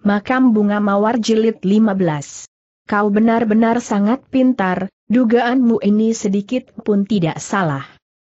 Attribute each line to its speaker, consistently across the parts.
Speaker 1: Makam Bunga Mawar Jilid 15. Kau benar-benar sangat pintar, dugaanmu ini sedikit pun tidak salah.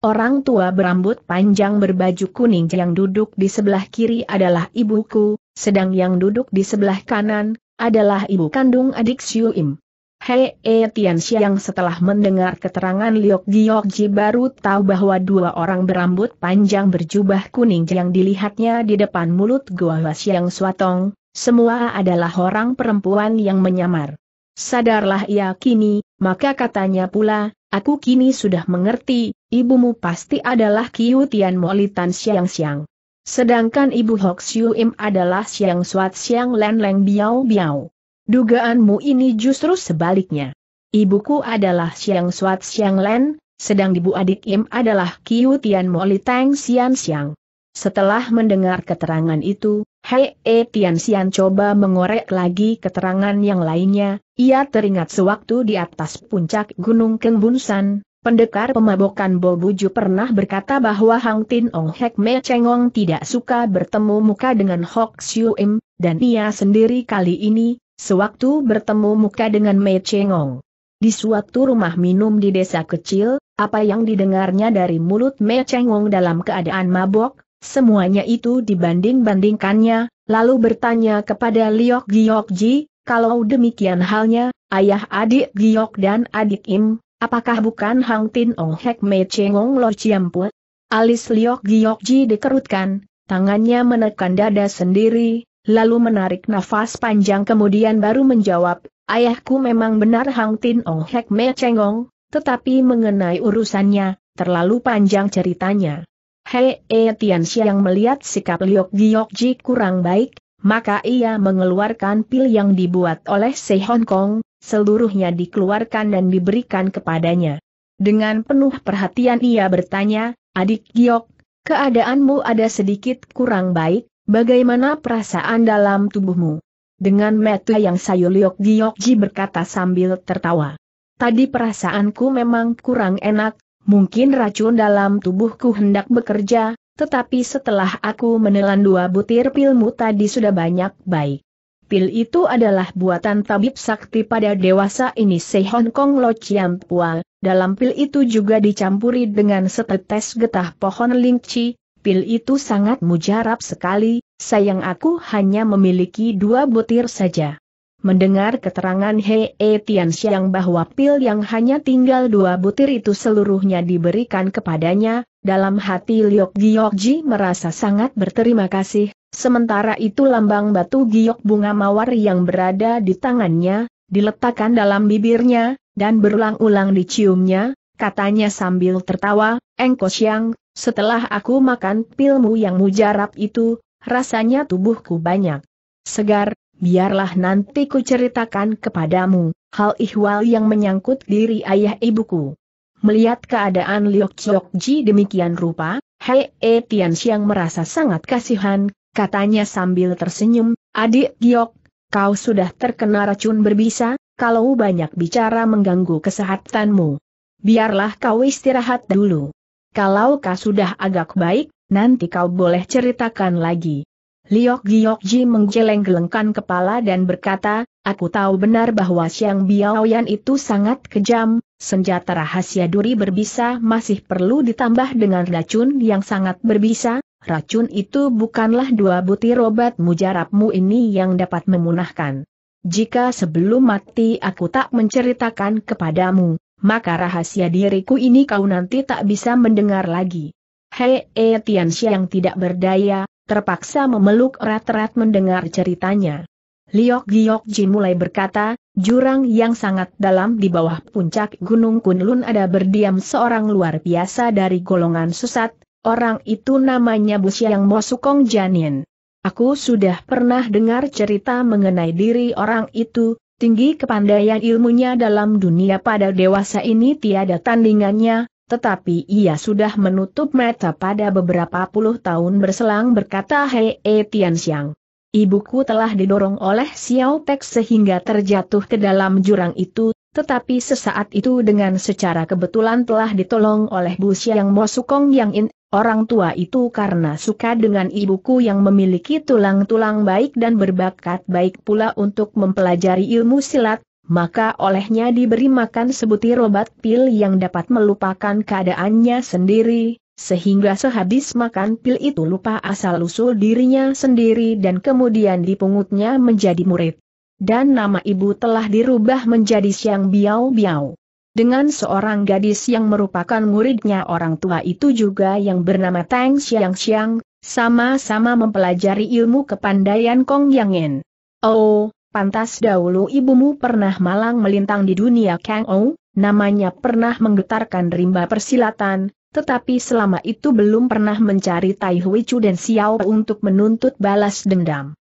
Speaker 1: Orang tua berambut panjang berbaju kuning yang duduk di sebelah kiri adalah ibuku, sedang yang duduk di sebelah kanan, adalah ibu kandung adik Im. Hei e Tian setelah mendengar keterangan Liok Giokji baru tahu bahwa dua orang berambut panjang berjubah kuning yang dilihatnya di depan mulut Gua Siang Suatong, semua adalah orang perempuan yang menyamar. Sadarlah ia kini, maka katanya pula, aku kini sudah mengerti, ibumu pasti adalah Kiu Tian Molitan Siang Siang. Sedangkan ibu Hok Siu Im adalah Siang Suat Siang Len Leng Biao Biao. Dugaanmu ini justru sebaliknya. Ibuku adalah Siang Suat Siang Len, sedang ibu adik Im adalah Kiu Tian Molitang Sian Siang. Setelah mendengar keterangan itu, Hei e Tian Xian coba mengorek lagi keterangan yang lainnya, ia teringat sewaktu di atas puncak Gunung Kengbunsan, pendekar pemabokan Bobuju pernah berkata bahwa Hang Tin Ong Hek Me Chengong tidak suka bertemu muka dengan Hok Siu Im, dan ia sendiri kali ini, sewaktu bertemu muka dengan Me Chengong. Di suatu rumah minum di desa kecil, apa yang didengarnya dari mulut Me Chengong dalam keadaan mabok, Semuanya itu dibanding-bandingkannya, lalu bertanya kepada Liok Giok Ji, kalau demikian halnya, ayah adik Giok dan adik Im, apakah bukan Hang Tin Ong Hek Me Chengong Lo Ciampu? Alis Liok Giok Ji dikerutkan, tangannya menekan dada sendiri, lalu menarik nafas panjang kemudian baru menjawab, ayahku memang benar Hang Tin Ong Hek Me Chengong, tetapi mengenai urusannya, terlalu panjang ceritanya. Hei E eh, Tianxia yang melihat sikap Liok Giokji kurang baik, maka ia mengeluarkan pil yang dibuat oleh Sei Hong Kong, seluruhnya dikeluarkan dan diberikan kepadanya. Dengan penuh perhatian ia bertanya, adik Giok, keadaanmu ada sedikit kurang baik, bagaimana perasaan dalam tubuhmu? Dengan mata yang sayu Liok Giokji berkata sambil tertawa. Tadi perasaanku memang kurang enak, Mungkin racun dalam tubuhku hendak bekerja, tetapi setelah aku menelan dua butir pilmu tadi sudah banyak baik. Pil itu adalah buatan tabib sakti pada dewasa ini Se Hong Kong Lo Chiam Pual, dalam pil itu juga dicampuri dengan setetes getah pohon lingci, pil itu sangat mujarab sekali, sayang aku hanya memiliki dua butir saja. Mendengar keterangan Hei e Tian Xiang bahwa pil yang hanya tinggal dua butir itu seluruhnya diberikan kepadanya, dalam hati Liok Giokji merasa sangat berterima kasih, sementara itu lambang batu giok bunga mawar yang berada di tangannya, diletakkan dalam bibirnya, dan berulang-ulang diciumnya, katanya sambil tertawa, Engko Xiang, setelah aku makan pilmu yang mujarab itu, rasanya tubuhku banyak segar, biarlah nanti ku ceritakan kepadamu, hal ihwal yang menyangkut diri ayah ibuku. Melihat keadaan Liok Chok Ji demikian rupa, Hei E Tian Xiang merasa sangat kasihan, katanya sambil tersenyum, adik Giok, kau sudah terkena racun berbisa, kalau banyak bicara mengganggu kesehatanmu. Biarlah kau istirahat dulu. Kalau kau sudah agak baik, nanti kau boleh ceritakan lagi. Liok Ji menggeleng-gelengkan kepala dan berkata, aku tahu benar bahwa Xiang Biaoyan itu sangat kejam, senjata rahasia duri berbisa masih perlu ditambah dengan racun yang sangat berbisa, racun itu bukanlah dua butir obat mujarabmu ini yang dapat memunahkan. Jika sebelum mati aku tak menceritakan kepadamu, maka rahasia diriku ini kau nanti tak bisa mendengar lagi. Hei, Tian Xiang tidak berdaya, terpaksa memeluk erat-erat mendengar ceritanya. Liok Giok Jin mulai berkata, jurang yang sangat dalam di bawah puncak Gunung Kunlun ada berdiam seorang luar biasa dari golongan susat, orang itu namanya Busyang Mosukong Janin. Aku sudah pernah dengar cerita mengenai diri orang itu, tinggi kepandaian ilmunya dalam dunia pada dewasa ini tiada tandingannya, tetapi ia sudah menutup mata pada beberapa puluh tahun berselang berkata Hei e eh, Tianxiang. Ibuku telah didorong oleh Xiao Pek sehingga terjatuh ke dalam jurang itu, tetapi sesaat itu dengan secara kebetulan telah ditolong oleh Bu Xiang Mo Sukong Yang In, orang tua itu karena suka dengan ibuku yang memiliki tulang-tulang baik dan berbakat baik pula untuk mempelajari ilmu silat, maka olehnya diberi makan sebutir obat pil yang dapat melupakan keadaannya sendiri, sehingga sehabis makan pil itu lupa asal-usul dirinya sendiri dan kemudian dipungutnya menjadi murid. Dan nama ibu telah dirubah menjadi Siang Biao Biao. Dengan seorang gadis yang merupakan muridnya orang tua itu juga yang bernama Tang Siang Siang, sama-sama mempelajari ilmu kepandaian Kong Yangin. Oh, Pantas dahulu ibumu pernah malang melintang di dunia Kang Ou, namanya pernah menggetarkan rimba persilatan, tetapi selama itu belum pernah mencari Tai Hui Chu dan Xiao untuk menuntut balas dendam.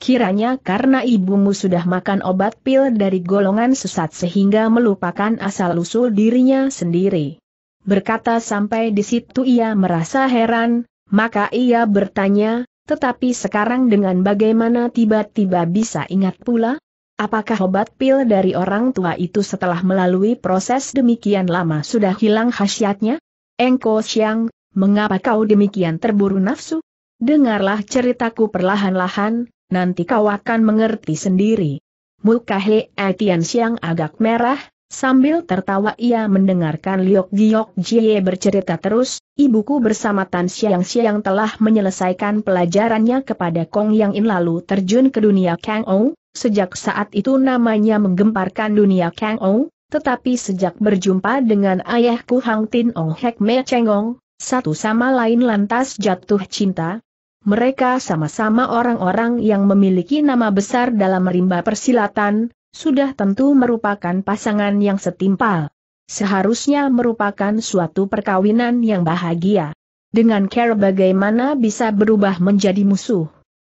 Speaker 1: Kiranya karena ibumu sudah makan obat pil dari golongan sesat sehingga melupakan asal-usul dirinya sendiri. Berkata sampai di situ ia merasa heran, maka ia bertanya, tetapi sekarang dengan bagaimana tiba-tiba bisa ingat pula? Apakah obat pil dari orang tua itu setelah melalui proses demikian lama sudah hilang khasiatnya? Engko Siang, mengapa kau demikian terburu nafsu? Dengarlah ceritaku perlahan-lahan, nanti kau akan mengerti sendiri. Muka He Etian Siang agak merah, Sambil tertawa ia mendengarkan Liok Giok Jie bercerita terus, ibuku bersama Tan Xiang Xiang telah menyelesaikan pelajarannya kepada Kong Yang In lalu terjun ke dunia Kang Ou, sejak saat itu namanya menggemparkan dunia Kang Ou, tetapi sejak berjumpa dengan ayahku Hang Tin Ong Hek Me Chengong, satu sama lain lantas jatuh cinta, mereka sama-sama orang-orang yang memiliki nama besar dalam rimba persilatan, sudah tentu merupakan pasangan yang setimpal. Seharusnya merupakan suatu perkawinan yang bahagia. Dengan care bagaimana bisa berubah menjadi musuh.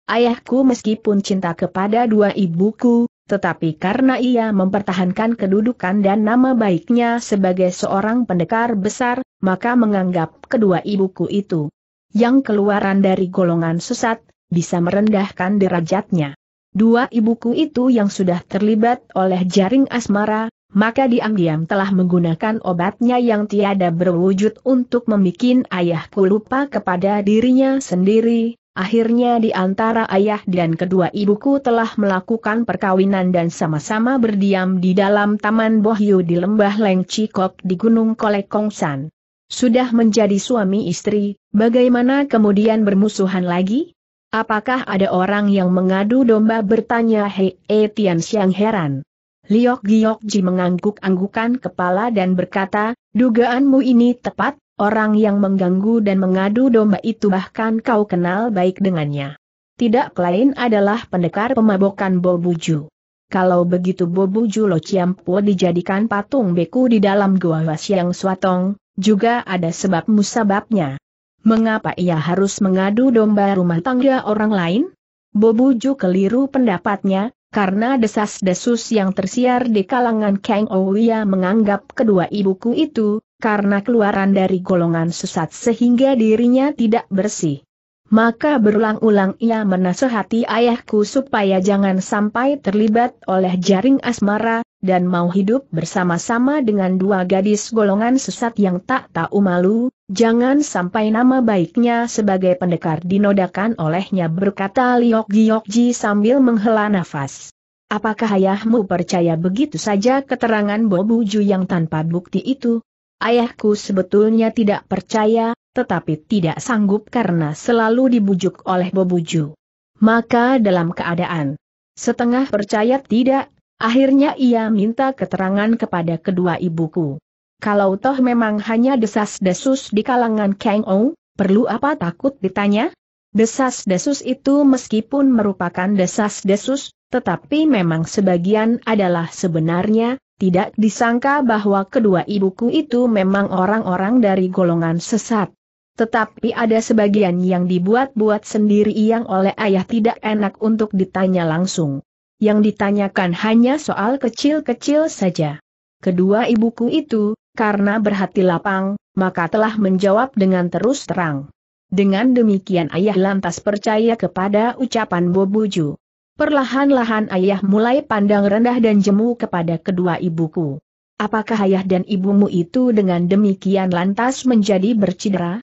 Speaker 1: Ayahku meskipun cinta kepada dua ibuku, tetapi karena ia mempertahankan kedudukan dan nama baiknya sebagai seorang pendekar besar, maka menganggap kedua ibuku itu yang keluaran dari golongan sesat, bisa merendahkan derajatnya. Dua ibuku itu yang sudah terlibat oleh jaring asmara, maka diam-diam telah menggunakan obatnya yang tiada berwujud untuk membuat ayahku lupa kepada dirinya sendiri. Akhirnya di antara ayah dan kedua ibuku telah melakukan perkawinan dan sama-sama berdiam di dalam Taman Bohyu di lembah Leng di Gunung Kolekongsan. Sudah menjadi suami istri, bagaimana kemudian bermusuhan lagi? Apakah ada orang yang mengadu domba bertanya Hei e Tian Xiang heran. Liok Giok Ji mengangguk-anggukan kepala dan berkata, dugaanmu ini tepat, orang yang mengganggu dan mengadu domba itu bahkan kau kenal baik dengannya. Tidak lain adalah pendekar pemabokan Bobuju. Kalau begitu Bobuju Lo Chiampo dijadikan patung beku di dalam gua yang Swatong, juga ada sebab musababnya mengapa ia harus mengadu domba rumah tangga orang lain? Bobuju keliru pendapatnya, karena desas-desus yang tersiar di kalangan Kang Ouya menganggap kedua ibuku itu, karena keluaran dari golongan sesat sehingga dirinya tidak bersih. Maka berulang-ulang ia menasehati ayahku supaya jangan sampai terlibat oleh jaring asmara, dan mau hidup bersama-sama dengan dua gadis golongan sesat yang tak tahu malu, jangan sampai nama baiknya sebagai pendekar dinodakan olehnya berkata Liok Giokji sambil menghela nafas. Apakah ayahmu percaya begitu saja keterangan Bobuju yang tanpa bukti itu? Ayahku sebetulnya tidak percaya, tetapi tidak sanggup karena selalu dibujuk oleh Bobuju. Maka dalam keadaan setengah percaya tidak, akhirnya ia minta keterangan kepada kedua ibuku. Kalau toh memang hanya desas-desus di kalangan Kang Ou, perlu apa takut ditanya? Desas-desus itu meskipun merupakan desas-desus, tetapi memang sebagian adalah sebenarnya, tidak disangka bahwa kedua ibuku itu memang orang-orang dari golongan sesat. Tetapi ada sebagian yang dibuat-buat sendiri yang oleh ayah tidak enak untuk ditanya langsung. Yang ditanyakan hanya soal kecil-kecil saja. Kedua ibuku itu, karena berhati lapang, maka telah menjawab dengan terus terang. Dengan demikian ayah lantas percaya kepada ucapan Bobuju. Perlahan-lahan ayah mulai pandang rendah dan jemu kepada kedua ibuku. Apakah ayah dan ibumu itu dengan demikian lantas menjadi bercidera?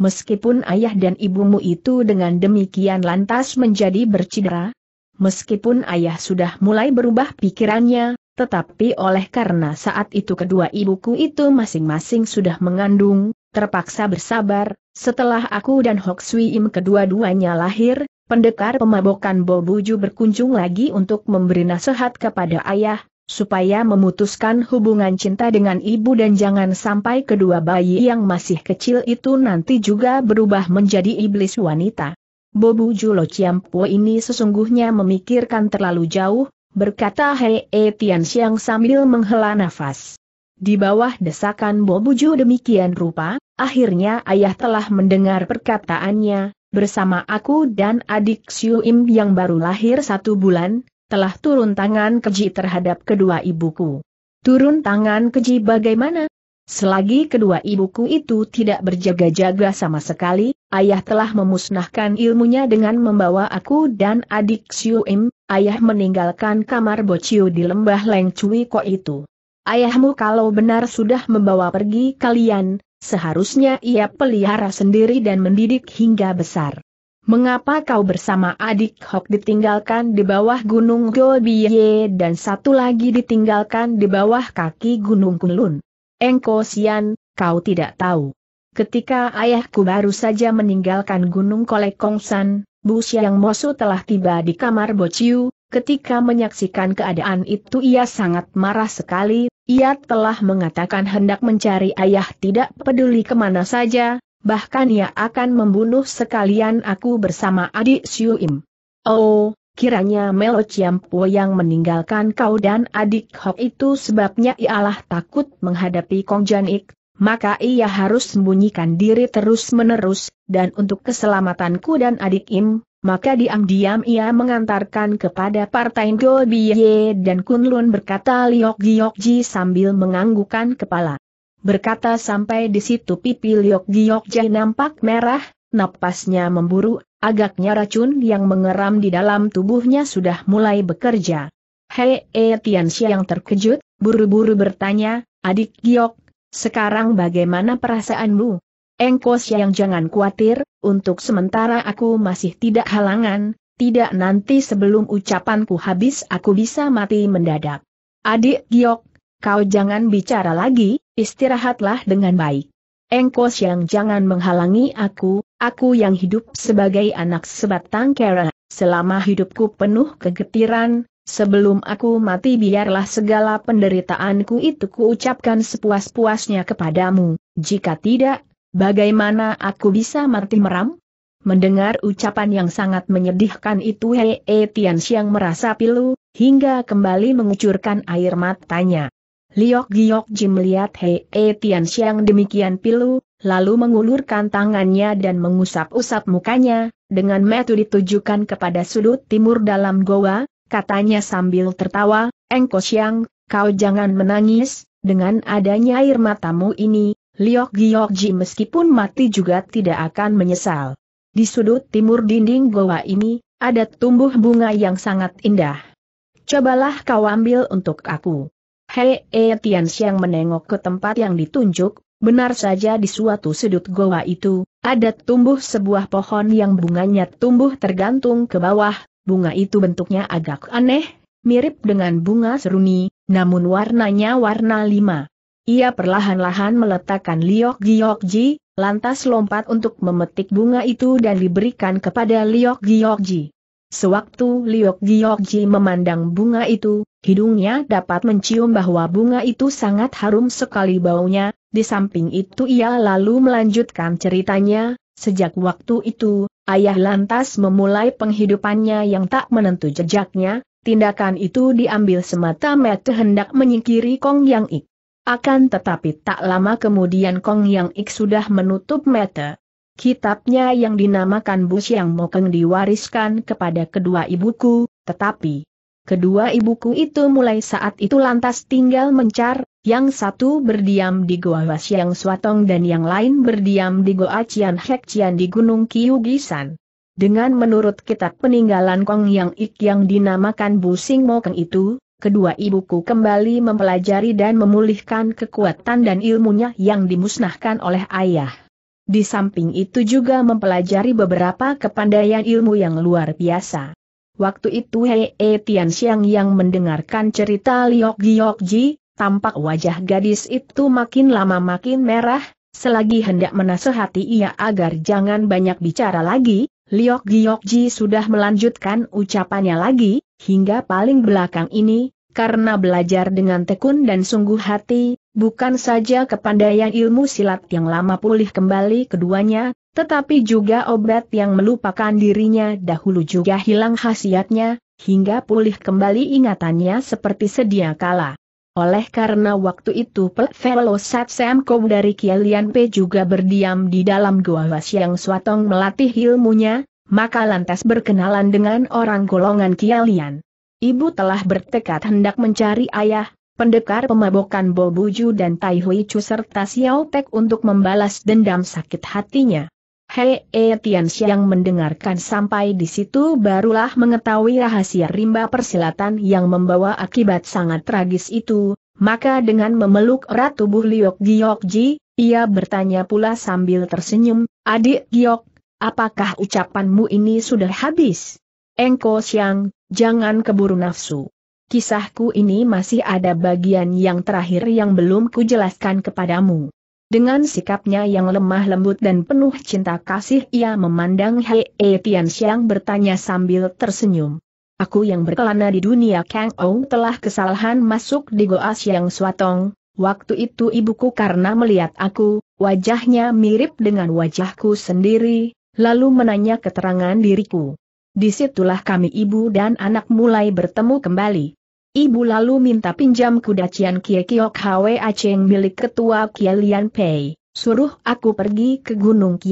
Speaker 1: meskipun ayah dan ibumu itu dengan demikian lantas menjadi bercidera, meskipun ayah sudah mulai berubah pikirannya, tetapi oleh karena saat itu kedua ibuku itu masing-masing sudah mengandung, terpaksa bersabar, setelah aku dan Hok Sui Im kedua-duanya lahir, pendekar pemabokan Bobuju berkunjung lagi untuk memberi nasihat kepada ayah, supaya memutuskan hubungan cinta dengan ibu dan jangan sampai kedua bayi yang masih kecil itu nanti juga berubah menjadi iblis wanita. Bobu Julo Ciampo ini sesungguhnya memikirkan terlalu jauh, berkata Hei e Tian sambil menghela nafas. Di bawah desakan Bobu Ju demikian rupa, akhirnya ayah telah mendengar perkataannya, bersama aku dan adik Siu Im yang baru lahir satu bulan, telah turun tangan keji terhadap kedua ibuku. Turun tangan keji bagaimana? Selagi kedua ibuku itu tidak berjaga-jaga sama sekali, ayah telah memusnahkan ilmunya dengan membawa aku dan adik Xiuim. ayah meninggalkan kamar Bociu di lembah Leng Cui Ko itu. Ayahmu kalau benar sudah membawa pergi kalian, seharusnya ia pelihara sendiri dan mendidik hingga besar. Mengapa kau bersama adik Hok ditinggalkan di bawah Gunung Gobiye dan satu lagi ditinggalkan di bawah kaki Gunung Kunlun? Engko Sian, kau tidak tahu. Ketika ayahku baru saja meninggalkan Gunung Kolek Kongsan, Bu Siang Mosu telah tiba di kamar Bociu, ketika menyaksikan keadaan itu ia sangat marah sekali, ia telah mengatakan hendak mencari ayah tidak peduli kemana saja, bahkan ia akan membunuh sekalian aku bersama adik Siu Im. Oh, kiranya Melo Chiampo yang meninggalkan kau dan adik Hok itu sebabnya ialah takut menghadapi Kong Ik, maka ia harus sembunyikan diri terus-menerus, dan untuk keselamatanku dan adik Im, maka diam-diam ia mengantarkan kepada Partai Go Biye dan Kunlun berkata Liok Giok Ji sambil menganggukan kepala. Berkata sampai di situ pipi Liok Giok Jai nampak merah, napasnya memburu, agaknya racun yang mengeram di dalam tubuhnya sudah mulai bekerja. Hei e Tianxia yang terkejut, buru-buru bertanya, adik Giok, sekarang bagaimana perasaanmu? Engkos yang jangan khawatir, untuk sementara aku masih tidak halangan, tidak nanti sebelum ucapanku habis aku bisa mati mendadak. Adik Giok, Kau jangan bicara lagi, istirahatlah dengan baik. Engkos yang jangan menghalangi aku, aku yang hidup sebagai anak sebatang kera, selama hidupku penuh kegetiran, sebelum aku mati biarlah segala penderitaanku itu kuucapkan sepuas-puasnya kepadamu, jika tidak, bagaimana aku bisa mati meram? Mendengar ucapan yang sangat menyedihkan itu Hei Tian Xiang merasa pilu, hingga kembali mengucurkan air matanya. Liok Giok Jim melihat Hei e Tian Xiang demikian pilu, lalu mengulurkan tangannya dan mengusap-usap mukanya, dengan metode ditujukan kepada sudut timur dalam goa, katanya sambil tertawa, Engko Xiang, kau jangan menangis, dengan adanya air matamu ini, Liok Giok Ji meskipun mati juga tidak akan menyesal. Di sudut timur dinding goa ini, ada tumbuh bunga yang sangat indah. Cobalah kau ambil untuk aku. Hei E Tian menengok ke tempat yang ditunjuk, benar saja di suatu sudut goa itu, ada tumbuh sebuah pohon yang bunganya tumbuh tergantung ke bawah, bunga itu bentuknya agak aneh, mirip dengan bunga seruni, namun warnanya warna lima. Ia perlahan-lahan meletakkan Liok giok ji, lantas lompat untuk memetik bunga itu dan diberikan kepada Liok giok ji. Sewaktu Liok Giokji memandang bunga itu, hidungnya dapat mencium bahwa bunga itu sangat harum sekali baunya, di samping itu ia lalu melanjutkan ceritanya, sejak waktu itu, ayah lantas memulai penghidupannya yang tak menentu jejaknya, tindakan itu diambil semata-mata hendak menyingkiri Kong Yang Ik. Akan tetapi tak lama kemudian Kong Yang Ik sudah menutup mata, Kitabnya yang dinamakan Bush yang Mokeng diwariskan kepada kedua ibuku, tetapi kedua ibuku itu mulai saat itu lantas tinggal mencar, yang satu berdiam di Goa Wasiang Swatong dan yang lain berdiam di Goa Cian Hek Cian di Gunung Kyugisan. Dengan menurut kitab peninggalan Kong Yang Ik yang dinamakan Sing Mokeng itu, kedua ibuku kembali mempelajari dan memulihkan kekuatan dan ilmunya yang dimusnahkan oleh ayah. Di samping itu juga mempelajari beberapa kepandaian ilmu yang luar biasa. Waktu itu Hei He e Tian Xiang yang mendengarkan cerita Liok Giok Ji, tampak wajah gadis itu makin lama makin merah, selagi hendak menasehati ia agar jangan banyak bicara lagi, Liok Giok Ji sudah melanjutkan ucapannya lagi, hingga paling belakang ini, karena belajar dengan tekun dan sungguh hati, Bukan saja kepandaian ilmu silat yang lama pulih kembali keduanya, tetapi juga obat yang melupakan dirinya dahulu juga hilang khasiatnya, hingga pulih kembali ingatannya seperti sedia kala. Oleh karena waktu itu Pelvelo Sat dari Kielian P juga berdiam di dalam Gua yang Swatong melatih ilmunya, maka lantas berkenalan dengan orang golongan Kielian. Ibu telah bertekad hendak mencari ayah, pendekar pemabokan Bobuju dan Tai Hui Chu serta Xiao Pek untuk membalas dendam sakit hatinya. Hei E Tian yang mendengarkan sampai di situ barulah mengetahui rahasia rimba persilatan yang membawa akibat sangat tragis itu, maka dengan memeluk erat tubuh Liok Giok Ji, ia bertanya pula sambil tersenyum, Adik Giok, apakah ucapanmu ini sudah habis? Engko Siang, jangan keburu nafsu kisahku ini masih ada bagian yang terakhir yang belum kujelaskan kepadamu. Dengan sikapnya yang lemah lembut dan penuh cinta kasih ia memandang Hei e Tian bertanya sambil tersenyum. Aku yang berkelana di dunia Kang Ou telah kesalahan masuk di Goa Xiang Swatong, waktu itu ibuku karena melihat aku, wajahnya mirip dengan wajahku sendiri, lalu menanya keterangan diriku. Disitulah kami ibu dan anak mulai bertemu kembali. Ibu lalu minta pinjam kuda Cian Kie Kiok Hwe Aceng milik ketua Kie Lian Pei. Suruh aku pergi ke Gunung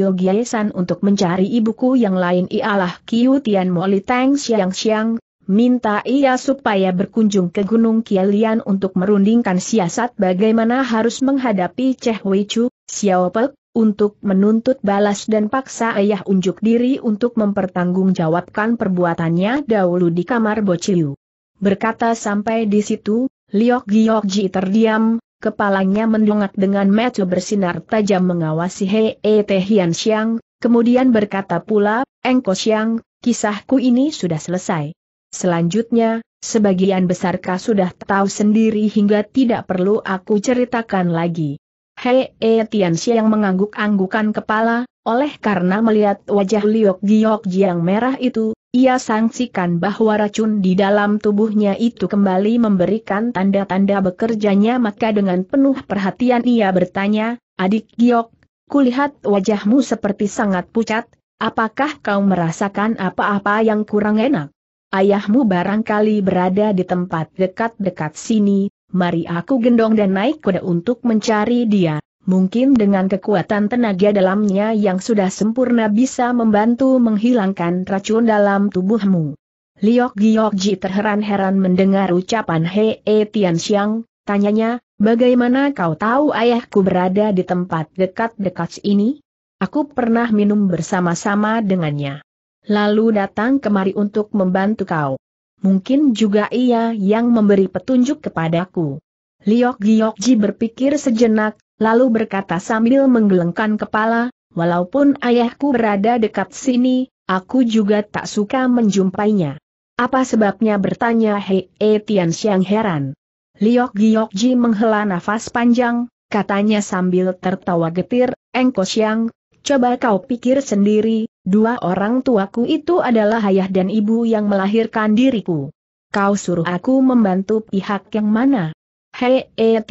Speaker 1: San untuk mencari ibuku yang lain ialah Kiu Tian Moli Tang siang siang, Minta ia supaya berkunjung ke Gunung Kielian untuk merundingkan siasat bagaimana harus menghadapi Cheh Wei Chu, Xiao Pek, untuk menuntut balas dan paksa ayah unjuk diri untuk mempertanggungjawabkan perbuatannya dahulu di kamar Bociu. Berkata sampai di situ, Liok Giok Ji terdiam, kepalanya mendongak dengan mata bersinar tajam mengawasi Hee Te Hian Xiang, kemudian berkata pula, Engko Xiang, kisahku ini sudah selesai. Selanjutnya, sebagian besar kau sudah tahu sendiri hingga tidak perlu aku ceritakan lagi. Hee Tian Xiang mengangguk-anggukan kepala, oleh karena melihat wajah Liok Giok Ji yang merah itu, ia sangsikan bahwa racun di dalam tubuhnya itu kembali memberikan tanda-tanda bekerjanya maka dengan penuh perhatian ia bertanya, Adik Giok, kulihat wajahmu seperti sangat pucat, apakah kau merasakan apa-apa yang kurang enak? Ayahmu barangkali berada di tempat dekat-dekat sini, mari aku gendong dan naik kuda untuk mencari dia mungkin dengan kekuatan tenaga dalamnya yang sudah sempurna bisa membantu menghilangkan racun dalam tubuhmu. Liok Giokji terheran-heran mendengar ucapan Hee e Tianxiang, tanyanya, bagaimana kau tahu ayahku berada di tempat dekat-dekat ini? Aku pernah minum bersama-sama dengannya. Lalu datang kemari untuk membantu kau. Mungkin juga ia yang memberi petunjuk kepadaku. Liok Giokji berpikir sejenak, lalu berkata sambil menggelengkan kepala, walaupun ayahku berada dekat sini, aku juga tak suka menjumpainya. Apa sebabnya bertanya Hei e Tian Xiang heran. Liok Ji menghela nafas panjang, katanya sambil tertawa getir, Engko Xiang, coba kau pikir sendiri, dua orang tuaku itu adalah ayah dan ibu yang melahirkan diriku. Kau suruh aku membantu pihak yang mana? Hei e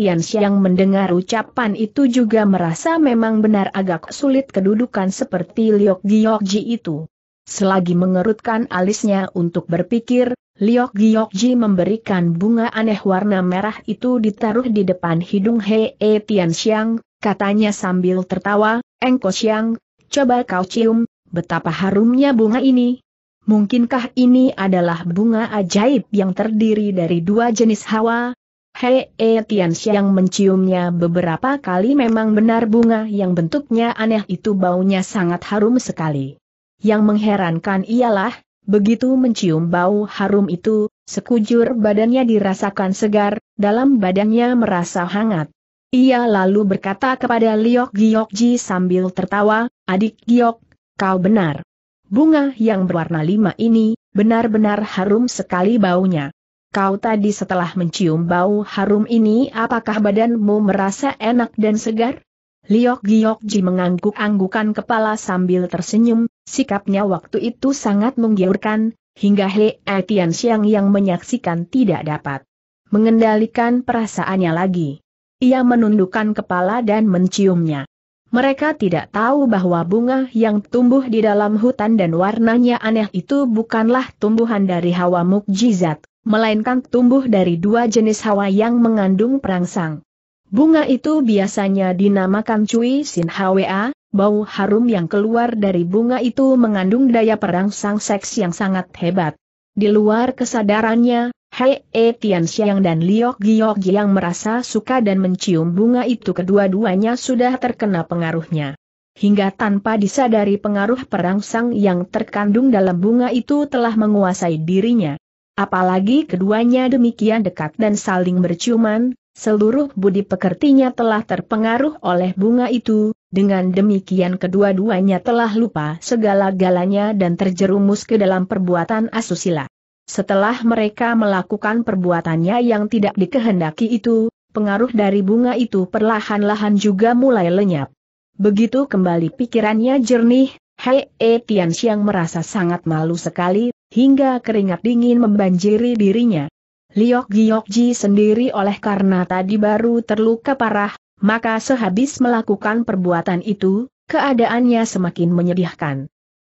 Speaker 1: mendengar ucapan itu juga merasa memang benar agak sulit kedudukan seperti Liok Ji itu. Selagi mengerutkan alisnya untuk berpikir, Liok Ji memberikan bunga aneh warna merah itu ditaruh di depan hidung Hei e Xiang, katanya sambil tertawa, Engko Xiang, coba kau cium, betapa harumnya bunga ini. Mungkinkah ini adalah bunga ajaib yang terdiri dari dua jenis hawa, Hei Etians eh, yang menciumnya beberapa kali memang benar bunga yang bentuknya aneh itu baunya sangat harum sekali. Yang mengherankan ialah, begitu mencium bau harum itu, sekujur badannya dirasakan segar, dalam badannya merasa hangat. Ia lalu berkata kepada Liok Giokji sambil tertawa, adik Giok, kau benar. Bunga yang berwarna lima ini, benar-benar harum sekali baunya kau tadi setelah mencium bau harum ini apakah badanmu merasa enak dan segar? Liok Giok Ji mengangguk-anggukan kepala sambil tersenyum, sikapnya waktu itu sangat menggiurkan, hingga He Etian Siang yang menyaksikan tidak dapat mengendalikan perasaannya lagi. Ia menundukkan kepala dan menciumnya. Mereka tidak tahu bahwa bunga yang tumbuh di dalam hutan dan warnanya aneh itu bukanlah tumbuhan dari hawa mukjizat, melainkan tumbuh dari dua jenis hawa yang mengandung perangsang. Bunga itu biasanya dinamakan cui sin hwa, bau harum yang keluar dari bunga itu mengandung daya perangsang seks yang sangat hebat. Di luar kesadarannya, Hei E Tian dan Liok Giok yang merasa suka dan mencium bunga itu kedua-duanya sudah terkena pengaruhnya. Hingga tanpa disadari pengaruh perangsang yang terkandung dalam bunga itu telah menguasai dirinya. Apalagi keduanya demikian dekat dan saling berciuman, seluruh budi pekertinya telah terpengaruh oleh bunga itu, dengan demikian kedua-duanya telah lupa segala-galanya dan terjerumus ke dalam perbuatan asusila. Setelah mereka melakukan perbuatannya yang tidak dikehendaki itu, pengaruh dari bunga itu perlahan-lahan juga mulai lenyap. Begitu kembali pikirannya jernih, Hei e Tian Xiang merasa sangat malu sekali hingga keringat dingin membanjiri dirinya. Liok Giokji sendiri oleh karena tadi baru terluka parah, maka sehabis melakukan perbuatan itu, keadaannya semakin menyedihkan.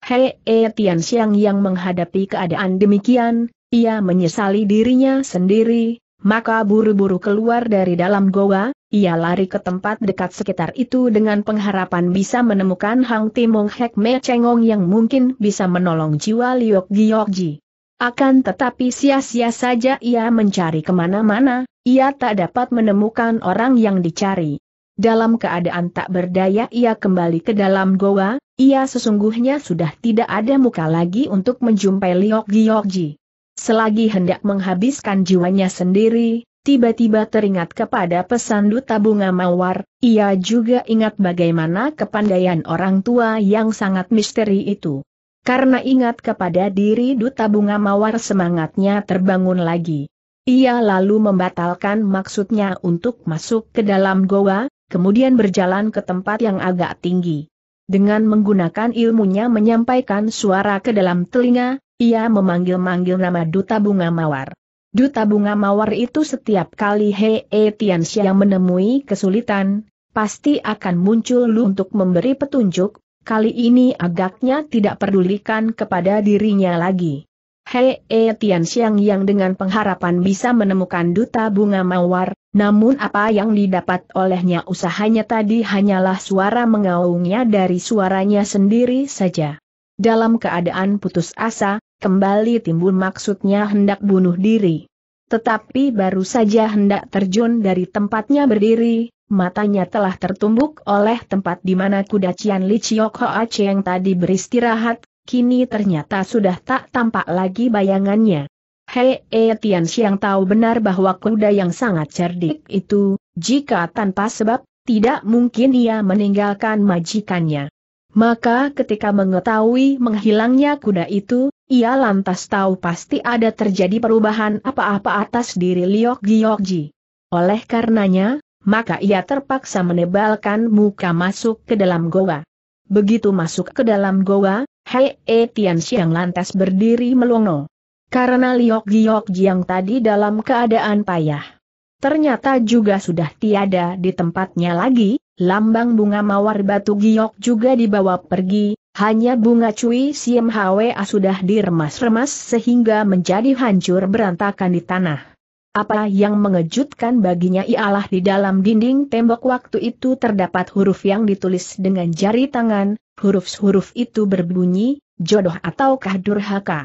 Speaker 1: Hei e Tian Xiang yang menghadapi keadaan demikian, ia menyesali dirinya sendiri, maka buru-buru keluar dari dalam goa, ia lari ke tempat dekat sekitar itu dengan pengharapan bisa menemukan Hang Timong Hek Me Chengong yang mungkin bisa menolong jiwa Liok Giokji. Akan tetapi sia-sia saja ia mencari kemana-mana, ia tak dapat menemukan orang yang dicari. Dalam keadaan tak berdaya ia kembali ke dalam goa, ia sesungguhnya sudah tidak ada muka lagi untuk menjumpai Liok Giokji. Selagi hendak menghabiskan jiwanya sendiri, tiba-tiba teringat kepada pesan duta bunga mawar, ia juga ingat bagaimana kepandaian orang tua yang sangat misteri itu. Karena ingat kepada diri duta bunga mawar semangatnya terbangun lagi. Ia lalu membatalkan maksudnya untuk masuk ke dalam goa, kemudian berjalan ke tempat yang agak tinggi. Dengan menggunakan ilmunya menyampaikan suara ke dalam telinga, ia memanggil-manggil nama Duta Bunga Mawar. Duta Bunga Mawar itu setiap kali Hei e Tianxia menemui kesulitan, pasti akan muncul lu untuk memberi petunjuk, kali ini agaknya tidak pedulikan kepada dirinya lagi. Hei e Tian Xiang yang dengan pengharapan bisa menemukan duta bunga mawar, namun apa yang didapat olehnya usahanya tadi hanyalah suara mengaungnya dari suaranya sendiri saja. Dalam keadaan putus asa, kembali timbul maksudnya hendak bunuh diri. Tetapi baru saja hendak terjun dari tempatnya berdiri, matanya telah tertumbuk oleh tempat di mana kuda Cian Li Chiok Hoa yang tadi beristirahat, kini ternyata sudah tak tampak lagi bayangannya. Hei E Tian Xiang tahu benar bahwa kuda yang sangat cerdik itu, jika tanpa sebab, tidak mungkin ia meninggalkan majikannya. Maka ketika mengetahui menghilangnya kuda itu, ia lantas tahu pasti ada terjadi perubahan apa-apa atas diri Liok Giokji. Oleh karenanya, maka ia terpaksa menebalkan muka masuk ke dalam goa. Begitu masuk ke dalam goa, Hei E Tian lantas berdiri melongo. Karena Liok Giokji yang tadi dalam keadaan payah ternyata juga sudah tiada di tempatnya lagi, lambang bunga mawar batu giok juga dibawa pergi, hanya bunga cui siem hwa sudah diremas-remas sehingga menjadi hancur berantakan di tanah. Apa yang mengejutkan baginya ialah di dalam dinding tembok waktu itu terdapat huruf yang ditulis dengan jari tangan, huruf-huruf itu berbunyi, jodoh atau ataukah durhaka.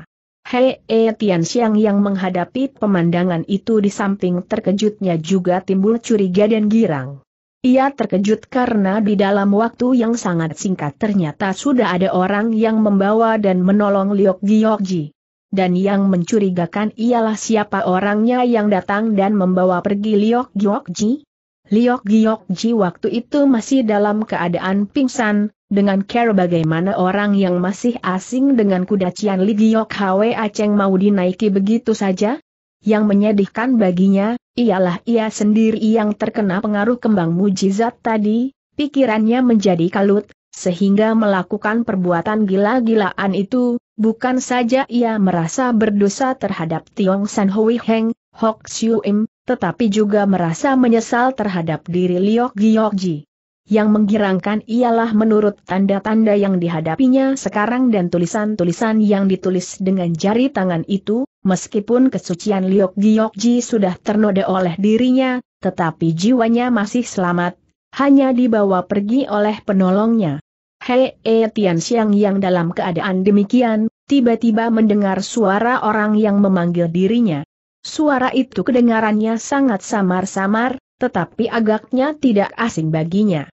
Speaker 1: Hei e Tian Xiang yang menghadapi pemandangan itu di samping terkejutnya juga timbul curiga dan girang. Ia terkejut karena di dalam waktu yang sangat singkat ternyata sudah ada orang yang membawa dan menolong Liok Giokji. Dan yang mencurigakan ialah siapa orangnya yang datang dan membawa pergi Liok Giokji. Liok Giokji waktu itu masih dalam keadaan pingsan, dengan care bagaimana orang yang masih asing dengan kuda Cian Li Giok Hwe Aceng mau dinaiki begitu saja, yang menyedihkan baginya, ialah ia sendiri yang terkena pengaruh kembang mujizat tadi, pikirannya menjadi kalut, sehingga melakukan perbuatan gila-gilaan itu, bukan saja ia merasa berdosa terhadap Tiong San Hui Heng, Hok Siu Im, tetapi juga merasa menyesal terhadap diri Liok Giok Ji. Yang menggirangkan ialah menurut tanda-tanda yang dihadapinya sekarang dan tulisan-tulisan yang ditulis dengan jari tangan itu, meskipun kesucian Liok Giokji sudah ternoda oleh dirinya, tetapi jiwanya masih selamat, hanya dibawa pergi oleh penolongnya. Hei e Tian Xiang yang dalam keadaan demikian, tiba-tiba mendengar suara orang yang memanggil dirinya. Suara itu kedengarannya sangat samar-samar, tetapi agaknya tidak asing baginya.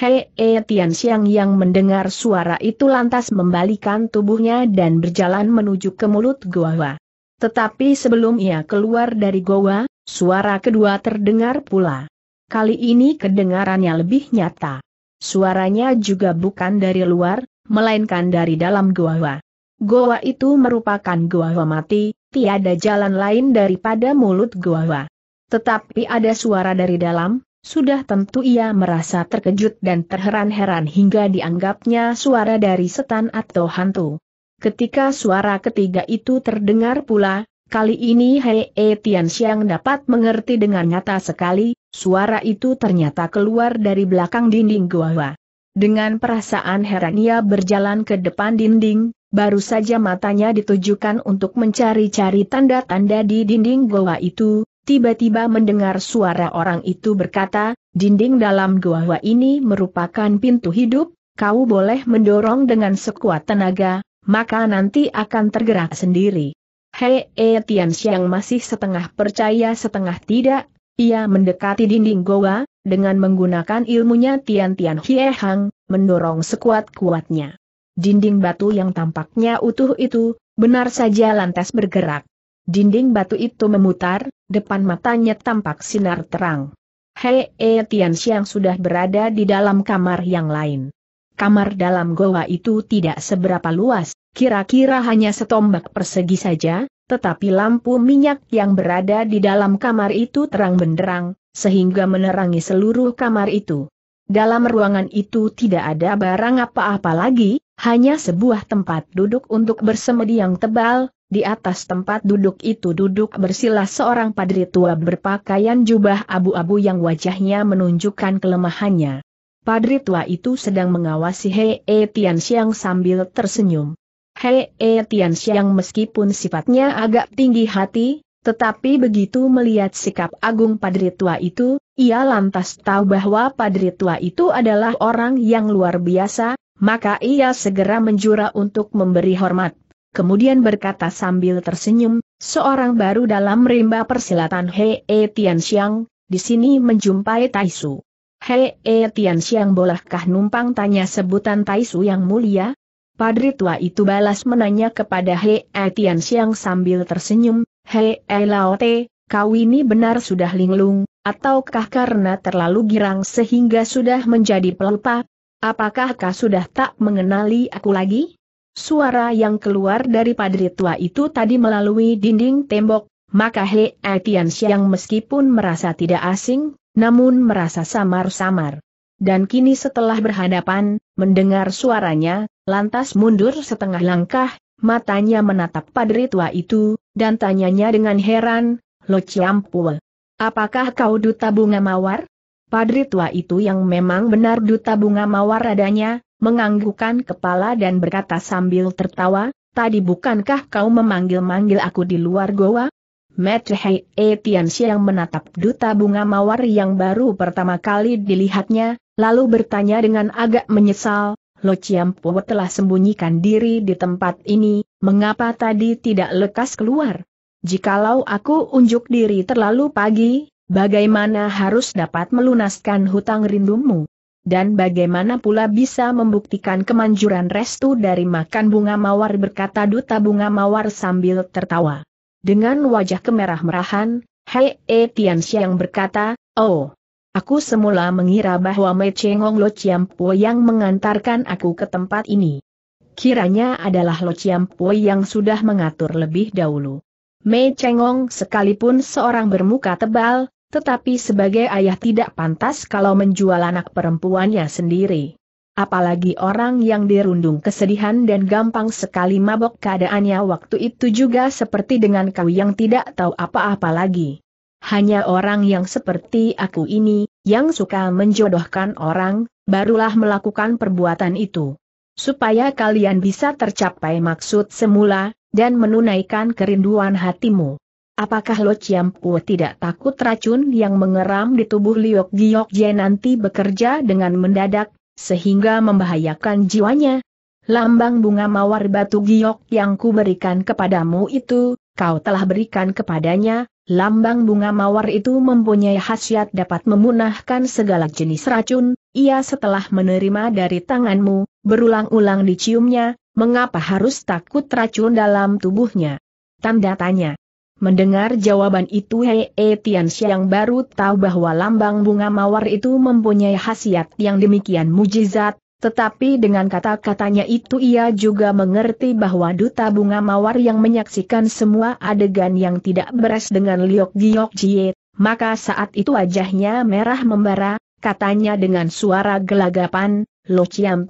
Speaker 1: Hei E Tian Xiang yang mendengar suara itu lantas membalikan tubuhnya dan berjalan menuju ke mulut goa. Tetapi sebelum ia keluar dari goa, suara kedua terdengar pula. Kali ini kedengarannya lebih nyata. Suaranya juga bukan dari luar, melainkan dari dalam goa. Goa itu merupakan goa mati, tiada jalan lain daripada mulut goa. Tetapi ada suara dari dalam, sudah tentu ia merasa terkejut dan terheran-heran hingga dianggapnya suara dari setan atau hantu. Ketika suara ketiga itu terdengar pula, kali ini Hei e Tian Xiang dapat mengerti dengan nyata sekali, suara itu ternyata keluar dari belakang dinding gua. Dengan perasaan heran ia berjalan ke depan dinding, baru saja matanya ditujukan untuk mencari-cari tanda-tanda di dinding gua itu, tiba-tiba mendengar suara orang itu berkata, dinding dalam gua ini merupakan pintu hidup, kau boleh mendorong dengan sekuat tenaga, maka nanti akan tergerak sendiri. Hei e Tian Xiang masih setengah percaya setengah tidak, ia mendekati dinding goa, dengan menggunakan ilmunya Tian Tian Hie Hang, mendorong sekuat-kuatnya. Dinding batu yang tampaknya utuh itu, benar saja lantas bergerak. Dinding batu itu memutar, depan matanya tampak sinar terang. Hei e Tian Xiang sudah berada di dalam kamar yang lain. Kamar dalam goa itu tidak seberapa luas, kira-kira hanya setombak persegi saja, tetapi lampu minyak yang berada di dalam kamar itu terang benderang, sehingga menerangi seluruh kamar itu. Dalam ruangan itu tidak ada barang apa-apa lagi, hanya sebuah tempat duduk untuk bersemedi yang tebal, di atas tempat duduk itu duduk bersila seorang padri tua berpakaian jubah abu-abu yang wajahnya menunjukkan kelemahannya. Padri tua itu sedang mengawasi Hei e Tian Xiang sambil tersenyum. Hei e Tian Xiang meskipun sifatnya agak tinggi hati, tetapi begitu melihat sikap agung padri tua itu, ia lantas tahu bahwa padri tua itu adalah orang yang luar biasa, maka ia segera menjura untuk memberi hormat kemudian berkata sambil tersenyum, seorang baru dalam rimba persilatan Hei e Tianxiang, di sini menjumpai Taisu. Hei e Tianxiang bolehkah numpang tanya sebutan Taisu yang mulia? Padri tua itu balas menanya kepada Hei e Tianxiang sambil tersenyum, Hei e Laote, kau ini benar sudah linglung, ataukah karena terlalu girang sehingga sudah menjadi pelupa? Apakah kau sudah tak mengenali aku lagi? Suara yang keluar dari padri tua itu tadi melalui dinding tembok, maka He Etian Siang meskipun merasa tidak asing, namun merasa samar-samar. Dan kini setelah berhadapan, mendengar suaranya, lantas mundur setengah langkah, matanya menatap padri tua itu, dan tanyanya dengan heran, Lo Ciampul. Apakah kau duta bunga mawar? Padri tua itu yang memang benar duta bunga mawar adanya, Menganggukkan kepala dan berkata sambil tertawa, Tadi bukankah kau memanggil-manggil aku di luar goa? Metrehei Etiansi yang menatap duta bunga mawar yang baru pertama kali dilihatnya, lalu bertanya dengan agak menyesal, Lo Chiampo telah sembunyikan diri di tempat ini, mengapa tadi tidak lekas keluar? Jikalau aku unjuk diri terlalu pagi, bagaimana harus dapat melunaskan hutang rindumu? dan bagaimana pula bisa membuktikan kemanjuran restu dari makan bunga mawar berkata duta bunga mawar sambil tertawa. Dengan wajah kemerah-merahan, Hei E Tian Xiang berkata, Oh, aku semula mengira bahwa Mei Chengong Hong Lo Chiam Po yang mengantarkan aku ke tempat ini. Kiranya adalah Lo Chiam Po yang sudah mengatur lebih dahulu. Mei Chengong sekalipun seorang bermuka tebal, tetapi sebagai ayah tidak pantas kalau menjual anak perempuannya sendiri. Apalagi orang yang dirundung kesedihan dan gampang sekali mabok keadaannya waktu itu juga seperti dengan kau yang tidak tahu apa-apa lagi. Hanya orang yang seperti aku ini, yang suka menjodohkan orang, barulah melakukan perbuatan itu. Supaya kalian bisa tercapai maksud semula, dan menunaikan kerinduan hatimu. Apakah Lo Chiampu tidak takut racun yang mengeram di tubuh Liok Giok Jie nanti bekerja dengan mendadak, sehingga membahayakan jiwanya? Lambang bunga mawar batu giok yang kuberikan kepadamu itu, kau telah berikan kepadanya, lambang bunga mawar itu mempunyai khasiat dapat memunahkan segala jenis racun, ia setelah menerima dari tanganmu, berulang-ulang diciumnya, mengapa harus takut racun dalam tubuhnya? Tanda tanya. Mendengar jawaban itu Hei e Tian Xiang baru tahu bahwa lambang bunga mawar itu mempunyai khasiat yang demikian mujizat, tetapi dengan kata-katanya itu ia juga mengerti bahwa duta bunga mawar yang menyaksikan semua adegan yang tidak beres dengan Liok Giok Jie, maka saat itu wajahnya merah membara, katanya dengan suara gelagapan, Lo Chiam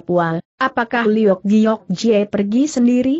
Speaker 1: apakah Liok Giok Jie pergi sendiri?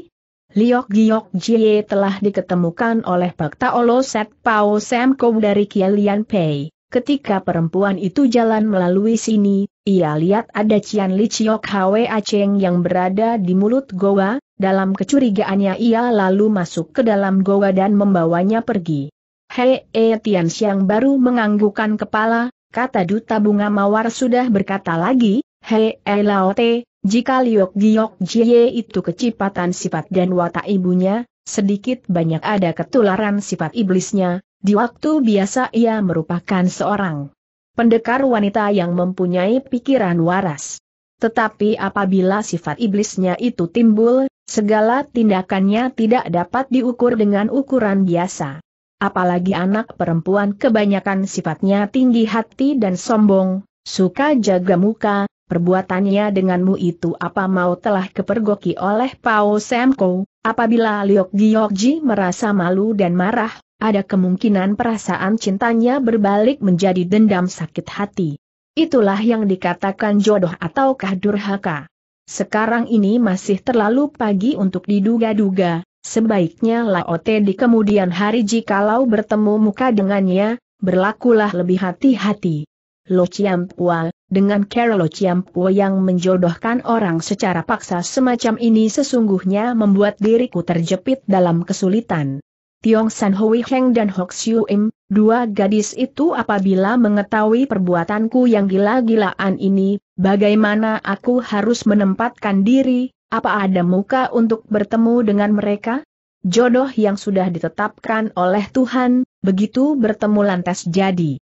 Speaker 1: Liok Giok Jie telah diketemukan oleh Pak Taolo Set Pao Sam Kou dari Kialian Pei. Ketika perempuan itu jalan melalui sini, ia lihat ada Cian Li Chiok Hwe Cheng yang berada di mulut goa, dalam kecurigaannya ia lalu masuk ke dalam goa dan membawanya pergi. Hei E Tian Xiang baru menganggukkan kepala, kata duta bunga mawar sudah berkata lagi, Hei E Lao Te, jika Liok Giok Jie itu kecipatan sifat dan watak ibunya, sedikit banyak ada ketularan sifat iblisnya, di waktu biasa ia merupakan seorang pendekar wanita yang mempunyai pikiran waras. Tetapi apabila sifat iblisnya itu timbul, segala tindakannya tidak dapat diukur dengan ukuran biasa. Apalagi anak perempuan kebanyakan sifatnya tinggi hati dan sombong, suka jaga muka, perbuatannya denganmu itu apa mau telah kepergoki oleh Pao Semko, apabila Liok Giokji merasa malu dan marah, ada kemungkinan perasaan cintanya berbalik menjadi dendam sakit hati. Itulah yang dikatakan jodoh ataukah durhaka. Sekarang ini masih terlalu pagi untuk diduga-duga, sebaiknya Laote di kemudian hari jikalau bertemu muka dengannya, berlakulah lebih hati-hati. Lo Pua, dengan Carol Pua yang menjodohkan orang secara paksa semacam ini sesungguhnya membuat diriku terjepit dalam kesulitan. Tiong San Hui Heng dan Hok Siu Im, dua gadis itu apabila mengetahui perbuatanku yang gila-gilaan ini, bagaimana aku harus menempatkan diri, apa ada muka untuk bertemu dengan mereka? Jodoh yang sudah ditetapkan oleh Tuhan, begitu bertemu lantas jadi.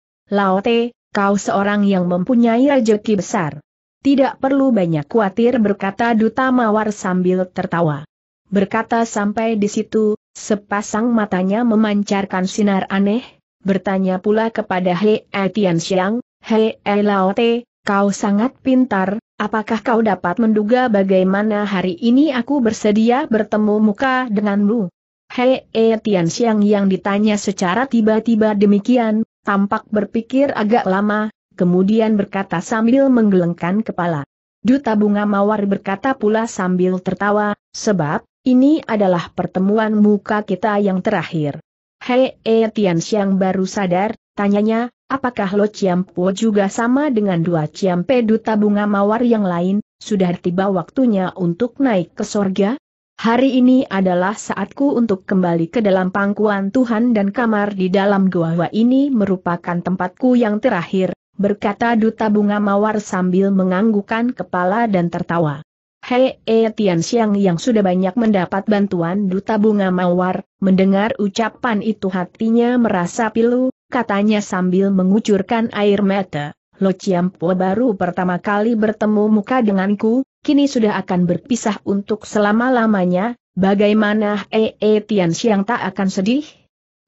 Speaker 1: Te, Kau seorang yang mempunyai rejeki besar. Tidak perlu banyak khawatir berkata Duta Mawar sambil tertawa. Berkata sampai di situ, sepasang matanya memancarkan sinar aneh, bertanya pula kepada He Etian Xiang, He Laote, kau sangat pintar, apakah kau dapat menduga bagaimana hari ini aku bersedia bertemu muka denganmu? He Etian Xiang yang ditanya secara tiba-tiba demikian, tampak berpikir agak lama, kemudian berkata sambil menggelengkan kepala. Duta Bunga Mawar berkata pula sambil tertawa, sebab, ini adalah pertemuan muka kita yang terakhir. Hei, e, Tian baru sadar, tanyanya, apakah Lo Ciampo juga sama dengan dua Ciampe Duta Bunga Mawar yang lain, sudah tiba waktunya untuk naik ke sorga? Hari ini adalah saatku untuk kembali ke dalam pangkuan Tuhan dan kamar di dalam gua ini merupakan tempatku yang terakhir, berkata Duta Bunga Mawar sambil menganggukkan kepala dan tertawa. Hei E Tian Xiang yang sudah banyak mendapat bantuan Duta Bunga Mawar, mendengar ucapan itu hatinya merasa pilu, katanya sambil mengucurkan air mata. Lo Chiampo baru pertama kali bertemu muka denganku, kini sudah akan berpisah untuk selama-lamanya, bagaimana eh, -e Tian Xiang tak akan sedih?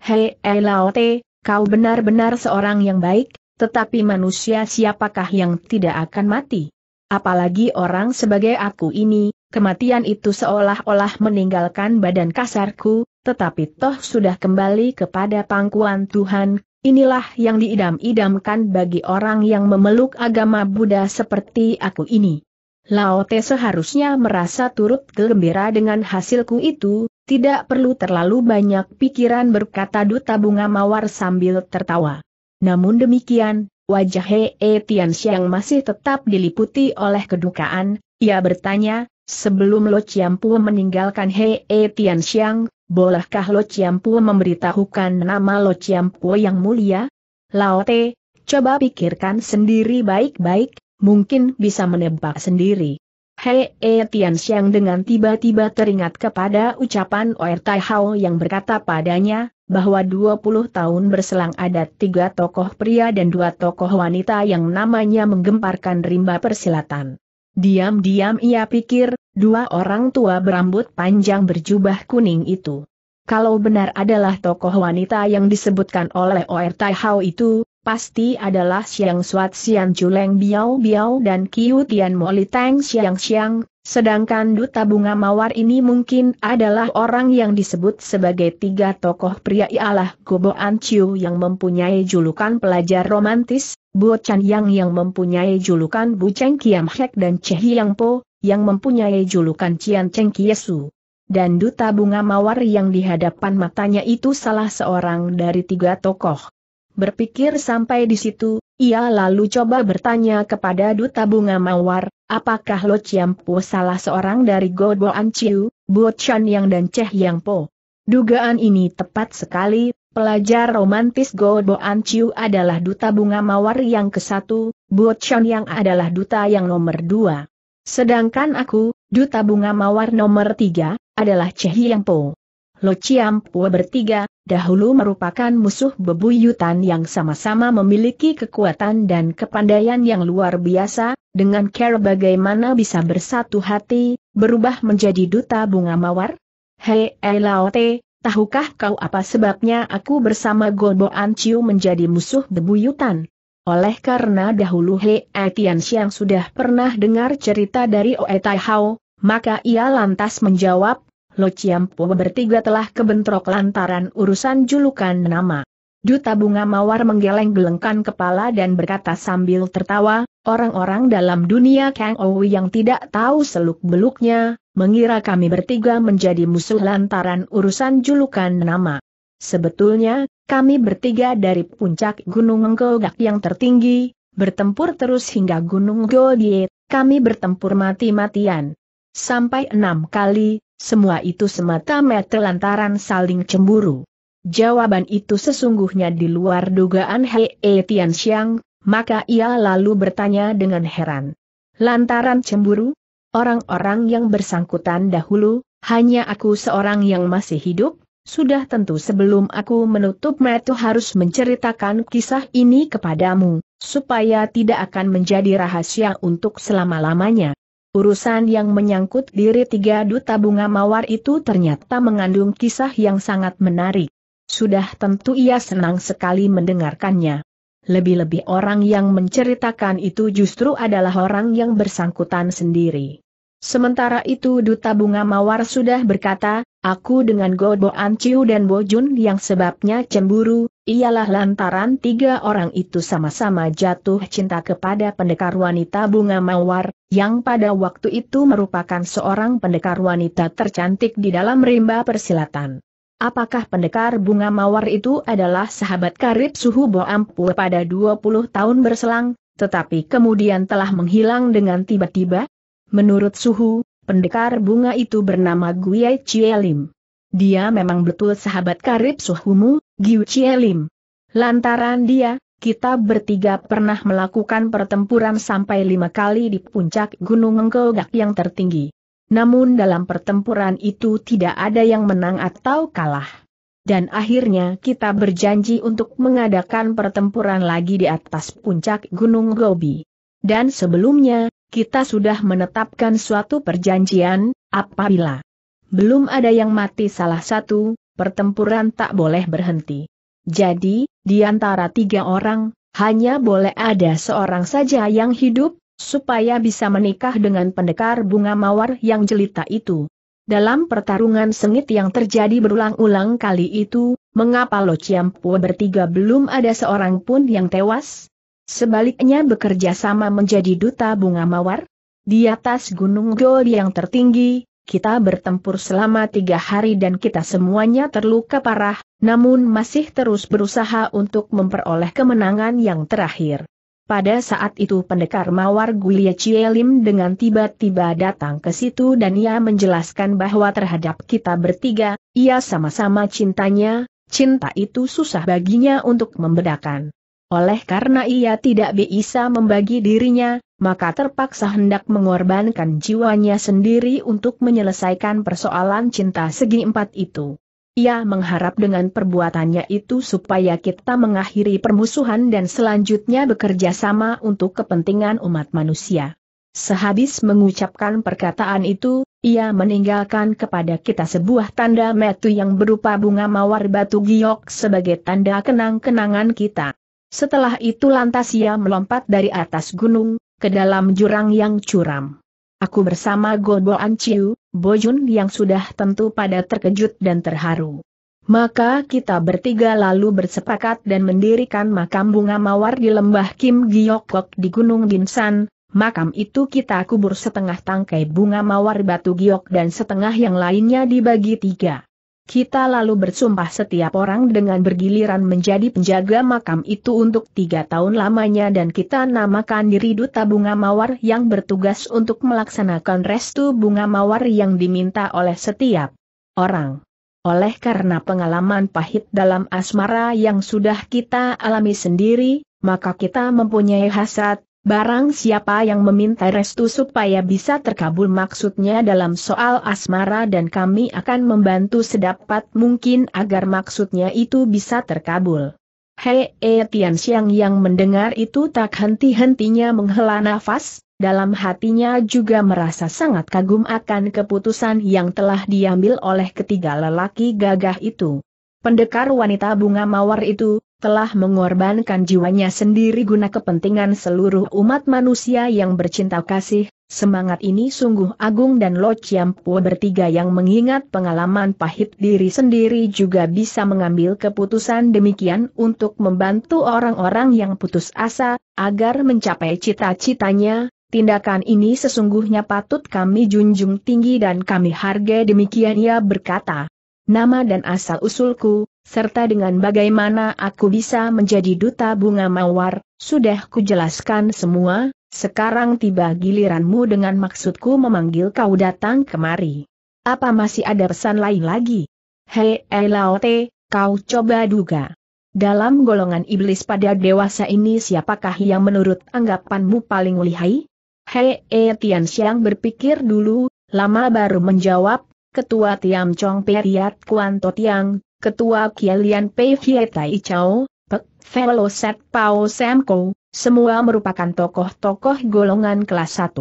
Speaker 1: Hei -e Lao Te, kau benar-benar seorang yang baik, tetapi manusia siapakah yang tidak akan mati? Apalagi orang sebagai aku ini, kematian itu seolah-olah meninggalkan badan kasarku, tetapi toh sudah kembali kepada pangkuan Tuhan, Inilah yang diidam-idamkan bagi orang yang memeluk agama Buddha seperti aku ini. Lao Te seharusnya merasa turut gembira dengan hasilku itu, tidak perlu terlalu banyak pikiran berkata duta bunga mawar sambil tertawa. Namun demikian, wajah Hei e Xiang masih tetap diliputi oleh kedukaan, ia bertanya, sebelum Lo Chiampu meninggalkan Hei e Xiang, bolehkah Lo Ciampu memberitahukan nama Lo Ciampu yang mulia? Lao coba pikirkan sendiri baik-baik, mungkin bisa menebak sendiri. Hei E Tian Xiang dengan tiba-tiba teringat kepada ucapan Oer Tai Hao yang berkata padanya, bahwa 20 tahun berselang ada tiga tokoh pria dan dua tokoh wanita yang namanya menggemparkan rimba persilatan. Diam-diam ia pikir, dua orang tua berambut panjang berjubah kuning itu. Kalau benar adalah tokoh wanita yang disebutkan oleh Oer Tai Hao itu, pasti adalah siang Suat siang Juleng Biao Biao dan Kiu Tian Moli Tang siang siang. Sedangkan duta bunga mawar ini mungkin adalah orang yang disebut sebagai tiga tokoh pria ialah Gobo Anciu yang mempunyai julukan pelajar romantis, Bu Chan Yang yang mempunyai julukan Bu Cheng Kiam Hek dan Che Po, yang mempunyai julukan Cian Cheng Kiesu. Dan duta bunga mawar yang di hadapan matanya itu salah seorang dari tiga tokoh. Berpikir sampai di situ, ia lalu coba bertanya kepada Duta Bunga Mawar, apakah Lo Chiampo salah seorang dari godo Anciu, Bo Chan Yang dan Cheh Yang Po? Dugaan ini tepat sekali, pelajar romantis godo Anciu adalah Duta Bunga Mawar yang ke-1, Bo Chan Yang adalah Duta yang nomor 2. Sedangkan aku, Duta Bunga Mawar nomor 3, adalah Cheh Yang Po. Lo Chiampo bertiga, dahulu merupakan musuh bebuyutan yang sama-sama memiliki kekuatan dan kepandaian yang luar biasa, dengan cara bagaimana bisa bersatu hati, berubah menjadi duta bunga mawar? Hei Elaote, tahukah kau apa sebabnya aku bersama Gobo Anciu menjadi musuh bebuyutan? Oleh karena dahulu Hei Tian Xiang sudah pernah dengar cerita dari Oetai Hao, maka ia lantas menjawab, Lo Chiampo bertiga telah kebentrok lantaran urusan julukan nama. Duta bunga mawar menggeleng-gelengkan kepala dan berkata sambil tertawa, orang-orang dalam dunia Kang Owi yang tidak tahu seluk-beluknya, mengira kami bertiga menjadi musuh lantaran urusan julukan nama. Sebetulnya, kami bertiga dari puncak Gunung Gak yang tertinggi, bertempur terus hingga Gunung Godiet, kami bertempur mati-matian. Sampai enam kali, semua itu semata-mata lantaran saling cemburu. Jawaban itu sesungguhnya di luar dugaan Hei e Tian Xiang, maka ia lalu bertanya dengan heran. Lantaran cemburu? Orang-orang yang bersangkutan dahulu, hanya aku seorang yang masih hidup, sudah tentu sebelum aku menutup mata harus menceritakan kisah ini kepadamu, supaya tidak akan menjadi rahasia untuk selama-lamanya. Urusan yang menyangkut diri tiga duta bunga mawar itu ternyata mengandung kisah yang sangat menarik. Sudah tentu ia senang sekali mendengarkannya. Lebih-lebih orang yang menceritakan itu justru adalah orang yang bersangkutan sendiri. Sementara itu Duta Bunga Mawar sudah berkata, aku dengan Godbo Anciu dan Bojun yang sebabnya cemburu, ialah lantaran tiga orang itu sama-sama jatuh cinta kepada pendekar wanita bunga mawar, yang pada waktu itu merupakan seorang pendekar wanita tercantik di dalam rimba persilatan. Apakah pendekar bunga mawar itu adalah sahabat karib suhu Boampu pada 20 tahun berselang, tetapi kemudian telah menghilang dengan tiba-tiba? Menurut suhu, pendekar bunga itu bernama Guye Chielim. Dia memang betul sahabat karib suhumu, Giu Chielim. Lantaran dia, kita bertiga pernah melakukan pertempuran sampai lima kali di puncak Gunung Engkogak yang tertinggi. Namun dalam pertempuran itu tidak ada yang menang atau kalah. Dan akhirnya kita berjanji untuk mengadakan pertempuran lagi di atas puncak Gunung Gobi. Dan sebelumnya, kita sudah menetapkan suatu perjanjian, apabila belum ada yang mati salah satu, pertempuran tak boleh berhenti. Jadi, di antara tiga orang, hanya boleh ada seorang saja yang hidup, supaya bisa menikah dengan pendekar bunga mawar yang jelita itu. Dalam pertarungan sengit yang terjadi berulang-ulang kali itu, mengapa Lo Chiampo bertiga belum ada seorang pun yang tewas? Sebaliknya bekerja sama menjadi duta bunga mawar? Di atas gunung Gol yang tertinggi, kita bertempur selama tiga hari dan kita semuanya terluka parah, namun masih terus berusaha untuk memperoleh kemenangan yang terakhir. Pada saat itu pendekar mawar Gulia Cielim dengan tiba-tiba datang ke situ dan ia menjelaskan bahwa terhadap kita bertiga, ia sama-sama cintanya, cinta itu susah baginya untuk membedakan. Oleh karena ia tidak bisa membagi dirinya, maka terpaksa hendak mengorbankan jiwanya sendiri untuk menyelesaikan persoalan cinta segi empat itu. Ia mengharap dengan perbuatannya itu supaya kita mengakhiri permusuhan dan selanjutnya bekerja sama untuk kepentingan umat manusia. Sehabis mengucapkan perkataan itu, ia meninggalkan kepada kita sebuah tanda metu yang berupa bunga mawar batu giok sebagai tanda kenang-kenangan kita. Setelah itu lantas ia melompat dari atas gunung, ke dalam jurang yang curam. Aku bersama Gobo Anciu, Bojun yang sudah tentu pada terkejut dan terharu. Maka kita bertiga lalu bersepakat dan mendirikan makam bunga mawar di lembah Kim Giokok di Gunung Binsan, makam itu kita kubur setengah tangkai bunga mawar batu giok dan setengah yang lainnya dibagi tiga. Kita lalu bersumpah setiap orang dengan bergiliran menjadi penjaga makam itu untuk tiga tahun lamanya dan kita namakan diri Duta Bunga Mawar yang bertugas untuk melaksanakan restu bunga mawar yang diminta oleh setiap orang. Oleh karena pengalaman pahit dalam asmara yang sudah kita alami sendiri, maka kita mempunyai hasrat, Barang siapa yang meminta restu supaya bisa terkabul maksudnya dalam soal asmara dan kami akan membantu sedapat mungkin agar maksudnya itu bisa terkabul. Hei e, eh, Tian Xiang yang mendengar itu tak henti-hentinya menghela nafas, dalam hatinya juga merasa sangat kagum akan keputusan yang telah diambil oleh ketiga lelaki gagah itu. Pendekar wanita bunga mawar itu, telah mengorbankan jiwanya sendiri guna kepentingan seluruh umat manusia yang bercinta kasih, semangat ini sungguh agung dan Lo Po bertiga yang mengingat pengalaman pahit diri sendiri juga bisa mengambil keputusan demikian untuk membantu orang-orang yang putus asa, agar mencapai cita-citanya, tindakan ini sesungguhnya patut kami junjung tinggi dan kami hargai demikian ia berkata. Nama dan asal-usulku, serta dengan bagaimana aku bisa menjadi duta bunga mawar, sudah kujelaskan semua, sekarang tiba giliranmu dengan maksudku memanggil kau datang kemari. Apa masih ada pesan lain lagi? Hei Elaote, kau coba duga. Dalam golongan iblis pada dewasa ini siapakah yang menurut anggapanmu paling lihai? Hei e, Tian Siang berpikir dulu, lama baru menjawab, Ketua Tiam Chong Periat Kuan Tiang, Ketua Kialian Pei Fietai Chow, Pek Velo Set Pao Samko, semua merupakan tokoh-tokoh golongan kelas 1.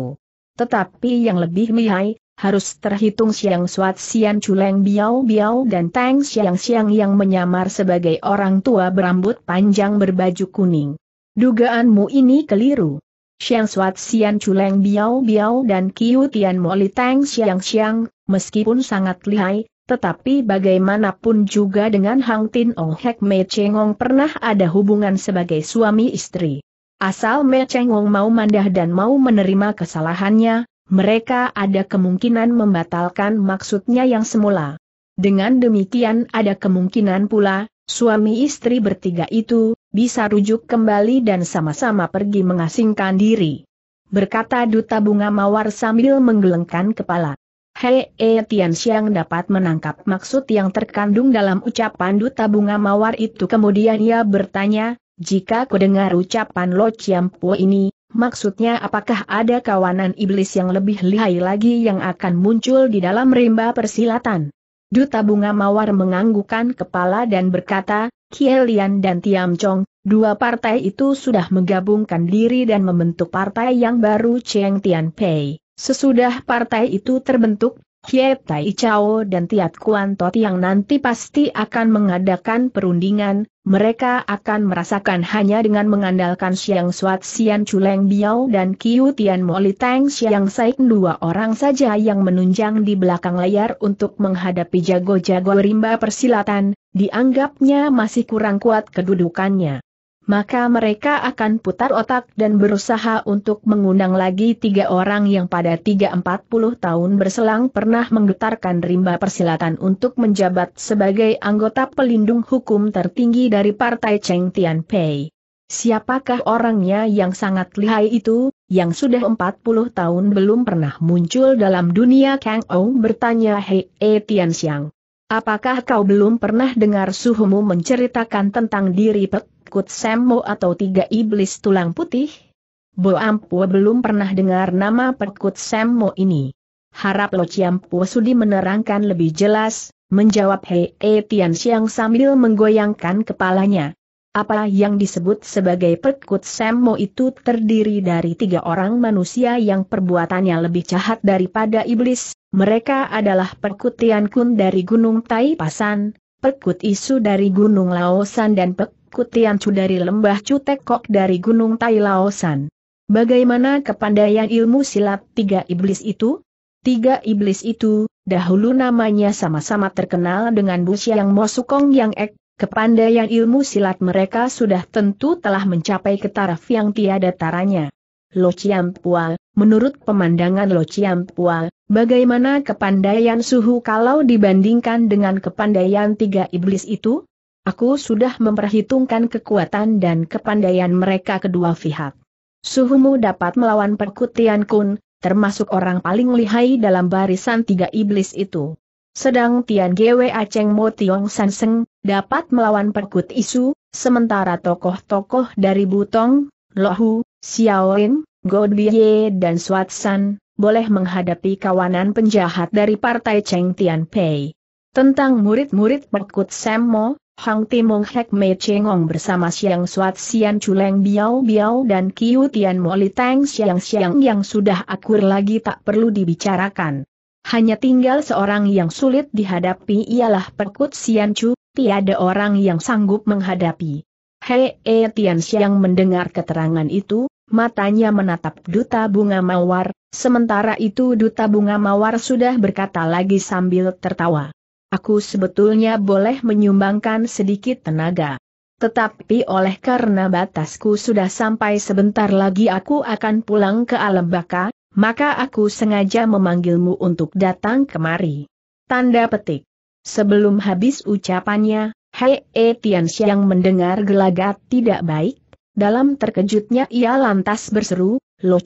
Speaker 1: Tetapi yang lebih mihai, harus terhitung Siang Suat Sian Culeng Biao Biao dan Tang Siang Siang yang menyamar sebagai orang tua berambut panjang berbaju kuning. Dugaanmu ini keliru. Siang Suat Sian Culeng Biao Biao dan Kiu Tian Moli Tang Siang Siang, meskipun sangat lihai, tetapi bagaimanapun juga dengan Hang Tin Ong Hek Me Ong pernah ada hubungan sebagai suami istri. Asal Me Ong mau mandah dan mau menerima kesalahannya, mereka ada kemungkinan membatalkan maksudnya yang semula. Dengan demikian ada kemungkinan pula, suami istri bertiga itu, bisa rujuk kembali dan sama-sama pergi mengasingkan diri. Berkata Duta Bunga Mawar sambil menggelengkan kepala. Hei e eh, Tian Xiang dapat menangkap maksud yang terkandung dalam ucapan duta bunga mawar itu kemudian ia bertanya, jika ku dengar ucapan Lo Po ini, maksudnya apakah ada kawanan iblis yang lebih lihai lagi yang akan muncul di dalam rimba persilatan? Duta bunga mawar menganggukkan kepala dan berkata, Kielian dan Tiam Chong, dua partai itu sudah menggabungkan diri dan membentuk partai yang baru Cheng Tian Pei. Sesudah partai itu terbentuk, Hye Tai Chao dan Tiat Kuan Tot yang nanti pasti akan mengadakan perundingan, mereka akan merasakan hanya dengan mengandalkan Xiang Suat Sian Chuleng Biao dan Kiu Tian Moli Tang Xiang Saik dua orang saja yang menunjang di belakang layar untuk menghadapi jago-jago rimba persilatan, dianggapnya masih kurang kuat kedudukannya maka mereka akan putar otak dan berusaha untuk mengundang lagi tiga orang yang pada 3-40 tahun berselang pernah menggetarkan rimba persilatan untuk menjabat sebagai anggota pelindung hukum tertinggi dari Partai Cheng Tian Pei. Siapakah orangnya yang sangat lihai itu, yang sudah 40 tahun belum pernah muncul dalam dunia Kang Ou bertanya Hei E Tian Xiang. Apakah kau belum pernah dengar suhumu menceritakan tentang diri Pek? Kut Semmo atau tiga iblis tulang putih? Bo Ampua belum pernah dengar nama Perkut Semmo ini. Harap Lo Ciampu Sudi menerangkan lebih jelas, menjawab Hei e Tian Xiang sambil menggoyangkan kepalanya. Apa yang disebut sebagai Perkut Semmo itu terdiri dari tiga orang manusia yang perbuatannya lebih jahat daripada iblis, mereka adalah Perkutian Kun dari Gunung Tai Pasan, Pekut Isu dari Gunung Laosan dan Pekut Tiancu dari Lembah Cutekok dari Gunung Tai Laosan. Bagaimana kepandaian ilmu silat tiga iblis itu? Tiga iblis itu, dahulu namanya sama-sama terkenal dengan Bus Yang Sukong Yang Ek, kepandaian ilmu silat mereka sudah tentu telah mencapai ke taraf yang tiada taranya. Lo Pua, menurut pemandangan Lo Pua, Bagaimana kepandaian suhu kalau dibandingkan dengan kepandaian tiga iblis itu? Aku sudah memperhitungkan kekuatan dan kepandaian mereka kedua pihak. Suhumu dapat melawan perkutian kun, termasuk orang paling lihai dalam barisan tiga iblis itu. Sedang Tian Gwe Aceng Mo Tiong Seng, dapat melawan perkut isu, sementara tokoh-tokoh dari Butong, Lohu, Xiaoin, Godbie dan Swatsan, boleh menghadapi kawanan penjahat dari partai Cheng Tian Pei. Tentang murid-murid Perkut Semmo, Hang Timong Hek Mei Chengong bersama Siang Suat Sian Chuleng Biao Biao dan Kiu Tian Moli Tang Siang Siang yang sudah akur lagi tak perlu dibicarakan. Hanya tinggal seorang yang sulit dihadapi ialah Perkut Sian Chu, tiada orang yang sanggup menghadapi. Hei e Tian Xiang mendengar keterangan itu, matanya menatap duta bunga mawar, Sementara itu Duta Bunga Mawar sudah berkata lagi sambil tertawa. Aku sebetulnya boleh menyumbangkan sedikit tenaga. Tetapi oleh karena batasku sudah sampai sebentar lagi aku akan pulang ke alam baka, maka aku sengaja memanggilmu untuk datang kemari. Tanda petik. Sebelum habis ucapannya, Hei E yang mendengar gelagat tidak baik, dalam terkejutnya ia lantas berseru, Lo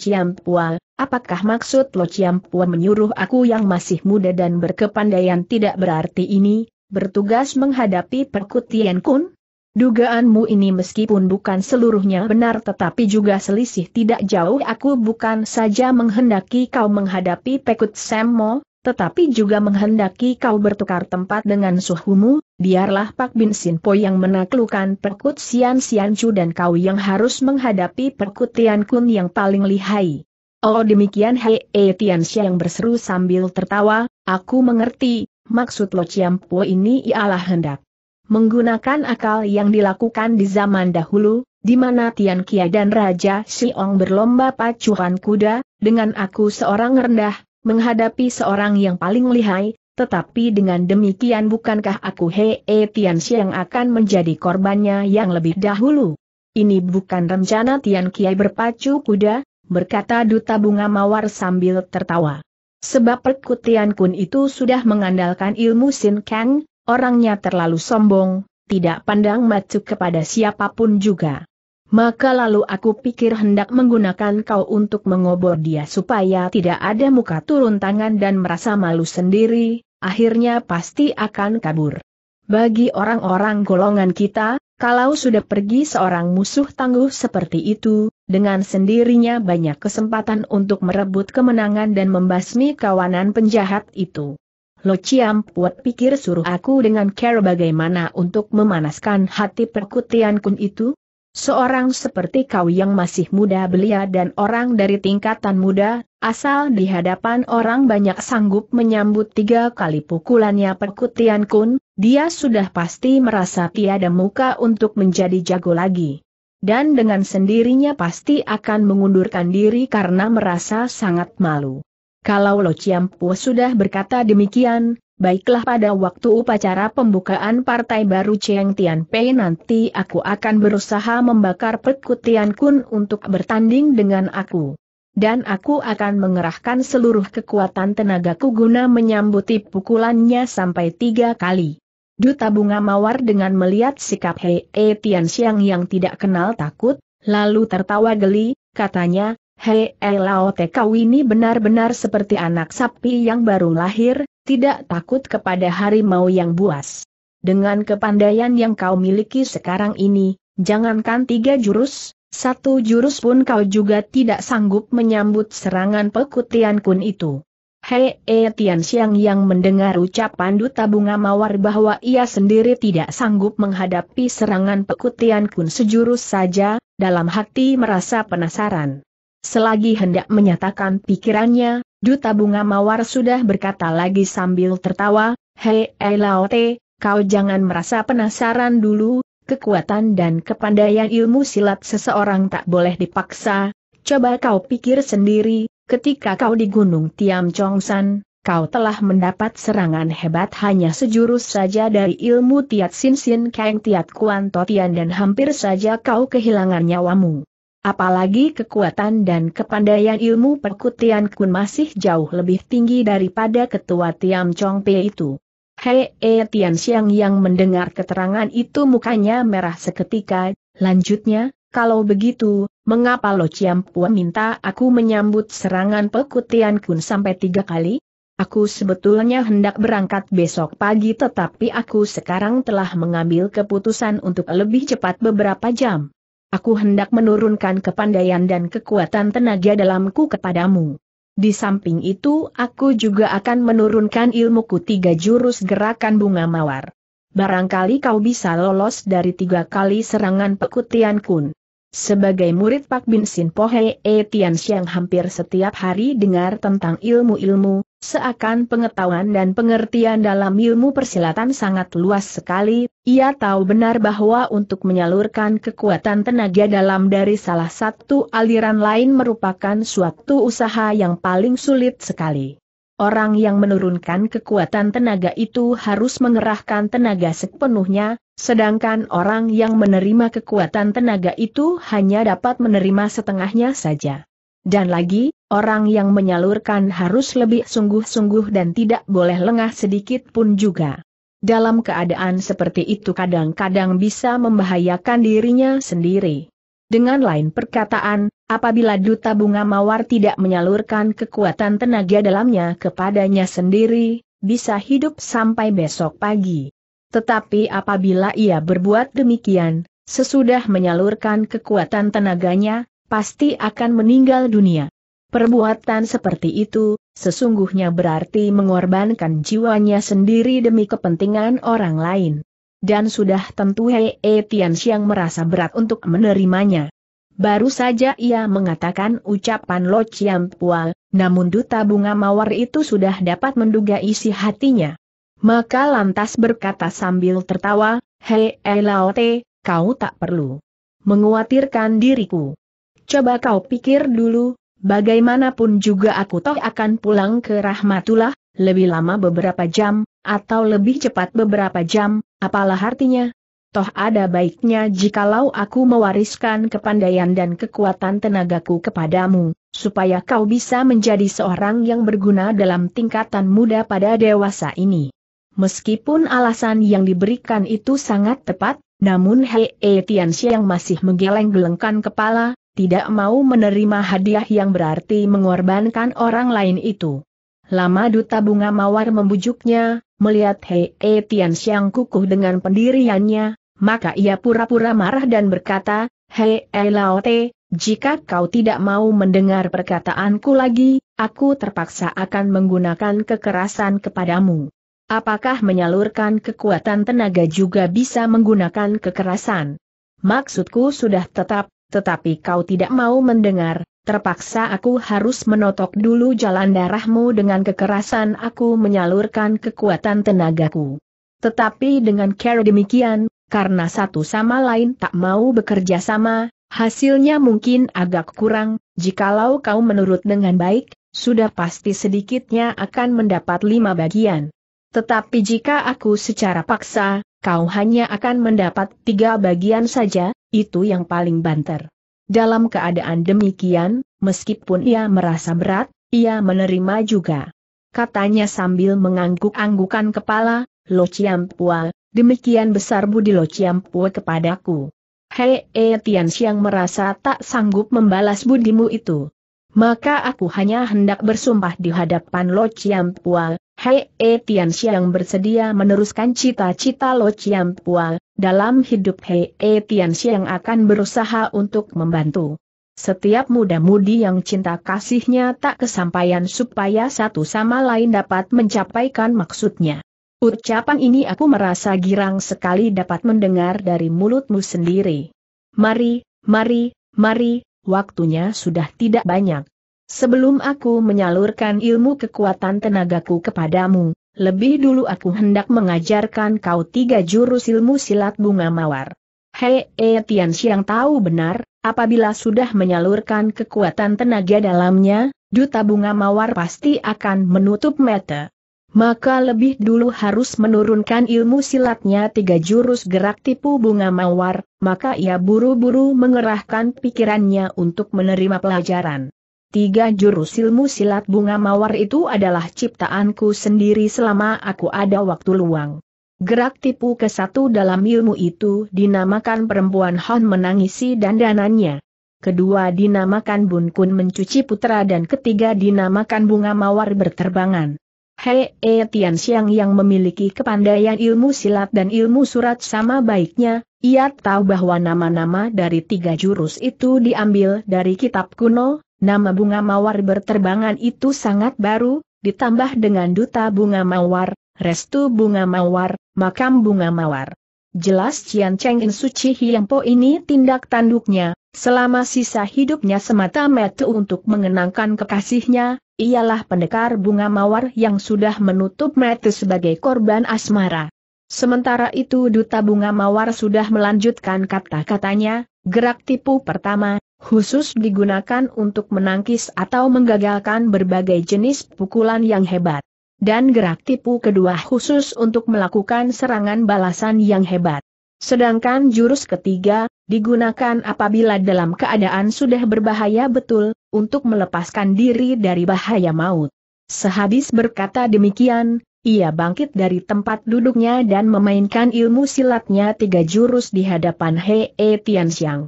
Speaker 1: Pua, apakah maksud Lo Pua menyuruh aku yang masih muda dan berkepandaian tidak berarti ini, bertugas menghadapi perkutian kun? Dugaanmu ini meskipun bukan seluruhnya benar tetapi juga selisih tidak jauh aku bukan saja menghendaki kau menghadapi Pekut semo, tetapi juga menghendaki kau bertukar tempat dengan suhumu, biarlah Pak Bin Sinpo yang menaklukkan perkut Sian Sian Chu dan kau yang harus menghadapi perkut Tian Kun yang paling lihai. Oh demikian Hei e, Tian yang berseru sambil tertawa, aku mengerti, maksud Lo Chiam Po ini ialah hendak menggunakan akal yang dilakukan di zaman dahulu, di mana Tian Kia dan Raja Siong berlomba pacuan kuda, dengan aku seorang rendah, menghadapi seorang yang paling lihai, tetapi dengan demikian bukankah aku hee eh, Tianxi yang akan menjadi korbannya yang lebih dahulu? Ini bukan rencana Tian Kiai berpacu kuda, berkata duta bunga mawar sambil tertawa. Sebab perkutian kun itu sudah mengandalkan ilmu Sin Kang, orangnya terlalu sombong, tidak pandang macu kepada siapapun juga. Maka lalu aku pikir hendak menggunakan kau untuk mengobor dia supaya tidak ada muka turun tangan dan merasa malu sendiri, akhirnya pasti akan kabur. Bagi orang-orang golongan kita, kalau sudah pergi seorang musuh tangguh seperti itu, dengan sendirinya banyak kesempatan untuk merebut kemenangan dan membasmi kawanan penjahat itu. Lo Ciam Puat pikir suruh aku dengan care bagaimana untuk memanaskan hati perkutian kun itu? Seorang seperti kau yang masih muda belia dan orang dari tingkatan muda, asal di hadapan orang banyak sanggup menyambut tiga kali pukulannya perkutian kun, dia sudah pasti merasa tiada muka untuk menjadi jago lagi. Dan dengan sendirinya pasti akan mengundurkan diri karena merasa sangat malu. Kalau Lo Chiampu sudah berkata demikian, baiklah pada waktu upacara pembukaan partai baru Cheng Pei nanti aku akan berusaha membakar perkutian kun untuk bertanding dengan aku. Dan aku akan mengerahkan seluruh kekuatan tenagaku guna menyambuti pukulannya sampai tiga kali. Duta bunga mawar dengan melihat sikap Hei e Tian Xiang yang tidak kenal takut, lalu tertawa geli, katanya, Hei Elao Tekau ini benar-benar seperti anak sapi yang baru lahir, tidak takut kepada harimau yang buas. Dengan kepandaian yang kau miliki sekarang ini, jangankan tiga jurus, satu jurus pun kau juga tidak sanggup menyambut serangan pekutian kun itu. Hei E Tian Xiang yang mendengar ucapan Duta Bunga Mawar bahwa ia sendiri tidak sanggup menghadapi serangan pekutian kun sejurus saja, dalam hati merasa penasaran. Selagi hendak menyatakan pikirannya, Duta Bunga Mawar sudah berkata lagi sambil tertawa, Hei Elaote, kau jangan merasa penasaran dulu, kekuatan dan kepandaian ilmu silat seseorang tak boleh dipaksa, coba kau pikir sendiri, ketika kau di Gunung Tiam Chongsan, kau telah mendapat serangan hebat hanya sejurus saja dari ilmu Tiat Sin Sin Kang Tiat Kuan Totian dan hampir saja kau kehilangan nyawamu. Apalagi kekuatan dan kepandaian ilmu perkutian kun masih jauh lebih tinggi daripada ketua Tiam Chong Pei itu. Hei e Tian Xiang yang mendengar keterangan itu mukanya merah seketika, lanjutnya, kalau begitu, mengapa Lo Chiam Pua minta aku menyambut serangan perkutian kun sampai tiga kali? Aku sebetulnya hendak berangkat besok pagi tetapi aku sekarang telah mengambil keputusan untuk lebih cepat beberapa jam. Aku hendak menurunkan kepandaian dan kekuatan tenaga dalamku kepadamu. Di samping itu aku juga akan menurunkan ilmuku tiga jurus gerakan bunga mawar. Barangkali kau bisa lolos dari tiga kali serangan pekutian kun. Sebagai murid Pak Bin Sin Pohe e Tian Xiang hampir setiap hari dengar tentang ilmu-ilmu, seakan pengetahuan dan pengertian dalam ilmu persilatan sangat luas sekali, ia tahu benar bahwa untuk menyalurkan kekuatan tenaga dalam dari salah satu aliran lain merupakan suatu usaha yang paling sulit sekali. Orang yang menurunkan kekuatan tenaga itu harus mengerahkan tenaga sepenuhnya, Sedangkan orang yang menerima kekuatan tenaga itu hanya dapat menerima setengahnya saja. Dan lagi, orang yang menyalurkan harus lebih sungguh-sungguh dan tidak boleh lengah sedikit pun juga. Dalam keadaan seperti itu kadang-kadang bisa membahayakan dirinya sendiri. Dengan lain perkataan, apabila duta bunga mawar tidak menyalurkan kekuatan tenaga dalamnya kepadanya sendiri, bisa hidup sampai besok pagi. Tetapi apabila ia berbuat demikian, sesudah menyalurkan kekuatan tenaganya, pasti akan meninggal dunia. Perbuatan seperti itu, sesungguhnya berarti mengorbankan jiwanya sendiri demi kepentingan orang lain. Dan sudah tentu Hei e Tian merasa berat untuk menerimanya. Baru saja ia mengatakan ucapan Lo Chiam Pua, namun duta bunga mawar itu sudah dapat menduga isi hatinya. Maka lantas berkata sambil tertawa, Hei Elaote, kau tak perlu menguatirkan diriku. Coba kau pikir dulu, bagaimanapun juga aku toh akan pulang ke Rahmatullah, lebih lama beberapa jam, atau lebih cepat beberapa jam, apalah artinya? Toh ada baiknya jikalau aku mewariskan kepandaian dan kekuatan tenagaku kepadamu, supaya kau bisa menjadi seorang yang berguna dalam tingkatan muda pada dewasa ini. Meskipun alasan yang diberikan itu sangat tepat, namun Hei e yang masih menggeleng-gelengkan kepala, tidak mau menerima hadiah yang berarti mengorbankan orang lain itu. Lama duta bunga mawar membujuknya, melihat Hei e kukuh dengan pendiriannya, maka ia pura-pura marah dan berkata, Hei e Laote, jika kau tidak mau mendengar perkataanku lagi, aku terpaksa akan menggunakan kekerasan kepadamu. Apakah menyalurkan kekuatan tenaga juga bisa menggunakan kekerasan? Maksudku sudah tetap, tetapi kau tidak mau mendengar, terpaksa aku harus menotok dulu jalan darahmu dengan kekerasan aku menyalurkan kekuatan tenagaku. Tetapi dengan cara demikian, karena satu sama lain tak mau bekerja sama, hasilnya mungkin agak kurang, jikalau kau menurut dengan baik, sudah pasti sedikitnya akan mendapat lima bagian. Tetapi jika aku secara paksa, kau hanya akan mendapat tiga bagian saja, itu yang paling banter. Dalam keadaan demikian, meskipun ia merasa berat, ia menerima juga. Katanya sambil mengangguk-anggukan kepala, Lo Chiampua, demikian besar budi Lo Chiampua kepadaku. Hei E Tian Xiang merasa tak sanggup membalas budimu itu. Maka aku hanya hendak bersumpah di hadapan Lo Chiampua, Hei E Tian bersedia meneruskan cita-cita Lo Chiam Pua, dalam hidup Hei E Tian akan berusaha untuk membantu. Setiap muda-mudi yang cinta kasihnya tak kesampaian supaya satu sama lain dapat mencapaikan maksudnya. Ucapan ini aku merasa girang sekali dapat mendengar dari mulutmu sendiri. Mari, mari, mari, waktunya sudah tidak banyak. Sebelum aku menyalurkan ilmu kekuatan tenagaku kepadamu, lebih dulu aku hendak mengajarkan kau tiga jurus ilmu silat bunga mawar. Hei, e Tian Xiang tahu benar, apabila sudah menyalurkan kekuatan tenaga dalamnya, juta bunga mawar pasti akan menutup mata. Maka lebih dulu harus menurunkan ilmu silatnya tiga jurus gerak tipu bunga mawar, maka ia buru-buru mengerahkan pikirannya untuk menerima pelajaran. Tiga jurus ilmu silat bunga mawar itu adalah ciptaanku sendiri selama aku ada waktu luang. Gerak tipu ke satu dalam ilmu itu dinamakan perempuan Han menangisi dandanannya. Kedua dinamakan Bun Kun mencuci putra dan ketiga dinamakan bunga mawar berterbangan. Hei E Tian Xiang yang memiliki kepandaian ilmu silat dan ilmu surat sama baiknya, ia tahu bahwa nama-nama dari tiga jurus itu diambil dari kitab kuno, Nama bunga mawar berterbangan itu sangat baru, ditambah dengan duta bunga mawar, restu bunga mawar, makam bunga mawar. Jelas Cian Cheng In Suci ini tindak tanduknya, selama sisa hidupnya semata metu untuk mengenangkan kekasihnya, ialah pendekar bunga mawar yang sudah menutup metu sebagai korban asmara. Sementara itu duta bunga mawar sudah melanjutkan kata-katanya, gerak tipu pertama, khusus digunakan untuk menangkis atau menggagalkan berbagai jenis pukulan yang hebat. Dan gerak tipu kedua khusus untuk melakukan serangan balasan yang hebat. Sedangkan jurus ketiga, digunakan apabila dalam keadaan sudah berbahaya betul, untuk melepaskan diri dari bahaya maut. Sehabis berkata demikian, ia bangkit dari tempat duduknya dan memainkan ilmu silatnya tiga jurus di hadapan Hei Tianxiang.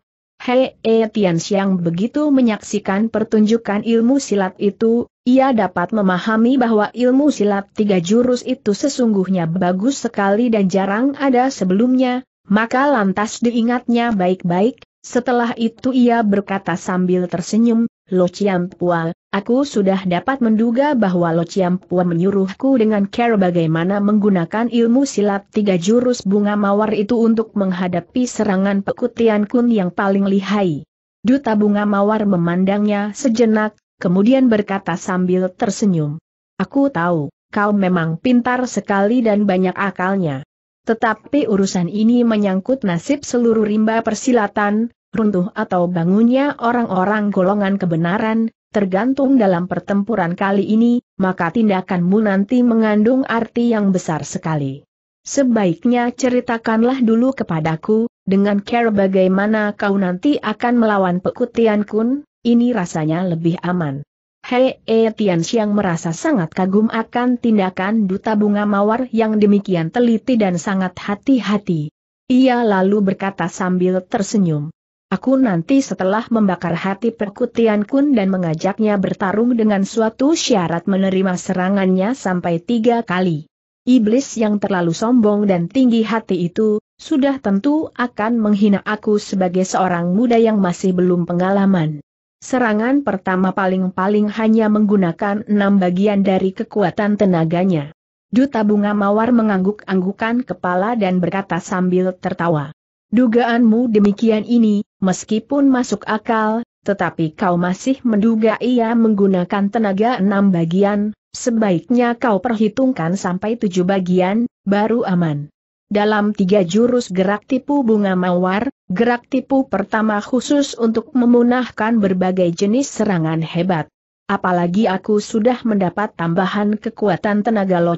Speaker 1: Hei E Tian Xiang begitu menyaksikan pertunjukan ilmu silat itu, ia dapat memahami bahwa ilmu silat tiga jurus itu sesungguhnya bagus sekali dan jarang ada sebelumnya, maka lantas diingatnya baik-baik, setelah itu ia berkata sambil tersenyum, Lo Chiang Pual, Aku sudah dapat menduga bahwa Lo Chiampua menyuruhku dengan care bagaimana menggunakan ilmu silat tiga jurus bunga mawar itu untuk menghadapi serangan pekutian kun yang paling lihai. Duta bunga mawar memandangnya sejenak, kemudian berkata sambil tersenyum. Aku tahu, kau memang pintar sekali dan banyak akalnya. Tetapi urusan ini menyangkut nasib seluruh rimba persilatan, runtuh atau bangunnya orang-orang golongan kebenaran, tergantung dalam pertempuran kali ini, maka tindakanmu nanti mengandung arti yang besar sekali. Sebaiknya ceritakanlah dulu kepadaku, dengan care bagaimana kau nanti akan melawan pekutian kun, ini rasanya lebih aman. Hei e Tian Xiang merasa sangat kagum akan tindakan duta bunga mawar yang demikian teliti dan sangat hati-hati. Ia lalu berkata sambil tersenyum. Aku nanti setelah membakar hati perkutian kun dan mengajaknya bertarung dengan suatu syarat menerima serangannya sampai tiga kali. Iblis yang terlalu sombong dan tinggi hati itu, sudah tentu akan menghina aku sebagai seorang muda yang masih belum pengalaman. Serangan pertama paling-paling hanya menggunakan enam bagian dari kekuatan tenaganya. Duta bunga mawar mengangguk-anggukan kepala dan berkata sambil tertawa. Dugaanmu demikian ini, meskipun masuk akal, tetapi kau masih menduga ia menggunakan tenaga enam bagian, sebaiknya kau perhitungkan sampai tujuh bagian, baru aman. Dalam tiga jurus gerak tipu bunga mawar, gerak tipu pertama khusus untuk memunahkan berbagai jenis serangan hebat. Apalagi aku sudah mendapat tambahan kekuatan tenaga Lo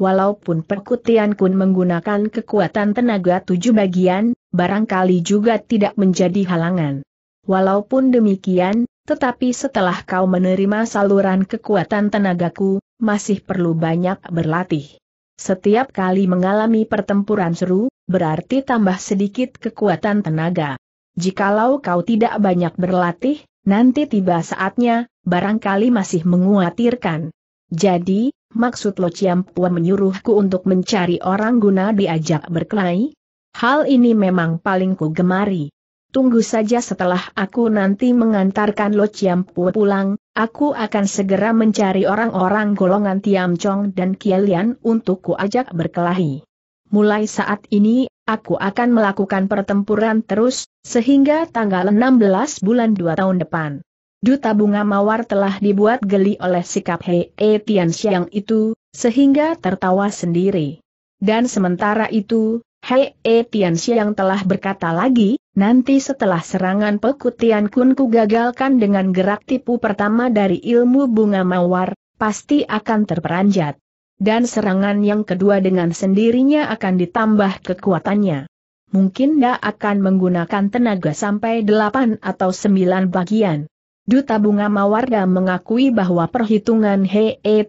Speaker 1: Walaupun perkutian kun menggunakan kekuatan tenaga tujuh bagian, barangkali juga tidak menjadi halangan. Walaupun demikian, tetapi setelah kau menerima saluran kekuatan tenagaku, masih perlu banyak berlatih. Setiap kali mengalami pertempuran seru, berarti tambah sedikit kekuatan tenaga. Jikalau kau tidak banyak berlatih, nanti tiba saatnya, barangkali masih menguatirkan. Jadi, Maksud Lo Ciampuan menyuruhku untuk mencari orang guna diajak berkelahi? Hal ini memang paling ku gemari. Tunggu saja setelah aku nanti mengantarkan Lo Ciampuan pulang, aku akan segera mencari orang-orang golongan Tiamcong dan Kielian untuk ku ajak berkelahi. Mulai saat ini, aku akan melakukan pertempuran terus, sehingga tanggal 16 bulan 2 tahun depan. Duta bunga mawar telah dibuat geli oleh sikap Hei E Tianxiang itu, sehingga tertawa sendiri. Dan sementara itu, Hei E Tianxiang telah berkata lagi, nanti setelah serangan pekutian kunku gagalkan dengan gerak tipu pertama dari ilmu bunga mawar, pasti akan terperanjat. Dan serangan yang kedua dengan sendirinya akan ditambah kekuatannya. Mungkin dia akan menggunakan tenaga sampai delapan atau sembilan bagian. Duta Bunga Mawarda mengakui bahwa perhitungan Hei -e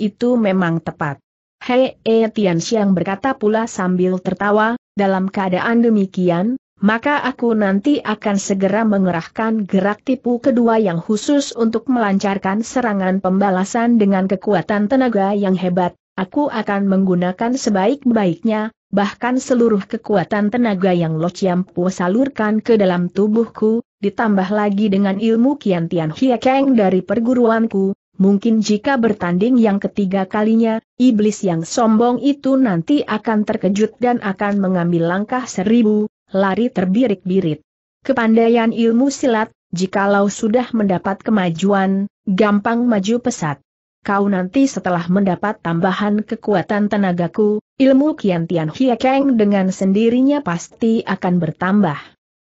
Speaker 1: itu memang tepat. Hei -e berkata pula sambil tertawa, dalam keadaan demikian, maka aku nanti akan segera mengerahkan gerak tipu kedua yang khusus untuk melancarkan serangan pembalasan dengan kekuatan tenaga yang hebat, aku akan menggunakan sebaik-baiknya, bahkan seluruh kekuatan tenaga yang Lo Chiam salurkan ke dalam tubuhku, ditambah lagi dengan ilmu Kian Tian Keng dari perguruanku, mungkin jika bertanding yang ketiga kalinya, iblis yang sombong itu nanti akan terkejut dan akan mengambil langkah seribu, lari terbirik-birit. Kepandaian ilmu silat, jikalau sudah mendapat kemajuan, gampang maju pesat. Kau nanti setelah mendapat tambahan kekuatan tenagaku, ilmu Kian Tian Keng dengan sendirinya pasti akan bertambah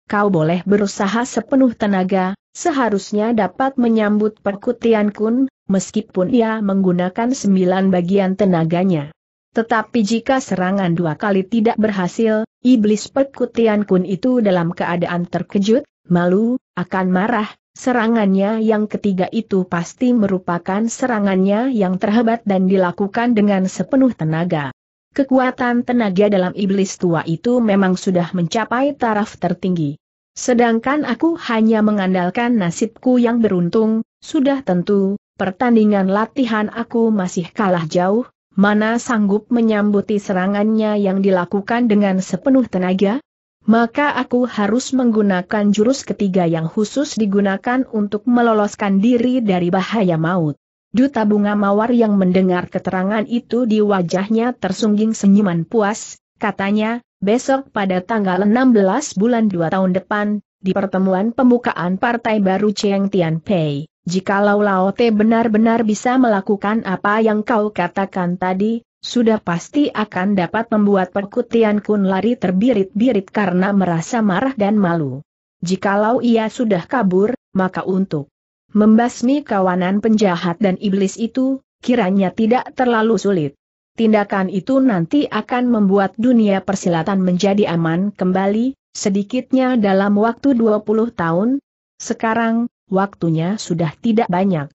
Speaker 1: kau boleh berusaha sepenuh tenaga, seharusnya dapat menyambut perkutian kun, meskipun ia menggunakan sembilan bagian tenaganya. Tetapi jika serangan dua kali tidak berhasil, iblis perkutian kun itu dalam keadaan terkejut, malu, akan marah, serangannya yang ketiga itu pasti merupakan serangannya yang terhebat dan dilakukan dengan sepenuh tenaga kekuatan tenaga dalam iblis tua itu memang sudah mencapai taraf tertinggi. Sedangkan aku hanya mengandalkan nasibku yang beruntung, sudah tentu, pertandingan latihan aku masih kalah jauh, mana sanggup menyambuti serangannya yang dilakukan dengan sepenuh tenaga? Maka aku harus menggunakan jurus ketiga yang khusus digunakan untuk meloloskan diri dari bahaya maut. Duta bunga mawar yang mendengar keterangan itu di wajahnya tersungging senyuman puas, katanya, besok pada tanggal 16 bulan 2 tahun depan, di pertemuan pembukaan partai baru Cheng Tianpei, jikalau Te benar-benar bisa melakukan apa yang kau katakan tadi, sudah pasti akan dapat membuat perkutian kun lari terbirit-birit karena merasa marah dan malu. Jikalau ia sudah kabur, maka untuk Membasmi kawanan penjahat dan iblis itu, kiranya tidak terlalu sulit. Tindakan itu nanti akan membuat dunia persilatan menjadi aman kembali, sedikitnya dalam waktu 20 tahun. Sekarang, waktunya sudah tidak banyak.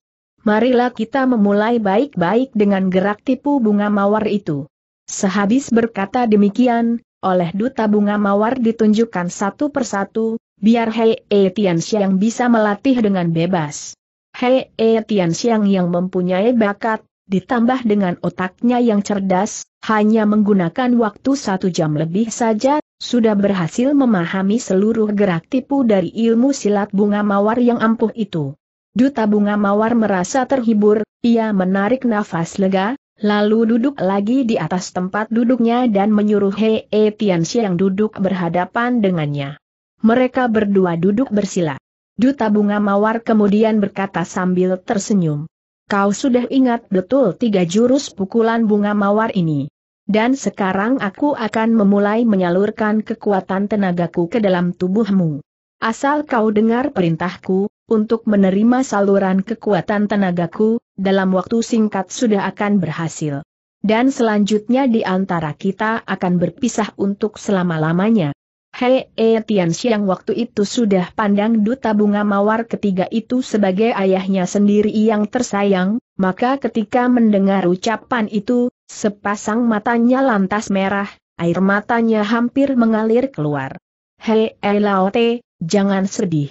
Speaker 1: Marilah kita memulai baik-baik dengan gerak tipu bunga mawar itu. Sehabis berkata demikian, oleh Duta Bunga Mawar ditunjukkan satu persatu, biar Hei E Tian bisa melatih dengan bebas. Hei E Tian yang mempunyai bakat, ditambah dengan otaknya yang cerdas, hanya menggunakan waktu satu jam lebih saja, sudah berhasil memahami seluruh gerak tipu dari ilmu silat bunga mawar yang ampuh itu. Duta bunga mawar merasa terhibur, ia menarik nafas lega, Lalu duduk lagi di atas tempat duduknya dan menyuruh He e Tianxi yang duduk berhadapan dengannya. Mereka berdua duduk bersila. Duta bunga mawar kemudian berkata sambil tersenyum. Kau sudah ingat betul tiga jurus pukulan bunga mawar ini. Dan sekarang aku akan memulai menyalurkan kekuatan tenagaku ke dalam tubuhmu. Asal kau dengar perintahku, untuk menerima saluran kekuatan tenagaku, dalam waktu singkat sudah akan berhasil. Dan selanjutnya di antara kita akan berpisah untuk selama-lamanya. Hei e Tian Xiang waktu itu sudah pandang duta bunga mawar ketiga itu sebagai ayahnya sendiri yang tersayang, maka ketika mendengar ucapan itu, sepasang matanya lantas merah, air matanya hampir mengalir keluar. Hei e Lao jangan sedih.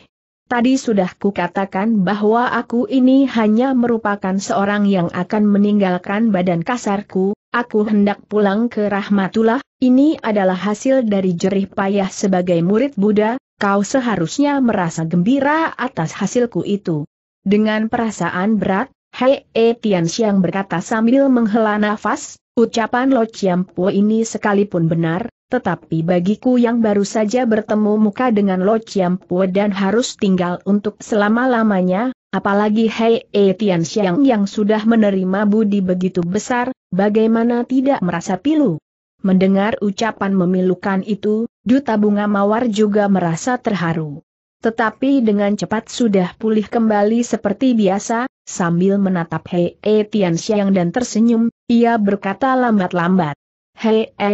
Speaker 1: Tadi sudah kukatakan bahwa aku ini hanya merupakan seorang yang akan meninggalkan badan kasarku, aku hendak pulang ke Rahmatullah, ini adalah hasil dari jerih payah sebagai murid Buddha, kau seharusnya merasa gembira atas hasilku itu. Dengan perasaan berat, Hei e Tian Xiang berkata sambil menghela nafas, ucapan Lo Chiam Po ini sekalipun benar, tetapi bagiku yang baru saja bertemu muka dengan Lo Po dan harus tinggal untuk selama-lamanya, apalagi Hei E Tian yang sudah menerima budi begitu besar, bagaimana tidak merasa pilu? Mendengar ucapan memilukan itu, Duta Bunga Mawar juga merasa terharu. Tetapi dengan cepat sudah pulih kembali seperti biasa, sambil menatap Hei E Tian dan tersenyum, ia berkata lambat-lambat. Hei E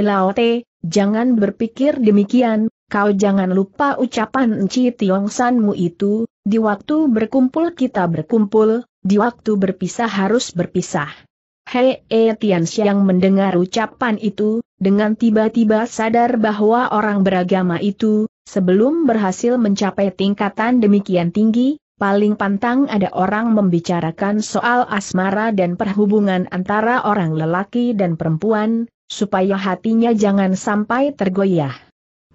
Speaker 1: Jangan berpikir demikian, kau jangan lupa ucapan Enci Sanmu itu, di waktu berkumpul kita berkumpul, di waktu berpisah harus berpisah. Hei E Tian Xiang mendengar ucapan itu, dengan tiba-tiba sadar bahwa orang beragama itu, sebelum berhasil mencapai tingkatan demikian tinggi, paling pantang ada orang membicarakan soal asmara dan perhubungan antara orang lelaki dan perempuan, supaya hatinya jangan sampai tergoyah.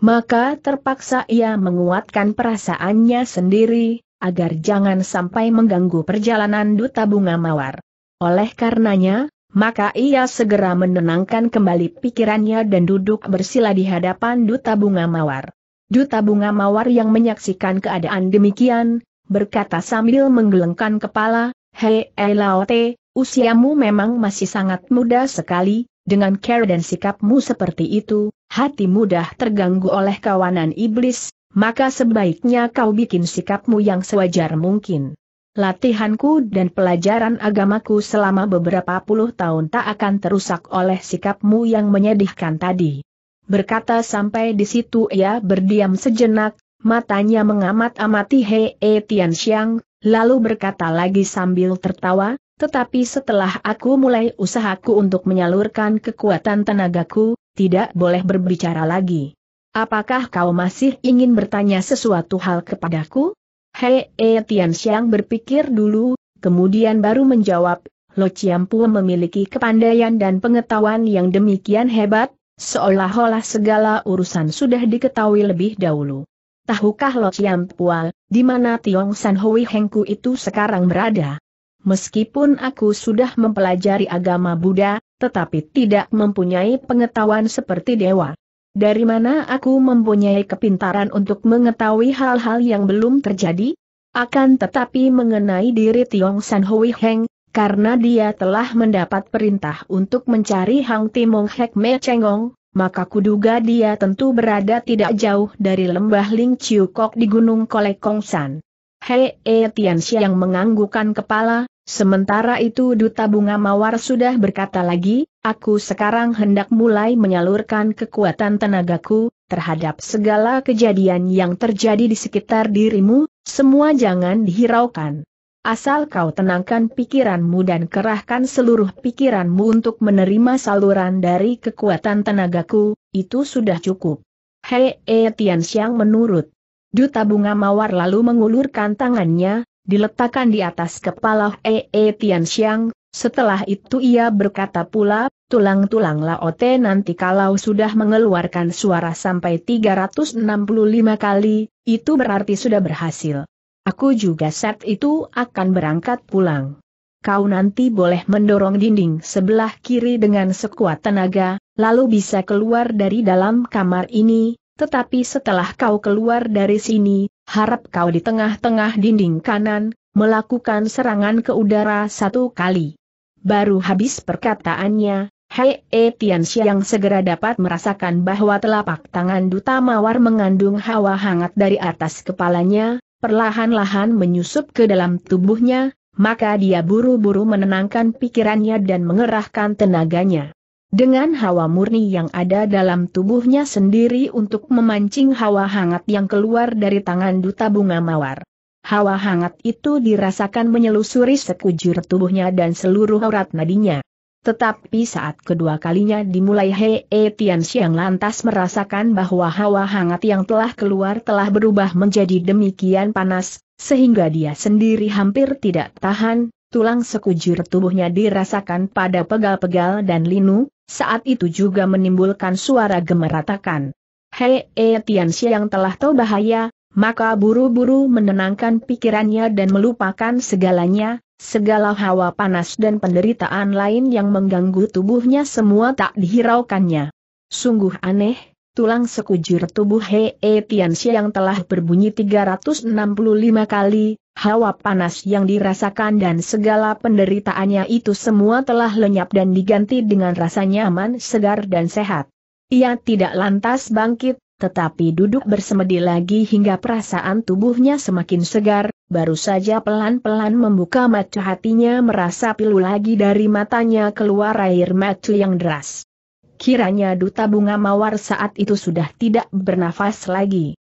Speaker 1: Maka terpaksa ia menguatkan perasaannya sendiri, agar jangan sampai mengganggu perjalanan duta bunga mawar. Oleh karenanya, maka ia segera menenangkan kembali pikirannya dan duduk bersila di hadapan duta bunga mawar. Duta bunga mawar yang menyaksikan keadaan demikian, berkata sambil menggelengkan kepala, Hei Elaote, usiamu memang masih sangat muda sekali, dengan care dan sikapmu seperti itu, hati mudah terganggu oleh kawanan iblis, maka sebaiknya kau bikin sikapmu yang sewajar mungkin. Latihanku dan pelajaran agamaku selama beberapa puluh tahun tak akan terusak oleh sikapmu yang menyedihkan tadi. Berkata sampai di situ ia berdiam sejenak, matanya mengamat-amati Hei Tian Xiang, lalu berkata lagi sambil tertawa, tetapi setelah aku mulai usahaku untuk menyalurkan kekuatan tenagaku, tidak boleh berbicara lagi. Apakah kau masih ingin bertanya sesuatu hal kepadaku? Hei e Tian Xiang berpikir dulu, kemudian baru menjawab, Lo Chiampu memiliki kepandaian dan pengetahuan yang demikian hebat, seolah-olah segala urusan sudah diketahui lebih dahulu. Tahukah Lo Chiampu, di mana Tiong San Hui Hengku itu sekarang berada? Meskipun aku sudah mempelajari agama Buddha, tetapi tidak mempunyai pengetahuan seperti dewa. Dari mana aku mempunyai kepintaran untuk mengetahui hal-hal yang belum terjadi? Akan tetapi mengenai diri Tiong San Hui Heng, karena dia telah mendapat perintah untuk mencari Hang Timong Hek Me Chengong, maka kuduga dia tentu berada tidak jauh dari lembah Ling Chiu Kok di Gunung Kolekong San. Hei E yang menganggukan kepala, sementara itu Duta Bunga Mawar sudah berkata lagi, aku sekarang hendak mulai menyalurkan kekuatan tenagaku, terhadap segala kejadian yang terjadi di sekitar dirimu, semua jangan dihiraukan. Asal kau tenangkan pikiranmu dan kerahkan seluruh pikiranmu untuk menerima saluran dari kekuatan tenagaku, itu sudah cukup. Hei E Xiang menurut Duta bunga mawar lalu mengulurkan tangannya, diletakkan di atas kepala Ee -e Tianxiang, setelah itu ia berkata pula, tulang-tulang laote nanti kalau sudah mengeluarkan suara sampai 365 kali, itu berarti sudah berhasil. Aku juga saat itu akan berangkat pulang. Kau nanti boleh mendorong dinding sebelah kiri dengan sekuat tenaga, lalu bisa keluar dari dalam kamar ini, tetapi setelah kau keluar dari sini, harap kau di tengah-tengah dinding kanan, melakukan serangan ke udara satu kali. Baru habis perkataannya, Hei E Tian yang segera dapat merasakan bahwa telapak tangan Duta Mawar mengandung hawa hangat dari atas kepalanya, perlahan-lahan menyusup ke dalam tubuhnya, maka dia buru-buru menenangkan pikirannya dan mengerahkan tenaganya dengan hawa murni yang ada dalam tubuhnya sendiri untuk memancing hawa hangat yang keluar dari tangan duta bunga mawar. Hawa hangat itu dirasakan menyelusuri sekujur tubuhnya dan seluruh aurat nadinya. Tetapi saat kedua kalinya dimulai Hei -he e Tian Xiang lantas merasakan bahwa hawa hangat yang telah keluar telah berubah menjadi demikian panas, sehingga dia sendiri hampir tidak tahan, tulang sekujur tubuhnya dirasakan pada pegal-pegal dan linu, saat itu juga menimbulkan suara gemeratakan. Hei E yang telah tahu bahaya, maka buru-buru menenangkan pikirannya dan melupakan segalanya, segala hawa panas dan penderitaan lain yang mengganggu tubuhnya semua tak dihiraukannya. Sungguh aneh, tulang sekujur tubuh Hei E yang telah berbunyi 365 kali, hawa panas yang dirasakan dan segala penderitaannya itu semua telah lenyap dan diganti dengan rasa nyaman, segar dan sehat. Ia tidak lantas bangkit, tetapi duduk bersemedi lagi hingga perasaan tubuhnya semakin segar, baru saja pelan-pelan membuka mata hatinya merasa pilu lagi dari matanya keluar air mata yang deras. Kiranya duta bunga mawar saat itu sudah tidak bernafas lagi.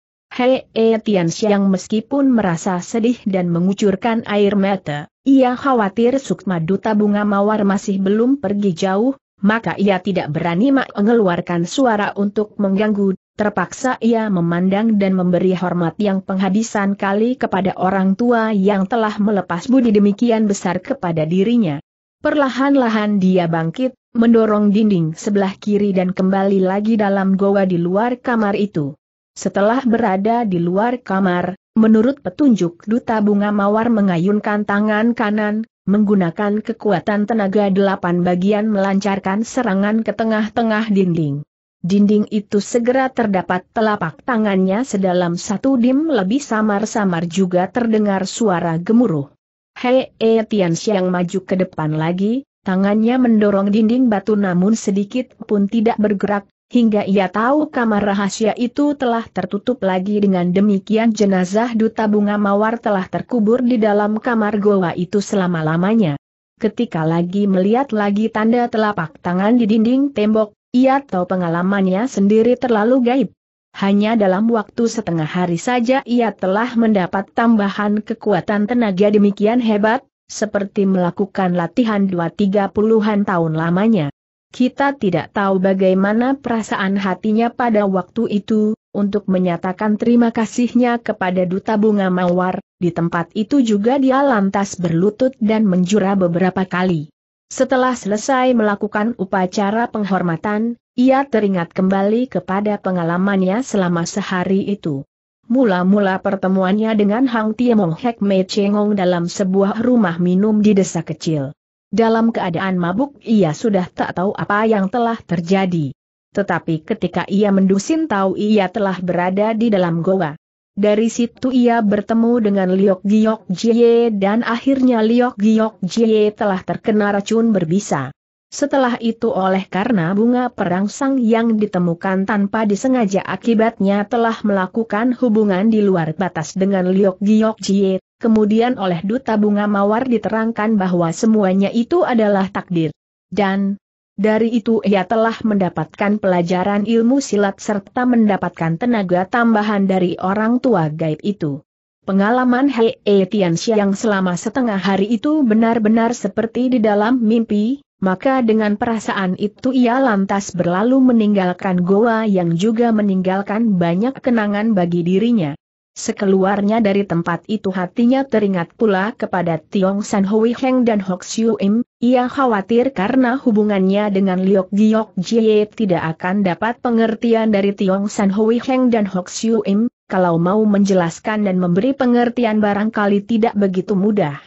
Speaker 1: Hei E Tian Xiang meskipun merasa sedih dan mengucurkan air mata, ia khawatir Sukma Duta Bunga Mawar masih belum pergi jauh, maka ia tidak berani mengeluarkan suara untuk mengganggu, terpaksa ia memandang dan memberi hormat yang penghabisan kali kepada orang tua yang telah melepas budi demikian besar kepada dirinya. Perlahan-lahan dia bangkit, mendorong dinding sebelah kiri dan kembali lagi dalam goa di luar kamar itu. Setelah berada di luar kamar, menurut petunjuk Duta Bunga Mawar mengayunkan tangan kanan, menggunakan kekuatan tenaga delapan bagian melancarkan serangan ke tengah-tengah dinding. Dinding itu segera terdapat telapak tangannya sedalam satu dim lebih samar-samar juga terdengar suara gemuruh. Hei E Tian Xiang maju ke depan lagi, tangannya mendorong dinding batu namun sedikit pun tidak bergerak, hingga ia tahu kamar rahasia itu telah tertutup lagi dengan demikian jenazah duta bunga mawar telah terkubur di dalam kamar goa itu selama-lamanya. Ketika lagi melihat lagi tanda telapak tangan di dinding tembok, ia tahu pengalamannya sendiri terlalu gaib. Hanya dalam waktu setengah hari saja ia telah mendapat tambahan kekuatan tenaga demikian hebat, seperti melakukan latihan dua tiga puluhan tahun lamanya. Kita tidak tahu bagaimana perasaan hatinya pada waktu itu, untuk menyatakan terima kasihnya kepada Duta Bunga Mawar, di tempat itu juga dia lantas berlutut dan menjura beberapa kali. Setelah selesai melakukan upacara penghormatan, ia teringat kembali kepada pengalamannya selama sehari itu. Mula-mula pertemuannya dengan Hang Tiemong Hek Mei Chengong dalam sebuah rumah minum di desa kecil. Dalam keadaan mabuk ia sudah tak tahu apa yang telah terjadi. Tetapi ketika ia mendusin tahu ia telah berada di dalam goa. Dari situ ia bertemu dengan Liok Giok Jie dan akhirnya Liok Giok Jie telah terkena racun berbisa. Setelah itu oleh karena bunga perangsang yang ditemukan tanpa disengaja akibatnya telah melakukan hubungan di luar batas dengan Liok Giok Jie, kemudian oleh Duta Bunga Mawar diterangkan bahwa semuanya itu adalah takdir. Dan, dari itu ia telah mendapatkan pelajaran ilmu silat serta mendapatkan tenaga tambahan dari orang tua gaib itu. Pengalaman Hei e Tianxia yang selama setengah hari itu benar-benar seperti di dalam mimpi, maka dengan perasaan itu ia lantas berlalu meninggalkan goa yang juga meninggalkan banyak kenangan bagi dirinya. Sekeluarnya dari tempat itu hatinya teringat pula kepada Tiong San Hui Heng dan Hok Siu Im, ia khawatir karena hubungannya dengan Liok Giok Jie tidak akan dapat pengertian dari Tiong San Hui Heng dan Hok Siu Im, kalau mau menjelaskan dan memberi pengertian barangkali tidak begitu mudah.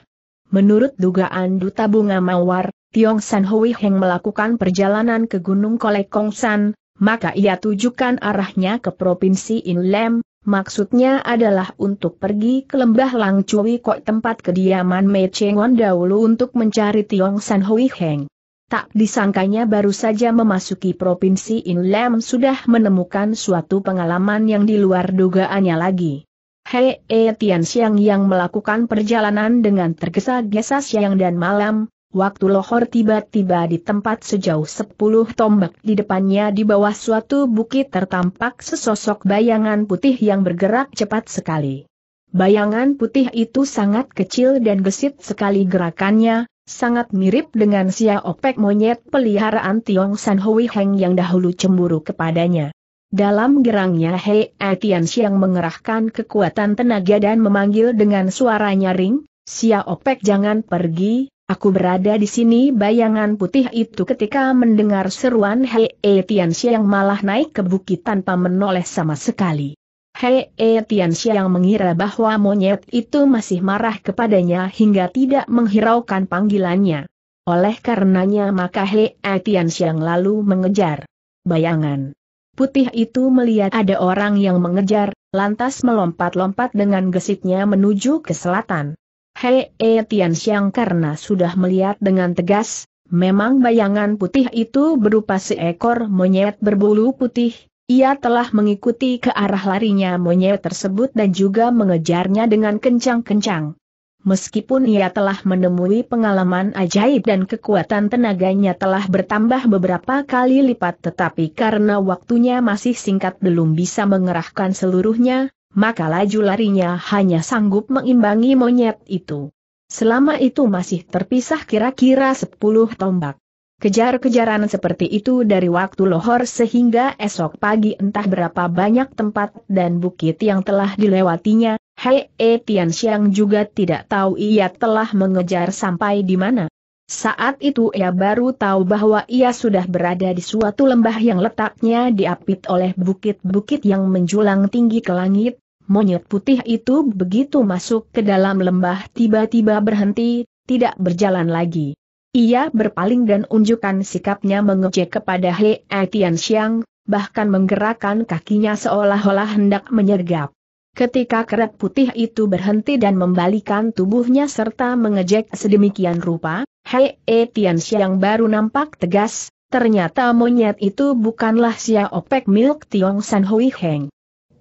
Speaker 1: Menurut dugaan Duta Bunga Mawar, Tiong San Hui Heng melakukan perjalanan ke Gunung Kolekong San, maka ia tujukan arahnya ke Provinsi Inlem, Maksudnya adalah untuk pergi ke lembah Langcui Kok tempat kediaman Mei Wan dahulu untuk mencari Tiong San Hui Heng. Tak disangkanya baru saja memasuki provinsi Inlam sudah menemukan suatu pengalaman yang di luar dugaannya lagi. Hei e Tian Xiang yang melakukan perjalanan dengan tergesa-gesa siang dan malam, Waktu Lohor tiba-tiba di tempat sejauh sepuluh tombak di depannya di bawah suatu bukit tertampak sesosok bayangan putih yang bergerak cepat sekali. Bayangan putih itu sangat kecil dan gesit sekali gerakannya, sangat mirip dengan Sia Opek monyet peliharaan Tiong San Hui Heng yang dahulu cemburu kepadanya. Dalam gerangnya Hei Etian Siang mengerahkan kekuatan tenaga dan memanggil dengan suara nyaring, Sia Opek jangan pergi, Aku berada di sini bayangan putih itu ketika mendengar seruan Hei e, Tian yang malah naik ke bukit tanpa menoleh sama sekali. Hei e, Tian yang mengira bahwa monyet itu masih marah kepadanya hingga tidak menghiraukan panggilannya. Oleh karenanya maka Hei e, Tian lalu mengejar bayangan. Putih itu melihat ada orang yang mengejar, lantas melompat-lompat dengan gesitnya menuju ke selatan. He eh, Tian Xiang karena sudah melihat dengan tegas, memang bayangan putih itu berupa seekor monyet berbulu putih, ia telah mengikuti ke arah larinya monyet tersebut dan juga mengejarnya dengan kencang-kencang. Meskipun ia telah menemui pengalaman ajaib dan kekuatan tenaganya telah bertambah beberapa kali lipat tetapi karena waktunya masih singkat belum bisa mengerahkan seluruhnya, maka laju larinya hanya sanggup mengimbangi monyet itu. Selama itu masih terpisah kira-kira 10 tombak. Kejar-kejaran seperti itu dari waktu lohor sehingga esok pagi entah berapa banyak tempat dan bukit yang telah dilewatinya, Hei E Tian Xiang juga tidak tahu ia telah mengejar sampai di mana. Saat itu ia baru tahu bahwa ia sudah berada di suatu lembah yang letaknya diapit oleh bukit-bukit yang menjulang tinggi ke langit, Monyet putih itu begitu masuk ke dalam lembah tiba-tiba berhenti, tidak berjalan lagi. Ia berpaling dan unjukkan sikapnya mengejek kepada He Tian Xiang, bahkan menggerakkan kakinya seolah-olah hendak menyergap. Ketika kerak putih itu berhenti dan membalikan tubuhnya serta mengejek sedemikian rupa, He Tian Xiang baru nampak tegas, ternyata monyet itu bukanlah Xiao Opek Milk Tiong San Hui Heng.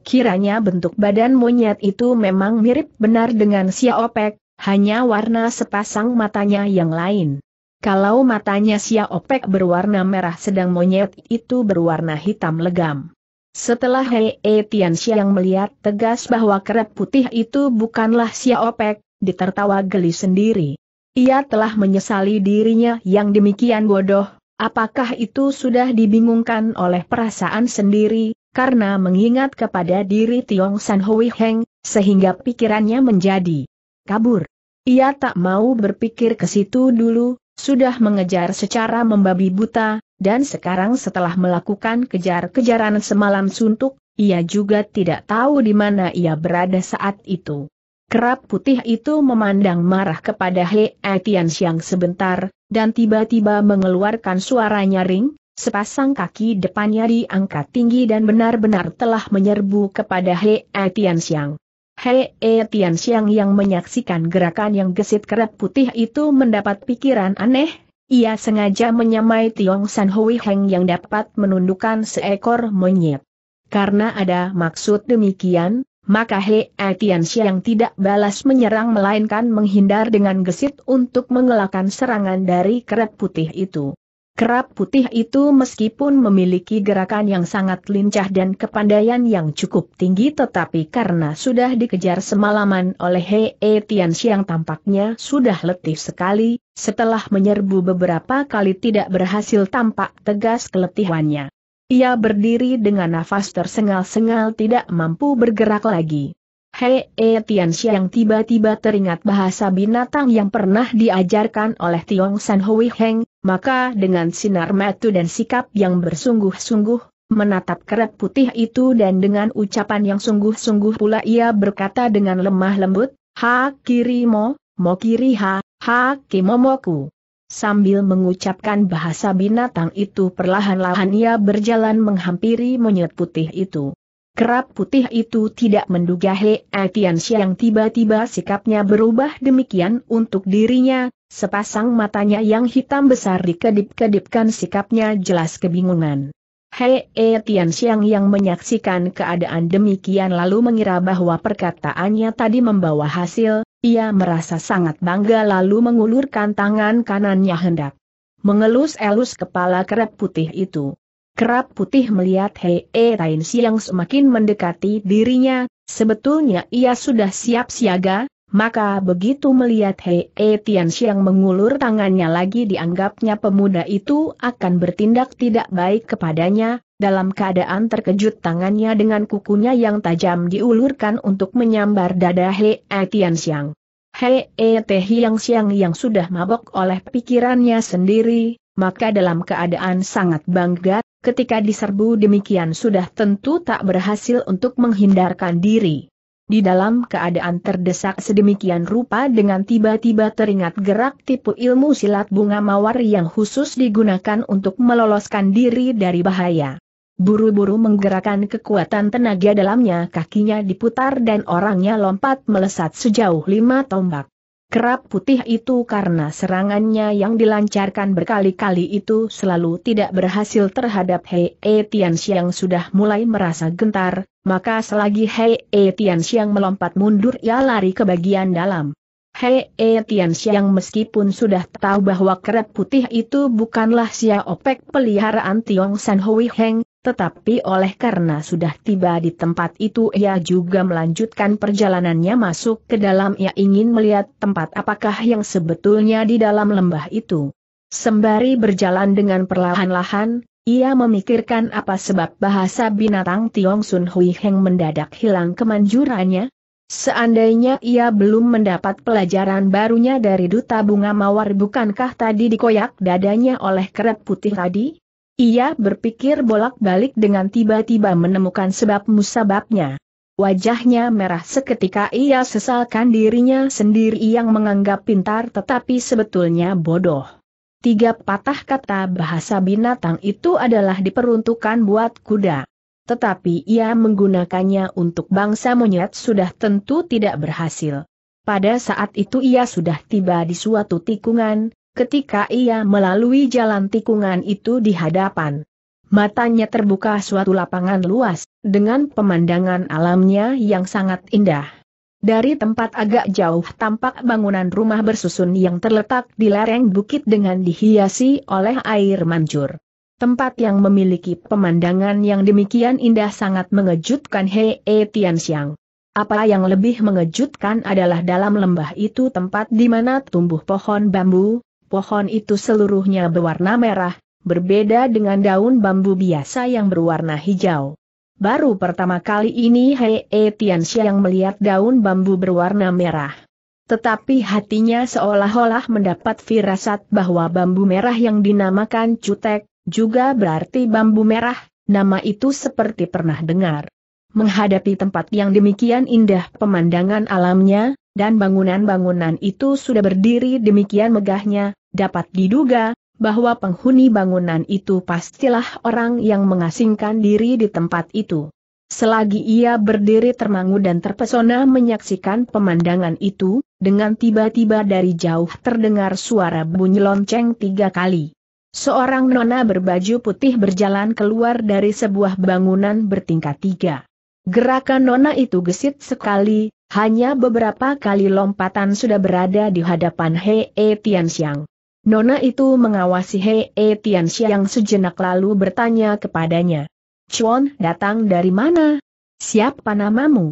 Speaker 1: Kiranya bentuk badan monyet itu memang mirip benar dengan Siaopek, hanya warna sepasang matanya yang lain. Kalau matanya Siaopek berwarna merah sedang monyet itu berwarna hitam legam. Setelah Hei e Tian Xiang melihat tegas bahwa kerep putih itu bukanlah Siaopek, ditertawa geli sendiri. Ia telah menyesali dirinya yang demikian bodoh, apakah itu sudah dibingungkan oleh perasaan sendiri, karena mengingat kepada diri Tiong San Hui Heng, sehingga pikirannya menjadi kabur. Ia tak mau berpikir ke situ dulu, sudah mengejar secara membabi buta, dan sekarang setelah melakukan kejar-kejaran semalam suntuk, ia juga tidak tahu di mana ia berada saat itu. Kerap putih itu memandang marah kepada He Etian Siang sebentar, dan tiba-tiba mengeluarkan suara nyaring, Sepasang kaki depannya diangkat tinggi dan benar-benar telah menyerbu kepada He E Tian Xiang. He E yang menyaksikan gerakan yang gesit kerap putih itu mendapat pikiran aneh, ia sengaja menyamai Tiong San Hui Heng yang dapat menundukkan seekor monyet. Karena ada maksud demikian, maka He Tianxiang tidak balas menyerang melainkan menghindar dengan gesit untuk mengelakkan serangan dari kerap putih itu. Kerap putih itu meskipun memiliki gerakan yang sangat lincah dan kepandaian yang cukup tinggi tetapi karena sudah dikejar semalaman oleh Hei Tianxiang tampaknya sudah letih sekali, setelah menyerbu beberapa kali tidak berhasil tampak tegas keletihannya. Ia berdiri dengan nafas tersengal-sengal tidak mampu bergerak lagi. Hei, E Tianxia yang tiba-tiba teringat bahasa binatang yang pernah diajarkan oleh Tiong San Hui Heng, maka dengan sinar mata dan sikap yang bersungguh-sungguh, menatap kerap putih itu dan dengan ucapan yang sungguh-sungguh pula ia berkata dengan lemah lembut, Ha mo, mo kiri ha, ha kimomoku. Sambil mengucapkan bahasa binatang itu perlahan-lahan ia berjalan menghampiri monyet putih itu kerap putih itu tidak menduga He Etian yang tiba-tiba sikapnya berubah demikian untuk dirinya, sepasang matanya yang hitam besar dikedip-kedipkan sikapnya jelas kebingungan. He Etian Siang yang menyaksikan keadaan demikian lalu mengira bahwa perkataannya tadi membawa hasil, ia merasa sangat bangga lalu mengulurkan tangan kanannya hendak mengelus-elus kepala kerap putih itu. Kerap putih melihat Hei e Tain Siang semakin mendekati dirinya, sebetulnya ia sudah siap siaga, maka begitu melihat Hei e Tian Siang mengulur tangannya lagi dianggapnya pemuda itu akan bertindak tidak baik kepadanya, dalam keadaan terkejut tangannya dengan kukunya yang tajam diulurkan untuk menyambar dada Hei e Tian Siang. Hei e Teh Yang Siang yang sudah mabok oleh pikirannya sendiri, maka dalam keadaan sangat bangga ketika diserbu demikian sudah tentu tak berhasil untuk menghindarkan diri. Di dalam keadaan terdesak sedemikian rupa dengan tiba-tiba teringat gerak tipu ilmu silat bunga mawar yang khusus digunakan untuk meloloskan diri dari bahaya. Buru-buru menggerakkan kekuatan tenaga dalamnya kakinya diputar dan orangnya lompat melesat sejauh lima tombak. Kerap putih itu karena serangannya yang dilancarkan berkali-kali itu selalu tidak berhasil terhadap Hei E Tian sudah mulai merasa gentar, maka selagi Hei E Tian melompat mundur ia lari ke bagian dalam. Hei E Tian meskipun sudah tahu bahwa kerap putih itu bukanlah Xia Opek peliharaan Tiong San Hui Heng, tetapi oleh karena sudah tiba di tempat itu ia juga melanjutkan perjalanannya masuk ke dalam ia ingin melihat tempat apakah yang sebetulnya di dalam lembah itu. Sembari berjalan dengan perlahan-lahan, ia memikirkan apa sebab bahasa binatang Tiong Sun Hui Heng mendadak hilang kemanjurannya. Seandainya ia belum mendapat pelajaran barunya dari duta bunga mawar bukankah tadi dikoyak dadanya oleh kerep putih tadi? Ia berpikir bolak-balik dengan tiba-tiba menemukan sebab musababnya. Wajahnya merah seketika ia sesalkan dirinya sendiri yang menganggap pintar tetapi sebetulnya bodoh. Tiga patah kata bahasa binatang itu adalah diperuntukkan buat kuda. Tetapi ia menggunakannya untuk bangsa monyet sudah tentu tidak berhasil. Pada saat itu ia sudah tiba di suatu tikungan, ketika ia melalui jalan tikungan itu di hadapan. Matanya terbuka suatu lapangan luas, dengan pemandangan alamnya yang sangat indah. Dari tempat agak jauh tampak bangunan rumah bersusun yang terletak di lereng bukit dengan dihiasi oleh air mancur. Tempat yang memiliki pemandangan yang demikian indah sangat mengejutkan Hei e Tianxiang. Apa yang lebih mengejutkan adalah dalam lembah itu tempat di mana tumbuh pohon bambu, pohon itu seluruhnya berwarna merah, berbeda dengan daun bambu biasa yang berwarna hijau. Baru pertama kali ini Hei e yang melihat daun bambu berwarna merah. Tetapi hatinya seolah-olah mendapat firasat bahwa bambu merah yang dinamakan cutek, juga berarti bambu merah, nama itu seperti pernah dengar. Menghadapi tempat yang demikian indah pemandangan alamnya, dan bangunan-bangunan itu sudah berdiri demikian megahnya, Dapat diduga, bahwa penghuni bangunan itu pastilah orang yang mengasingkan diri di tempat itu. Selagi ia berdiri termangu dan terpesona menyaksikan pemandangan itu, dengan tiba-tiba dari jauh terdengar suara bunyi lonceng tiga kali. Seorang nona berbaju putih berjalan keluar dari sebuah bangunan bertingkat tiga. Gerakan nona itu gesit sekali, hanya beberapa kali lompatan sudah berada di hadapan Hei -e Xiang. Nona itu mengawasi Hei e Tianxia yang sejenak lalu bertanya kepadanya. Chuan datang dari mana? Siapa namamu?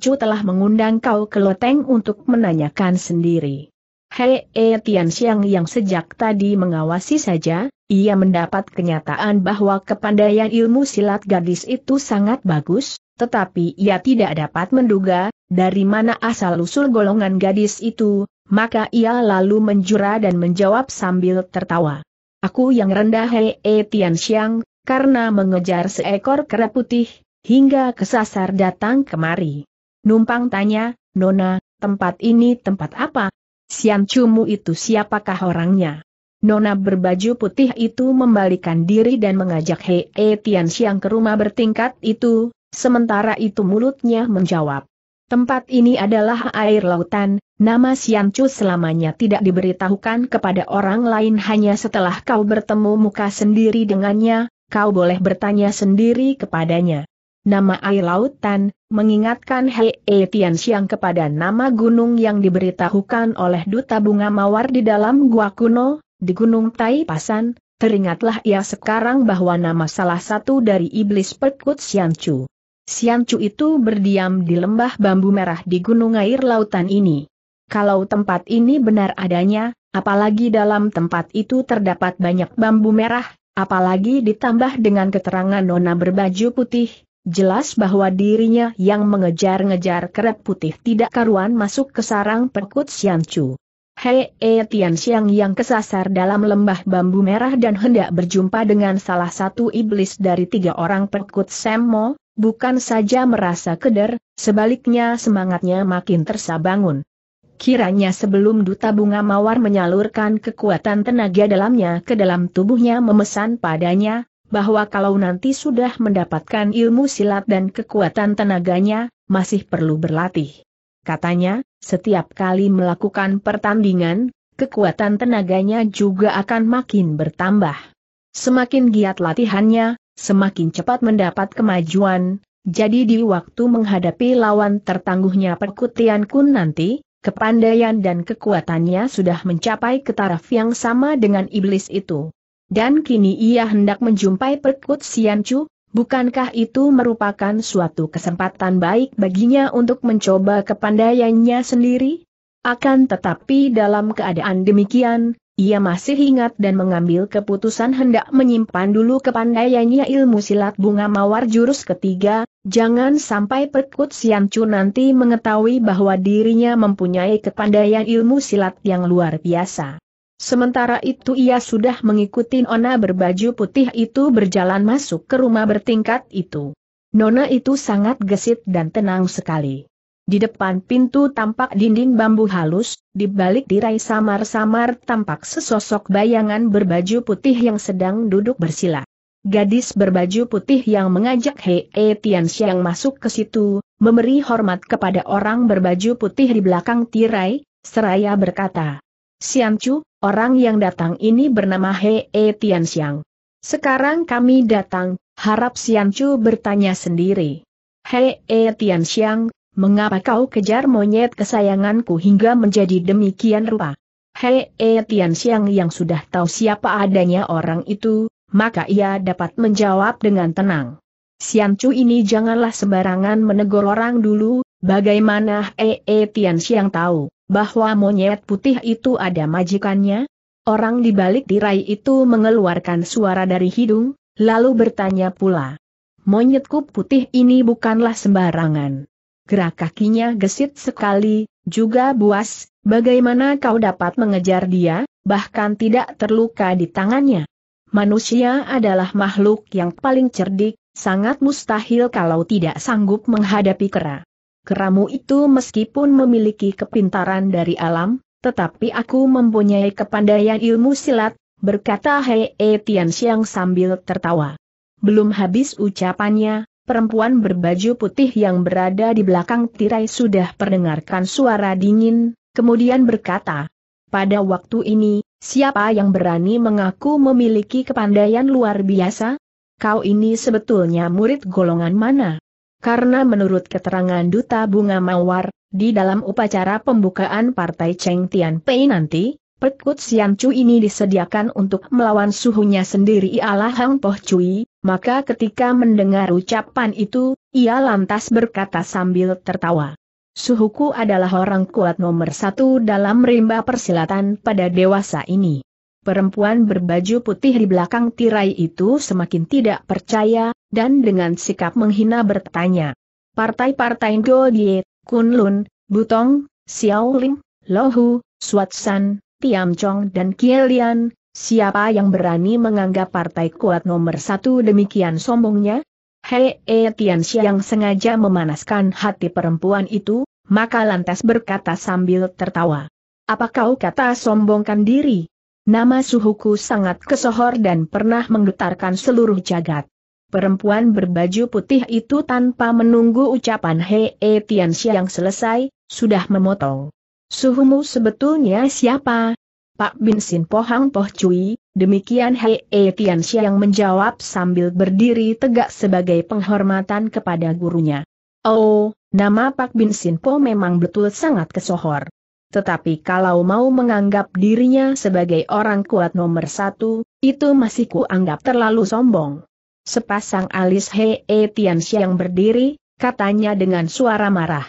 Speaker 1: Chu telah mengundang kau ke loteng untuk menanyakan sendiri. Hei e Tian Xiang yang sejak tadi mengawasi saja, ia mendapat kenyataan bahwa kepandaian ilmu silat gadis itu sangat bagus, tetapi ia tidak dapat menduga, dari mana asal-usul golongan gadis itu, maka ia lalu menjura dan menjawab sambil tertawa. Aku yang rendah hei e eh, Tian Xiang, karena mengejar seekor kera putih, hingga kesasar datang kemari. Numpang tanya, Nona, tempat ini tempat apa? Sian Cumu itu siapakah orangnya? Nona berbaju putih itu membalikan diri dan mengajak Hei e eh, Tian Xiang ke rumah bertingkat itu, sementara itu mulutnya menjawab. Tempat ini adalah air lautan, Nama Siancu selamanya tidak diberitahukan kepada orang lain hanya setelah kau bertemu muka sendiri dengannya, kau boleh bertanya sendiri kepadanya. Nama air lautan, mengingatkan Hei e Tian Siang kepada nama gunung yang diberitahukan oleh Duta Bunga Mawar di dalam gua kuno, di Gunung Tai Pasan, teringatlah ia sekarang bahwa nama salah satu dari iblis perkut Siancu. Siancu itu berdiam di lembah bambu merah di gunung air lautan ini. Kalau tempat ini benar adanya, apalagi dalam tempat itu terdapat banyak bambu merah, apalagi ditambah dengan keterangan nona berbaju putih, jelas bahwa dirinya yang mengejar-ngejar kerep putih tidak karuan masuk ke sarang perkut Siancu. Hei E Tian Xiang yang kesasar dalam lembah bambu merah dan hendak berjumpa dengan salah satu iblis dari tiga orang perkut Semmo, bukan saja merasa keder, sebaliknya semangatnya makin tersabangun. Kiranya sebelum duta bunga mawar menyalurkan kekuatan tenaga dalamnya ke dalam tubuhnya memesan padanya, bahwa kalau nanti sudah mendapatkan ilmu silat dan kekuatan tenaganya, masih perlu berlatih. Katanya, setiap kali melakukan pertandingan, kekuatan tenaganya juga akan makin bertambah. Semakin giat latihannya, semakin cepat mendapat kemajuan, jadi di waktu menghadapi lawan tertangguhnya perkutian kun nanti, Kepandaian dan kekuatannya sudah mencapai ketaraf yang sama dengan iblis itu. Dan kini ia hendak menjumpai Perkut Siancu, bukankah itu merupakan suatu kesempatan baik baginya untuk mencoba kepandaiannya sendiri? Akan tetapi dalam keadaan demikian, ia masih ingat dan mengambil keputusan hendak menyimpan dulu kepandaiannya ilmu silat bunga mawar jurus ketiga, jangan sampai Perkut Siancu nanti mengetahui bahwa dirinya mempunyai kepandaian ilmu silat yang luar biasa. Sementara itu ia sudah mengikuti Nona berbaju putih itu berjalan masuk ke rumah bertingkat itu. Nona itu sangat gesit dan tenang sekali. Di depan pintu tampak dinding bambu halus, di balik tirai samar-samar tampak sesosok bayangan berbaju putih yang sedang duduk bersila. Gadis berbaju putih yang mengajak Hei e Tian masuk ke situ, memberi hormat kepada orang berbaju putih di belakang tirai, seraya berkata, Xiang Chu, orang yang datang ini bernama Hei e Tian Sekarang kami datang, harap Xiang Chu bertanya sendiri. Hei e Tian mengapa kau kejar monyet kesayanganku hingga menjadi demikian rupa? Hei e Tian Xiang yang sudah tahu siapa adanya orang itu, maka ia dapat menjawab dengan tenang. Xian Chu ini janganlah sembarangan menegur orang dulu, bagaimana Hei eh, e eh, Tian Xiang tahu bahwa monyet putih itu ada majikannya? Orang di balik tirai itu mengeluarkan suara dari hidung, lalu bertanya pula. Monyetku putih ini bukanlah sembarangan. Gerak kakinya gesit sekali, juga buas, bagaimana kau dapat mengejar dia, bahkan tidak terluka di tangannya. Manusia adalah makhluk yang paling cerdik, sangat mustahil kalau tidak sanggup menghadapi kera. Keramu itu meskipun memiliki kepintaran dari alam, tetapi aku mempunyai kepandaian ilmu silat, berkata Hei Tian Xiang sambil tertawa. Belum habis ucapannya, Perempuan berbaju putih yang berada di belakang tirai sudah perdengarkan suara dingin, kemudian berkata, Pada waktu ini, siapa yang berani mengaku memiliki kepandaian luar biasa? Kau ini sebetulnya murid golongan mana? Karena menurut keterangan Duta Bunga Mawar, di dalam upacara pembukaan Partai Cheng Tian Pei nanti, Perkut Siam Chu ini disediakan untuk melawan suhunya sendiri ialah Hang Poh Cui, maka ketika mendengar ucapan itu, ia lantas berkata sambil tertawa. Suhuku adalah orang kuat nomor satu dalam rimba persilatan pada dewasa ini. Perempuan berbaju putih di belakang tirai itu semakin tidak percaya, dan dengan sikap menghina bertanya. Partai-partai Kun Kunlun, Butong, Xiaoling, Lohu, san. Tiam Chong dan Kielian, siapa yang berani menganggap partai kuat nomor satu demikian sombongnya? Hei E Tian yang sengaja memanaskan hati perempuan itu, maka lantas berkata sambil tertawa. Apa kau kata sombongkan diri? Nama suhuku sangat kesohor dan pernah menggetarkan seluruh jagat. Perempuan berbaju putih itu tanpa menunggu ucapan Hei E Tian yang selesai, sudah memotong. Suhumu sebetulnya siapa? Pak Bin Sin Pohang Poh Cui, demikian Hei e Tian yang menjawab sambil berdiri tegak sebagai penghormatan kepada gurunya. Oh, nama Pak Bin Sin Po memang betul sangat kesohor. Tetapi kalau mau menganggap dirinya sebagai orang kuat nomor satu, itu masih kuanggap terlalu sombong. Sepasang alis Hei e Tian yang berdiri, katanya dengan suara marah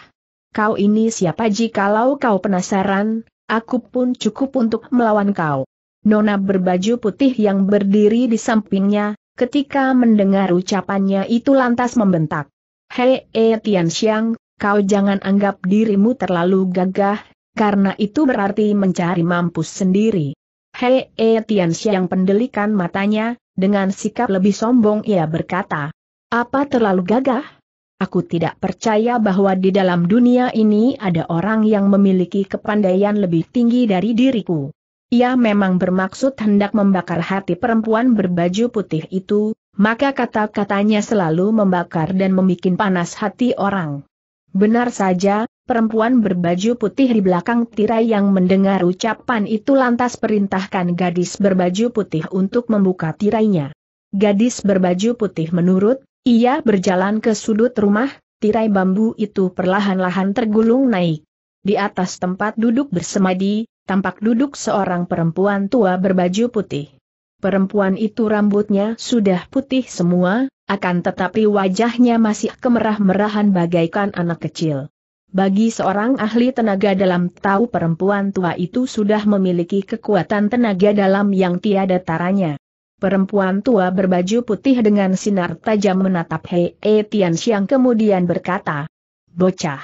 Speaker 1: kau ini siapa jikalau kau penasaran, aku pun cukup untuk melawan kau. Nona berbaju putih yang berdiri di sampingnya, ketika mendengar ucapannya itu lantas membentak. Hei e Tian Xiang, kau jangan anggap dirimu terlalu gagah, karena itu berarti mencari mampus sendiri. Hei e Tian Xiang pendelikan matanya, dengan sikap lebih sombong ia berkata. Apa terlalu gagah? Aku tidak percaya bahwa di dalam dunia ini ada orang yang memiliki kepandaian lebih tinggi dari diriku. Ia memang bermaksud hendak membakar hati perempuan berbaju putih itu, maka kata-katanya selalu membakar dan membuat panas hati orang. Benar saja, perempuan berbaju putih di belakang tirai yang mendengar ucapan itu lantas perintahkan gadis berbaju putih untuk membuka tirainya. Gadis berbaju putih menurut ia berjalan ke sudut rumah, tirai bambu itu perlahan-lahan tergulung naik. Di atas tempat duduk bersemadi, tampak duduk seorang perempuan tua berbaju putih. Perempuan itu rambutnya sudah putih semua, akan tetapi wajahnya masih kemerah-merahan bagaikan anak kecil. Bagi seorang ahli tenaga dalam tahu perempuan tua itu sudah memiliki kekuatan tenaga dalam yang tiada taranya. Perempuan tua berbaju putih dengan sinar tajam menatap Hei e Tian kemudian berkata, Bocah.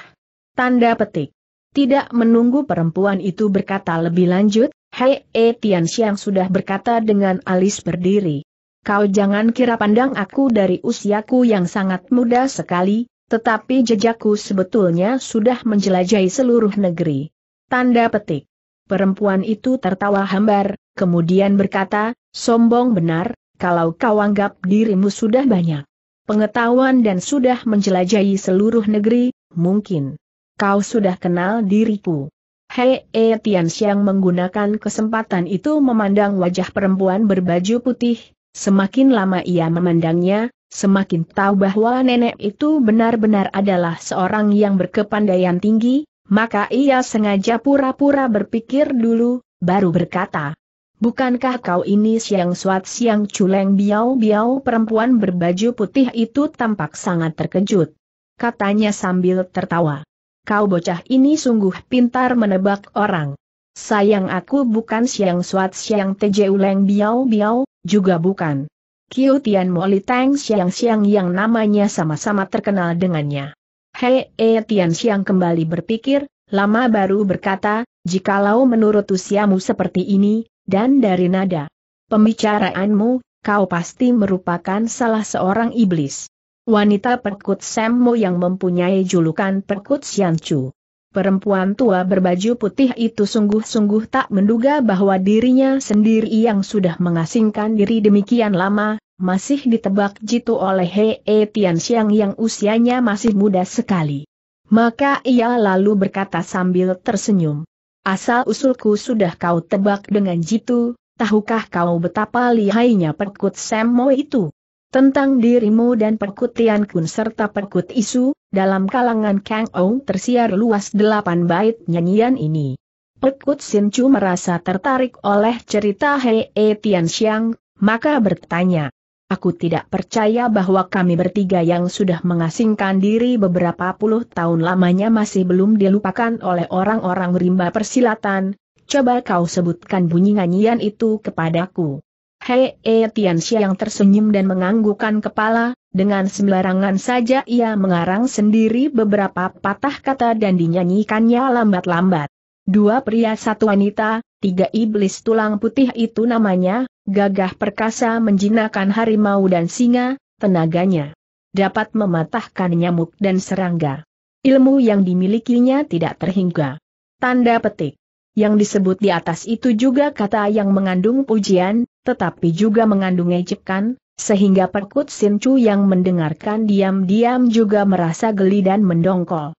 Speaker 1: Tanda petik. Tidak menunggu perempuan itu berkata lebih lanjut, Hei e Tian sudah berkata dengan alis berdiri. Kau jangan kira pandang aku dari usiaku yang sangat muda sekali, tetapi jejakku sebetulnya sudah menjelajahi seluruh negeri. Tanda petik. Perempuan itu tertawa hambar, kemudian berkata, Sombong benar, kalau kau anggap dirimu sudah banyak pengetahuan dan sudah menjelajahi seluruh negeri, mungkin kau sudah kenal diriku. Hei E Tian Xiang menggunakan kesempatan itu memandang wajah perempuan berbaju putih, semakin lama ia memandangnya, semakin tahu bahwa nenek itu benar-benar adalah seorang yang berkepandaian tinggi, maka ia sengaja pura-pura berpikir dulu, baru berkata, Bukankah kau ini siang suat siang culeng biau-biau perempuan berbaju putih itu tampak sangat terkejut. Katanya sambil tertawa. Kau bocah ini sungguh pintar menebak orang. Sayang aku bukan siang suat siang teje uleng biau-biau, juga bukan. Kiu Tian Moli Tang siang-siang yang namanya sama-sama terkenal dengannya. Hei E Tian Siang kembali berpikir, lama baru berkata, jikalau menurut usiamu seperti ini, dan dari nada pembicaraanmu, kau pasti merupakan salah seorang iblis. Wanita perkut Semmo yang mempunyai julukan perkut Siancu. Perempuan tua berbaju putih itu sungguh-sungguh tak menduga bahwa dirinya sendiri yang sudah mengasingkan diri demikian lama, masih ditebak jitu oleh Hei e Tian Xiang yang usianya masih muda sekali. Maka ia lalu berkata sambil tersenyum. Asal usulku sudah kau tebak dengan jitu, tahukah kau betapa lihainya perkut Semmo itu? Tentang dirimu dan perkutian kun serta perkut isu, dalam kalangan Kang Ou tersiar luas delapan bait nyanyian ini. Perkut Sin Chu merasa tertarik oleh cerita Hei e Tian Xiang, maka bertanya, Aku tidak percaya bahwa kami bertiga yang sudah mengasingkan diri beberapa puluh tahun lamanya masih belum dilupakan oleh orang-orang rimba persilatan. Coba kau sebutkan bunyi nyanyian itu kepadaku. Hei e Tianxia yang tersenyum dan menganggukkan kepala, dengan sembarangan saja ia mengarang sendiri beberapa patah kata dan dinyanyikannya lambat-lambat. Dua pria satu wanita, tiga iblis tulang putih itu namanya, Gagah perkasa menjinakkan harimau dan singa, tenaganya dapat mematahkan nyamuk dan serangga. Ilmu yang dimilikinya tidak terhingga. Tanda petik. Yang disebut di atas itu juga kata yang mengandung pujian, tetapi juga mengandung ejekan, sehingga perkut Sincu yang mendengarkan diam-diam juga merasa geli dan mendongkol.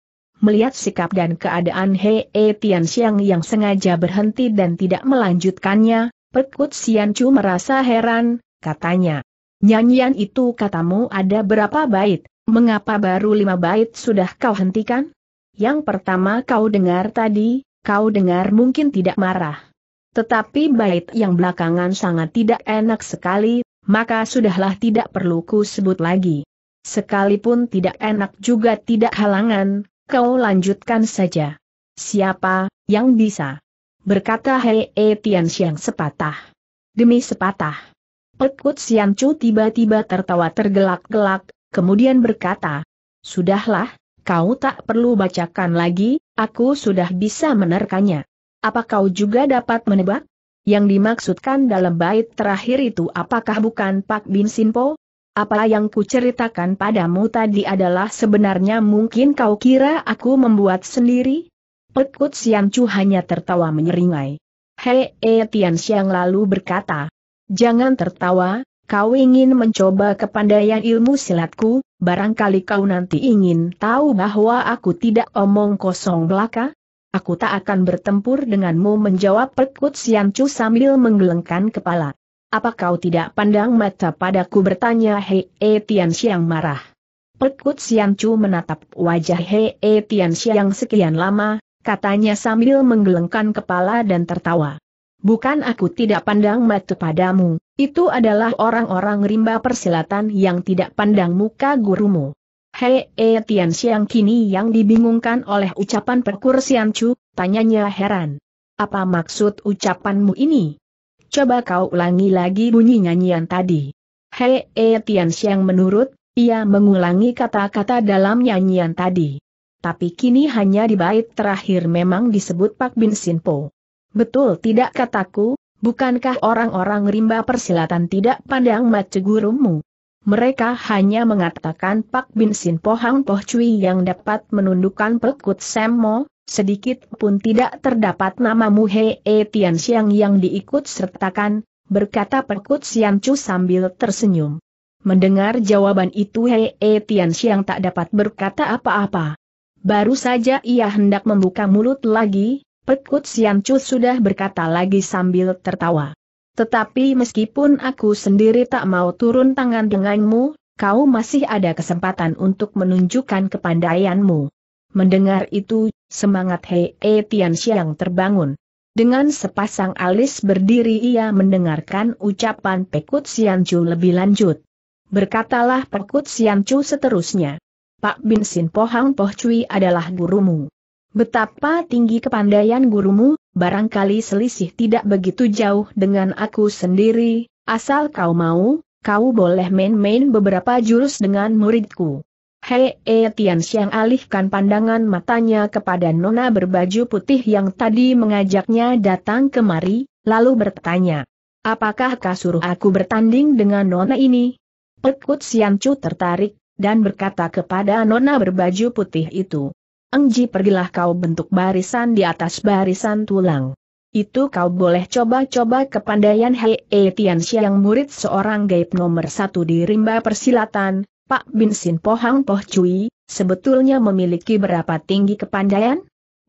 Speaker 1: Melihat sikap dan keadaan Hei e Tian Xiang yang sengaja berhenti dan tidak melanjutkannya, Perkut Siancu merasa heran, katanya. Nyanyian itu katamu ada berapa bait, mengapa baru lima bait sudah kau hentikan? Yang pertama kau dengar tadi, kau dengar mungkin tidak marah. Tetapi bait yang belakangan sangat tidak enak sekali, maka sudahlah tidak perlu ku sebut lagi. Sekalipun tidak enak juga tidak halangan, kau lanjutkan saja. Siapa yang bisa berkata Hei E Tian Xiang sepatah. Demi sepatah. Pekut Sian Chu tiba-tiba tertawa tergelak-gelak, kemudian berkata, Sudahlah, kau tak perlu bacakan lagi, aku sudah bisa menerkanya. Apa kau juga dapat menebak? Yang dimaksudkan dalam bait terakhir itu apakah bukan Pak Bin Sinpo? Apa yang kuceritakan padamu tadi adalah sebenarnya mungkin kau kira aku membuat sendiri? Pekut Siang Chu hanya tertawa menyeringai. Hei E eh, Tian Siang lalu berkata, Jangan tertawa, kau ingin mencoba kepandaian ilmu silatku, barangkali kau nanti ingin tahu bahwa aku tidak omong kosong belaka? Aku tak akan bertempur denganmu menjawab Pekut Siang Chu sambil menggelengkan kepala. Apa kau tidak pandang mata padaku bertanya Hei E eh, Tian Siang marah. Pekut Siang Chu menatap wajah Hei E eh, Tian Siang sekian lama, katanya sambil menggelengkan kepala dan tertawa. Bukan aku tidak pandang mata padamu, itu adalah orang-orang rimba persilatan yang tidak pandang muka gurumu. Hei e Tian Xiang kini yang dibingungkan oleh ucapan perkursian Chu, tanyanya heran. Apa maksud ucapanmu ini? Coba kau ulangi lagi bunyi nyanyian tadi. Hei e Tian Xiang menurut, ia mengulangi kata-kata dalam nyanyian tadi tapi kini hanya di bait terakhir memang disebut Pak Bin Sinpo. Betul tidak kataku, bukankah orang-orang rimba persilatan tidak pandang mata gurumu? Mereka hanya mengatakan Pak Bin Sinpo Hang Poh Cui yang dapat menundukkan perkut Semmo, sedikit pun tidak terdapat namamu Hei e Tian Xiang yang diikut sertakan, berkata Perkut Chu sambil tersenyum. Mendengar jawaban itu Hei e Tian Xiang tak dapat berkata apa-apa. Baru saja ia hendak membuka mulut lagi, Pekut Siancu sudah berkata lagi sambil tertawa. Tetapi meskipun aku sendiri tak mau turun tangan denganmu, kau masih ada kesempatan untuk menunjukkan kepandaianmu. Mendengar itu, semangat Hei e Tian Xiang terbangun. Dengan sepasang alis berdiri ia mendengarkan ucapan Pekut Siancu lebih lanjut. Berkatalah Pekut Siancu seterusnya. Pak Bin Sin Pohang Poh Cui adalah gurumu. Betapa tinggi kepandaian gurumu, barangkali selisih tidak begitu jauh dengan aku sendiri, asal kau mau, kau boleh main-main beberapa jurus dengan muridku. Hei e Tian Xiang alihkan pandangan matanya kepada nona berbaju putih yang tadi mengajaknya datang kemari, lalu bertanya. Apakah kau aku bertanding dengan nona ini? Pekut Chu tertarik, dan berkata kepada nona berbaju putih itu, Engji pergilah kau bentuk barisan di atas barisan tulang. Itu kau boleh coba-coba kepandaian Hei e Tianxia yang murid seorang gaib nomor satu di rimba persilatan, Pak Bin Sin Pohang Poh Cui, sebetulnya memiliki berapa tinggi kepandaian?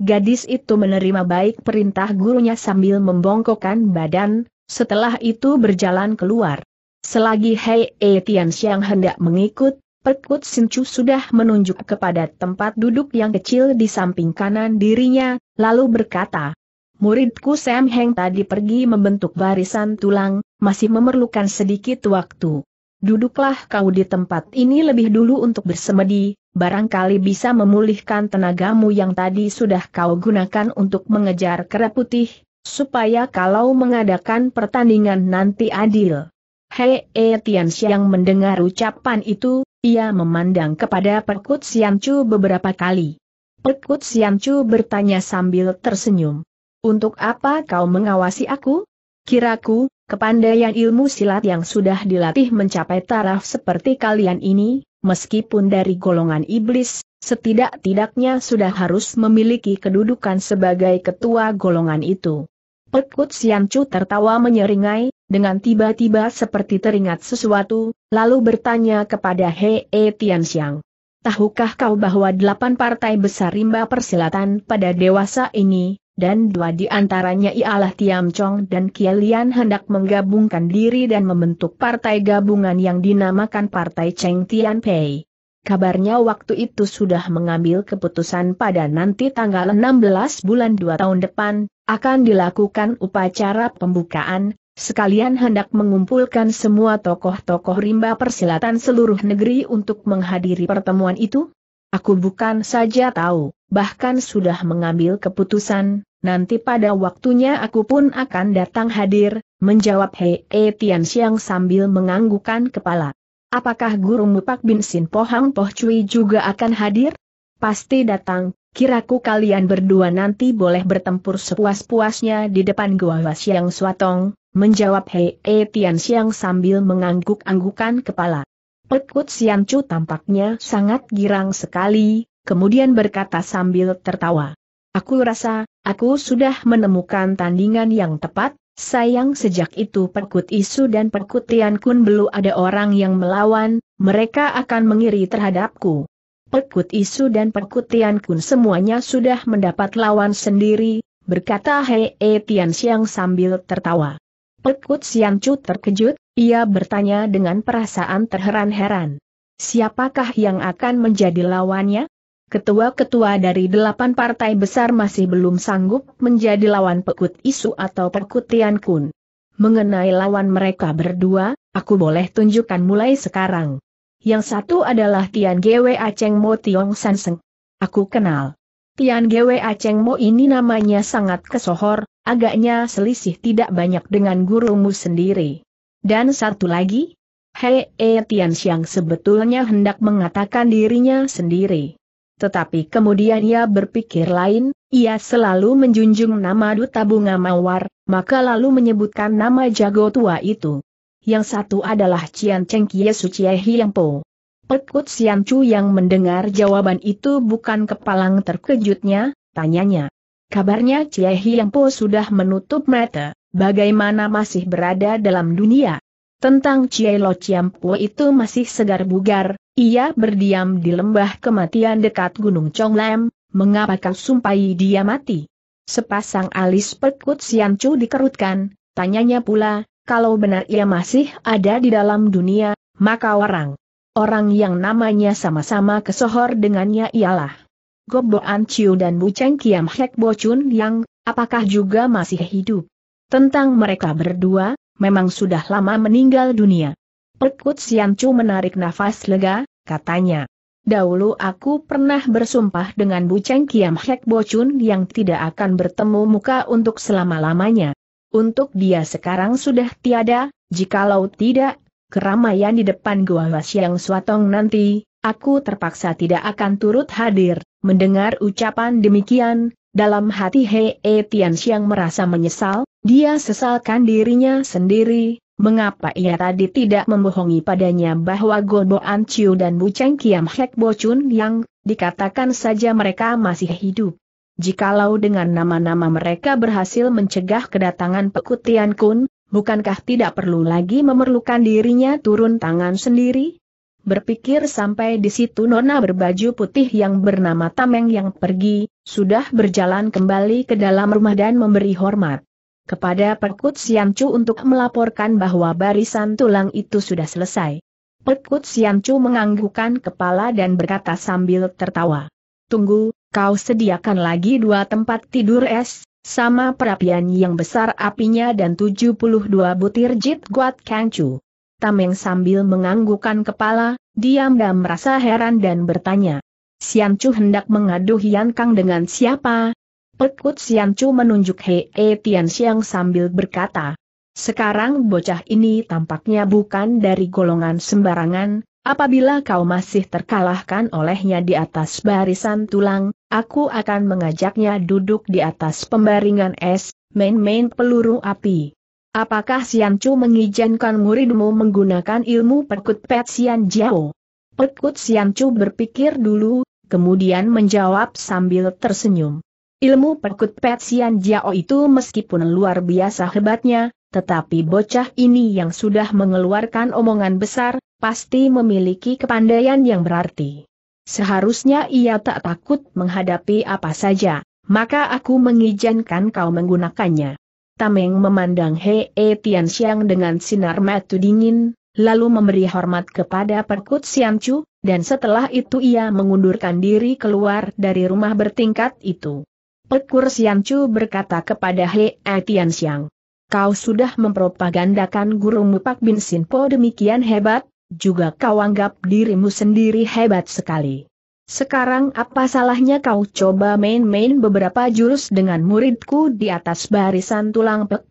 Speaker 1: Gadis itu menerima baik perintah gurunya sambil membongkokkan badan, setelah itu berjalan keluar. Selagi Hei e yang hendak mengikut, Perkut Sincu sudah menunjuk kepada tempat duduk yang kecil di samping kanan dirinya, lalu berkata, Muridku Sam Heng tadi pergi membentuk barisan tulang, masih memerlukan sedikit waktu. Duduklah kau di tempat ini lebih dulu untuk bersemedi, barangkali bisa memulihkan tenagamu yang tadi sudah kau gunakan untuk mengejar kera putih, supaya kalau mengadakan pertandingan nanti adil. Hei, e Tian Xiang mendengar ucapan itu, ia memandang kepada Perkut Siancu beberapa kali. Perkut Siancu bertanya sambil tersenyum. Untuk apa kau mengawasi aku? Kiraku, kepandaian ilmu silat yang sudah dilatih mencapai taraf seperti kalian ini, meskipun dari golongan iblis, setidak-tidaknya sudah harus memiliki kedudukan sebagai ketua golongan itu. Perkut Chu tertawa menyeringai, dengan tiba-tiba seperti teringat sesuatu, lalu bertanya kepada Hei e Xiang, Tahukah kau bahwa delapan partai besar rimba persilatan pada dewasa ini, dan dua di antaranya ialah Tiam Chong dan Kielian hendak menggabungkan diri dan membentuk partai gabungan yang dinamakan Partai Cheng Tian Pei. Kabarnya waktu itu sudah mengambil keputusan pada nanti tanggal 16 bulan 2 tahun depan, akan dilakukan upacara pembukaan, sekalian hendak mengumpulkan semua tokoh-tokoh rimba persilatan seluruh negeri untuk menghadiri pertemuan itu? Aku bukan saja tahu, bahkan sudah mengambil keputusan, nanti pada waktunya aku pun akan datang hadir, menjawab Hei e Tian Xiang sambil menganggukan kepala. Apakah guru Mupak Bin Sin Pohang Poh Cui juga akan hadir? Pasti datang, Kiraku kalian berdua nanti boleh bertempur sepuas-puasnya di depan Gua Siang Suatong, menjawab Hei e Tian Siang sambil mengangguk-anggukan kepala. Pekut Sian Chu tampaknya sangat girang sekali, kemudian berkata sambil tertawa. Aku rasa, aku sudah menemukan tandingan yang tepat, sayang sejak itu Pekut Isu dan Pekut Tian Kun belum ada orang yang melawan, mereka akan mengiri terhadapku. Pekut Isu dan Pekut Tian Kun semuanya sudah mendapat lawan sendiri, berkata Hei e Tian Siang sambil tertawa. Pekut Siang Chu terkejut, ia bertanya dengan perasaan terheran-heran. Siapakah yang akan menjadi lawannya? Ketua-ketua dari delapan partai besar masih belum sanggup menjadi lawan Pekut Isu atau Pekut Tian Kun. Mengenai lawan mereka berdua, aku boleh tunjukkan mulai sekarang. Yang satu adalah Tian Gwe Aceng Mo Tiong San Seng. Aku kenal. Tian Gwe Aceng Mo ini namanya sangat kesohor, agaknya selisih tidak banyak dengan gurumu sendiri. Dan satu lagi, Hei E Tian Xiang sebetulnya hendak mengatakan dirinya sendiri. Tetapi kemudian ia berpikir lain, ia selalu menjunjung nama Duta Bunga Mawar, maka lalu menyebutkan nama jago tua itu yang satu adalah Cian Cheng Kie Su Chie Hiang Po. Pekut Sian Chu yang mendengar jawaban itu bukan kepalang terkejutnya, tanyanya. Kabarnya Chie Hiang Po sudah menutup mata, bagaimana masih berada dalam dunia? Tentang Cie Lo Chiam Po itu masih segar bugar, ia berdiam di lembah kematian dekat Gunung Chong Lam, mengapa kau sumpahi dia mati? Sepasang alis Pekut Sian Chu dikerutkan, tanyanya pula, kalau benar ia masih ada di dalam dunia, maka orang. Orang yang namanya sama-sama kesohor dengannya ialah An Chiu dan Buceng Kiam Hek Bo Chun Yang, apakah juga masih hidup? Tentang mereka berdua, memang sudah lama meninggal dunia. Perkut Siancu menarik nafas lega, katanya. Dahulu aku pernah bersumpah dengan Buceng Kiam Hek Bo Chun yang tidak akan bertemu muka untuk selama-lamanya. Untuk dia sekarang sudah tiada, jikalau tidak, keramaian di depan Gua yang Swatong nanti, aku terpaksa tidak akan turut hadir. Mendengar ucapan demikian, dalam hati Hei e Tian Xiang merasa menyesal, dia sesalkan dirinya sendiri, mengapa ia tadi tidak membohongi padanya bahwa Gobo An dan Bu Cheng Kiam Hek Bo Chun yang, dikatakan saja mereka masih hidup jikalau dengan nama-nama mereka berhasil mencegah kedatangan pekutian kun, bukankah tidak perlu lagi memerlukan dirinya turun tangan sendiri? Berpikir sampai di situ nona berbaju putih yang bernama Tameng yang pergi, sudah berjalan kembali ke dalam rumah dan memberi hormat kepada Perkut Siamcu untuk melaporkan bahwa barisan tulang itu sudah selesai. Perkut Siamcu menganggukkan kepala dan berkata sambil tertawa. Tunggu, kau sediakan lagi dua tempat tidur es, sama perapian yang besar apinya dan 72 butir jit guat kangcu. Tameng sambil menganggukan kepala, diam dan merasa heran dan bertanya. Chu hendak mengadu Hian Kang dengan siapa? Pekut Chu menunjuk He e Tian Xiang sambil berkata. Sekarang bocah ini tampaknya bukan dari golongan sembarangan, Apabila kau masih terkalahkan olehnya di atas barisan tulang, aku akan mengajaknya duduk di atas pembaringan es, main-main peluru api. Apakah Siancu mengizinkan muridmu menggunakan ilmu perkut pet Sian Jiao? Perkut Siancu berpikir dulu, kemudian menjawab sambil tersenyum. Ilmu perkut pet Sian Jiao itu meskipun luar biasa hebatnya, tetapi bocah ini yang sudah mengeluarkan omongan besar, pasti memiliki kepandaian yang berarti. Seharusnya ia tak takut menghadapi apa saja, maka aku mengizinkan kau menggunakannya. Tameng memandang Hei e Tian Xiang dengan sinar mata dingin, lalu memberi hormat kepada Perkut Chu, dan setelah itu ia mengundurkan diri keluar dari rumah bertingkat itu. Sian Chu berkata kepada Hei e Tian Xiang, Kau sudah mempropagandakan gurumu Pak Bin Sinpo demikian hebat, juga kau anggap dirimu sendiri hebat sekali. Sekarang apa salahnya kau coba main-main beberapa jurus dengan muridku di atas barisan tulang Pek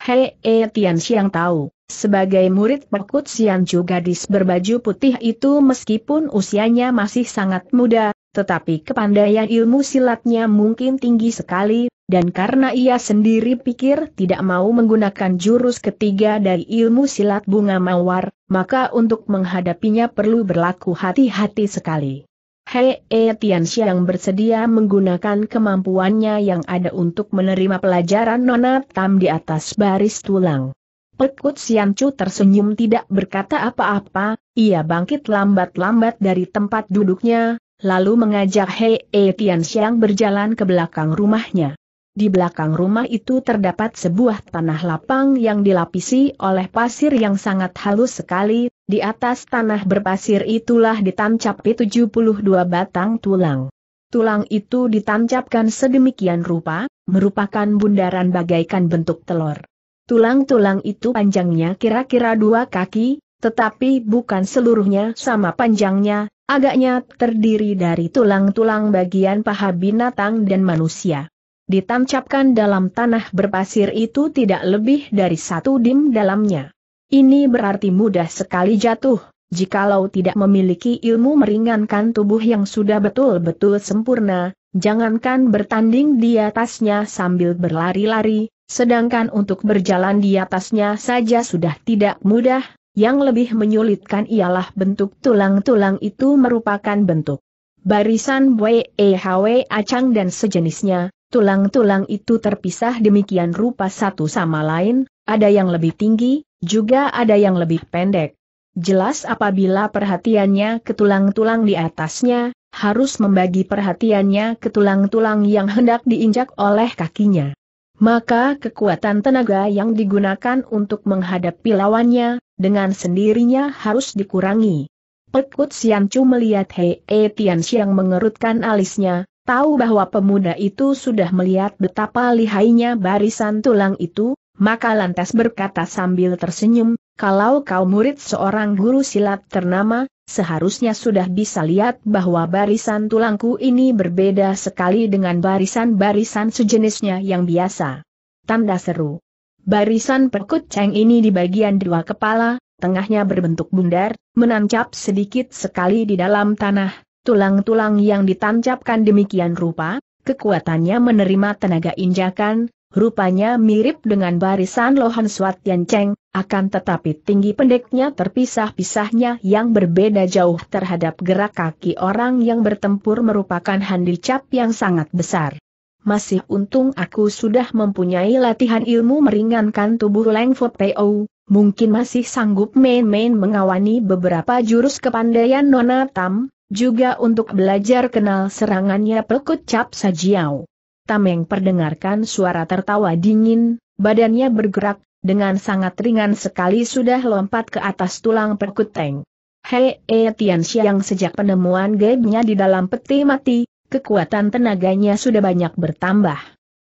Speaker 1: Hei e Tian Xiang tahu, sebagai murid Pek Sian Chu gadis berbaju putih itu meskipun usianya masih sangat muda, tetapi kepandaian ilmu silatnya mungkin tinggi sekali, dan karena ia sendiri pikir tidak mau menggunakan jurus ketiga dari ilmu silat bunga mawar, maka untuk menghadapinya perlu berlaku hati-hati sekali. Hei e Tianxia yang bersedia menggunakan kemampuannya yang ada untuk menerima pelajaran Nona Tam di atas baris tulang. Pekut Siancu tersenyum tidak berkata apa-apa, ia bangkit lambat-lambat dari tempat duduknya, lalu mengajak Hei E Tian berjalan ke belakang rumahnya. Di belakang rumah itu terdapat sebuah tanah lapang yang dilapisi oleh pasir yang sangat halus sekali, di atas tanah berpasir itulah ditancapi 72 batang tulang. Tulang itu ditancapkan sedemikian rupa, merupakan bundaran bagaikan bentuk telur. Tulang-tulang itu panjangnya kira-kira dua kaki, tetapi bukan seluruhnya sama panjangnya, agaknya terdiri dari tulang-tulang bagian paha binatang dan manusia ditancapkan dalam tanah berpasir itu tidak lebih dari satu dim dalamnya. Ini berarti mudah sekali jatuh, jikalau tidak memiliki ilmu meringankan tubuh yang sudah betul-betul sempurna, jangankan bertanding di atasnya sambil berlari-lari, sedangkan untuk berjalan di atasnya saja sudah tidak mudah, yang lebih menyulitkan ialah bentuk tulang-tulang itu merupakan bentuk barisan Wei Hwe Acang dan sejenisnya, tulang-tulang itu terpisah demikian rupa satu sama lain, ada yang lebih tinggi, juga ada yang lebih pendek. Jelas apabila perhatiannya ke tulang-tulang di atasnya, harus membagi perhatiannya ke tulang-tulang yang hendak diinjak oleh kakinya. Maka kekuatan tenaga yang digunakan untuk menghadapi lawannya, dengan sendirinya harus dikurangi. Pekut Siancu melihat Hei Tian yang mengerutkan alisnya, tahu bahwa pemuda itu sudah melihat betapa lihainya barisan tulang itu, maka lantas berkata sambil tersenyum, kalau kau murid seorang guru silat ternama, seharusnya sudah bisa lihat bahwa barisan tulangku ini berbeda sekali dengan barisan-barisan sejenisnya yang biasa. Tanda seru. Barisan perkut ceng ini di bagian dua kepala, tengahnya berbentuk bundar, menancap sedikit sekali di dalam tanah, Tulang-tulang yang ditancapkan demikian rupa, kekuatannya menerima tenaga injakan, rupanya mirip dengan barisan Lohan Suat Tian Cheng, akan tetapi tinggi pendeknya terpisah-pisahnya yang berbeda jauh terhadap gerak kaki orang yang bertempur merupakan handicap yang sangat besar. Masih untung aku sudah mempunyai latihan ilmu meringankan tubuh Leng Fo Peo, mungkin masih sanggup main-main mengawani beberapa jurus kepandaian Nona Tam, juga untuk belajar kenal serangannya pelukut cap sajiau. Tameng perdengarkan suara tertawa dingin, badannya bergerak, dengan sangat ringan sekali sudah lompat ke atas tulang perkuteng. Teng. Hei E Tian Xiang sejak penemuan gaibnya di dalam peti mati, kekuatan tenaganya sudah banyak bertambah.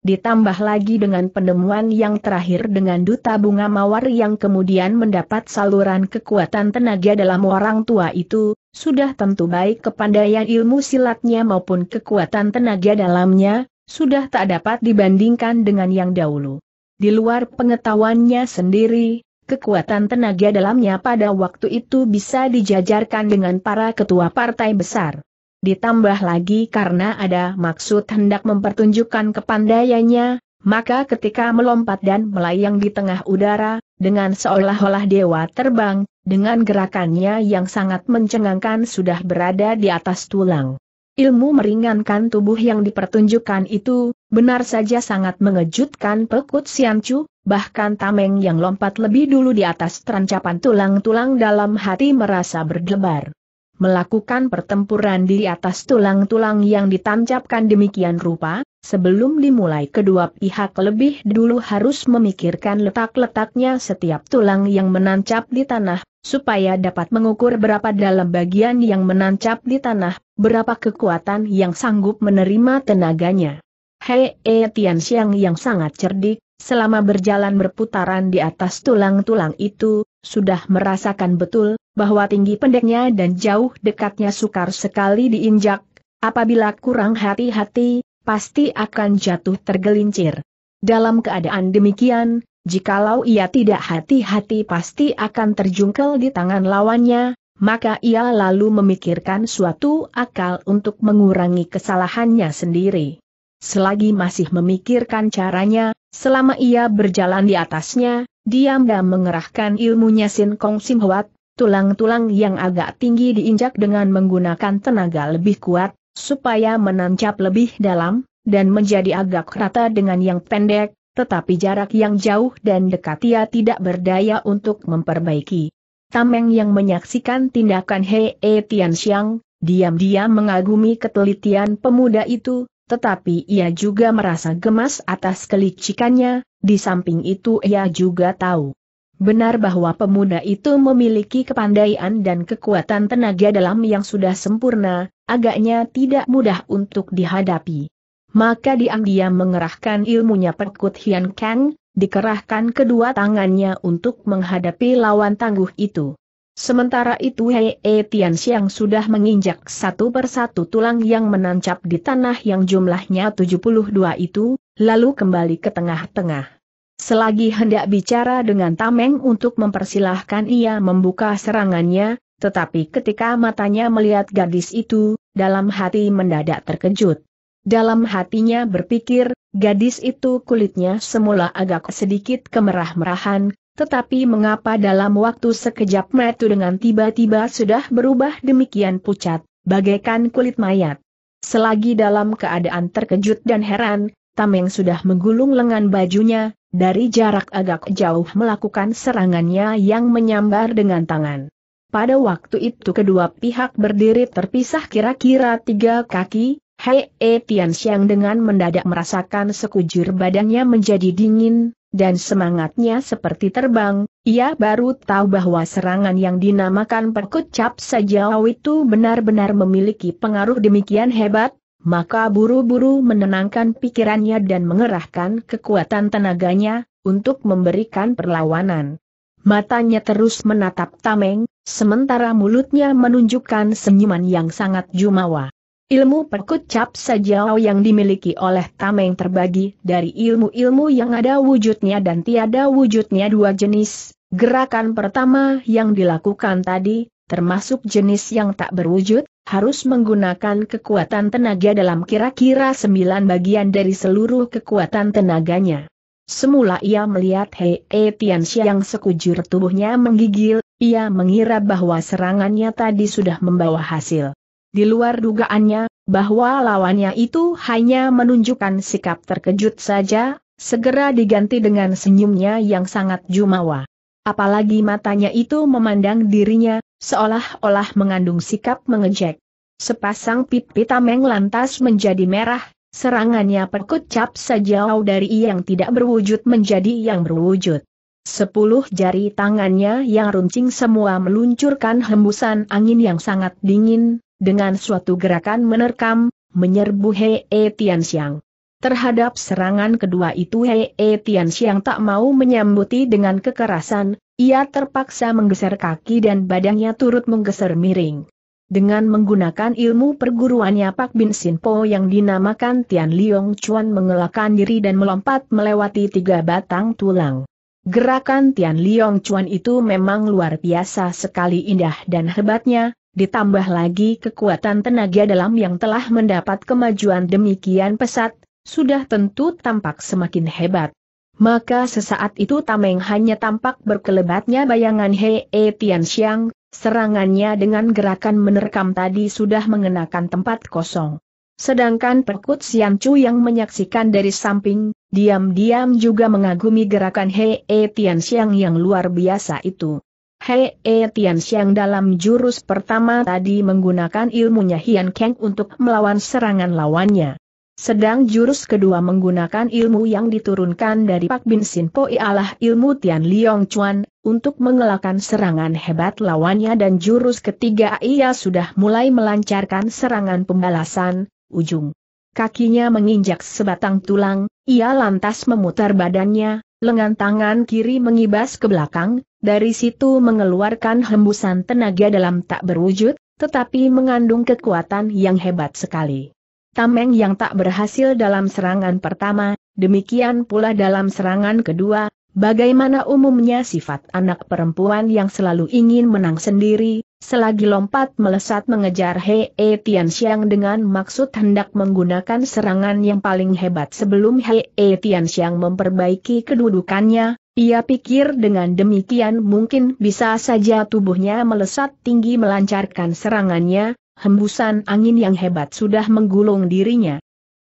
Speaker 1: Ditambah lagi dengan penemuan yang terakhir dengan duta bunga mawar yang kemudian mendapat saluran kekuatan tenaga dalam orang tua itu, sudah tentu baik kepandaian ilmu silatnya maupun kekuatan tenaga dalamnya, sudah tak dapat dibandingkan dengan yang dahulu. Di luar pengetahuannya sendiri, kekuatan tenaga dalamnya pada waktu itu bisa dijajarkan dengan para ketua partai besar. Ditambah lagi karena ada maksud hendak mempertunjukkan kepandaiannya, maka ketika melompat dan melayang di tengah udara, dengan seolah-olah dewa terbang, dengan gerakannya yang sangat mencengangkan sudah berada di atas tulang. Ilmu meringankan tubuh yang dipertunjukkan itu, benar saja sangat mengejutkan Pekut Siancu, bahkan Tameng yang lompat lebih dulu di atas terancapan tulang-tulang dalam hati merasa berdebar. Melakukan pertempuran di atas tulang-tulang yang ditancapkan demikian rupa, Sebelum dimulai kedua pihak lebih dulu harus memikirkan letak-letaknya setiap tulang yang menancap di tanah, supaya dapat mengukur berapa dalam bagian yang menancap di tanah, berapa kekuatan yang sanggup menerima tenaganya. Hei e Tian Xiang yang sangat cerdik, selama berjalan berputaran di atas tulang-tulang itu, sudah merasakan betul, bahwa tinggi pendeknya dan jauh dekatnya sukar sekali diinjak, apabila kurang hati-hati, pasti akan jatuh tergelincir. Dalam keadaan demikian, jikalau ia tidak hati-hati pasti akan terjungkel di tangan lawannya, maka ia lalu memikirkan suatu akal untuk mengurangi kesalahannya sendiri. Selagi masih memikirkan caranya, selama ia berjalan di atasnya, diam-diam mengerahkan ilmunya Sin Kong Sim Huat, tulang-tulang yang agak tinggi diinjak dengan menggunakan tenaga lebih kuat, supaya menancap lebih dalam, dan menjadi agak rata dengan yang pendek, tetapi jarak yang jauh dan dekat ia tidak berdaya untuk memperbaiki. Tameng yang menyaksikan tindakan Hei e Tian Xiang, diam-diam mengagumi ketelitian pemuda itu, tetapi ia juga merasa gemas atas kelicikannya, di samping itu ia juga tahu Benar bahwa pemuda itu memiliki kepandaian dan kekuatan tenaga dalam yang sudah sempurna, agaknya tidak mudah untuk dihadapi. Maka diam-diam mengerahkan ilmunya Perkut Hian Kang, dikerahkan kedua tangannya untuk menghadapi lawan tangguh itu. Sementara itu Hei e Tian Xiang sudah menginjak satu persatu tulang yang menancap di tanah yang jumlahnya 72 itu, lalu kembali ke tengah-tengah. Selagi hendak bicara dengan Tameng untuk mempersilahkan ia membuka serangannya, tetapi ketika matanya melihat gadis itu, dalam hati mendadak terkejut. Dalam hatinya berpikir, gadis itu kulitnya semula agak sedikit kemerah-merahan, tetapi mengapa dalam waktu sekejap metu dengan tiba-tiba sudah berubah demikian pucat, bagaikan kulit mayat. Selagi dalam keadaan terkejut dan heran, Tameng sudah menggulung lengan bajunya, dari jarak agak jauh melakukan serangannya yang menyambar dengan tangan. Pada waktu itu kedua pihak berdiri terpisah kira-kira tiga kaki, Hei e Tian dengan mendadak merasakan sekujur badannya menjadi dingin, dan semangatnya seperti terbang, ia baru tahu bahwa serangan yang dinamakan cap sajau itu benar-benar memiliki pengaruh demikian hebat, maka buru-buru menenangkan pikirannya dan mengerahkan kekuatan tenaganya, untuk memberikan perlawanan. Matanya terus menatap Tameng, sementara mulutnya menunjukkan senyuman yang sangat jumawa. Ilmu perkucap sajau yang dimiliki oleh Tameng terbagi dari ilmu-ilmu yang ada wujudnya dan tiada wujudnya dua jenis. Gerakan pertama yang dilakukan tadi, termasuk jenis yang tak berwujud, harus menggunakan kekuatan tenaga dalam kira-kira sembilan bagian dari seluruh kekuatan tenaganya. Semula ia melihat Hei e Tianxia yang sekujur tubuhnya menggigil, ia mengira bahwa serangannya tadi sudah membawa hasil. Di luar dugaannya, bahwa lawannya itu hanya menunjukkan sikap terkejut saja, segera diganti dengan senyumnya yang sangat jumawa. Apalagi matanya itu memandang dirinya, seolah-olah mengandung sikap mengejek. Sepasang pipi tameng lantas menjadi merah, serangannya perkucap sejauh dari yang tidak berwujud menjadi yang berwujud. Sepuluh jari tangannya yang runcing semua meluncurkan hembusan angin yang sangat dingin, dengan suatu gerakan menerkam, menyerbu Hei Tian Xiang. Terhadap serangan kedua itu Hei E -he Tianxiang tak mau menyambuti dengan kekerasan, ia terpaksa menggeser kaki dan badannya turut menggeser miring. Dengan menggunakan ilmu perguruannya Pak Bin Po yang dinamakan Tian Liong Chuan mengelakkan diri dan melompat melewati tiga batang tulang. Gerakan Tian Liong Chuan itu memang luar biasa sekali indah dan hebatnya, ditambah lagi kekuatan tenaga dalam yang telah mendapat kemajuan demikian pesat, sudah tentu tampak semakin hebat. Maka sesaat itu Tameng hanya tampak berkelebatnya bayangan Hei e Tian Xiang, serangannya dengan gerakan menerkam tadi sudah mengenakan tempat kosong. Sedangkan Perkut Sian Chu yang menyaksikan dari samping, diam-diam juga mengagumi gerakan Hei e Tian Xiang yang luar biasa itu. Hei e Tian Xiang dalam jurus pertama tadi menggunakan ilmunya Hian Kang untuk melawan serangan lawannya. Sedang jurus kedua menggunakan ilmu yang diturunkan dari Pak Bin Sin Po ialah ilmu Tian Liong Chuan, untuk mengelakkan serangan hebat lawannya dan jurus ketiga ia sudah mulai melancarkan serangan pembalasan, ujung. Kakinya menginjak sebatang tulang, ia lantas memutar badannya, lengan tangan kiri mengibas ke belakang, dari situ mengeluarkan hembusan tenaga dalam tak berwujud, tetapi mengandung kekuatan yang hebat sekali. Tameng yang tak berhasil dalam serangan pertama, demikian pula dalam serangan kedua, bagaimana umumnya sifat anak perempuan yang selalu ingin menang sendiri, selagi lompat melesat mengejar Hei -E Xiang dengan maksud hendak menggunakan serangan yang paling hebat sebelum Hei -E Xiang memperbaiki kedudukannya, ia pikir dengan demikian mungkin bisa saja tubuhnya melesat tinggi melancarkan serangannya, hembusan angin yang hebat sudah menggulung dirinya,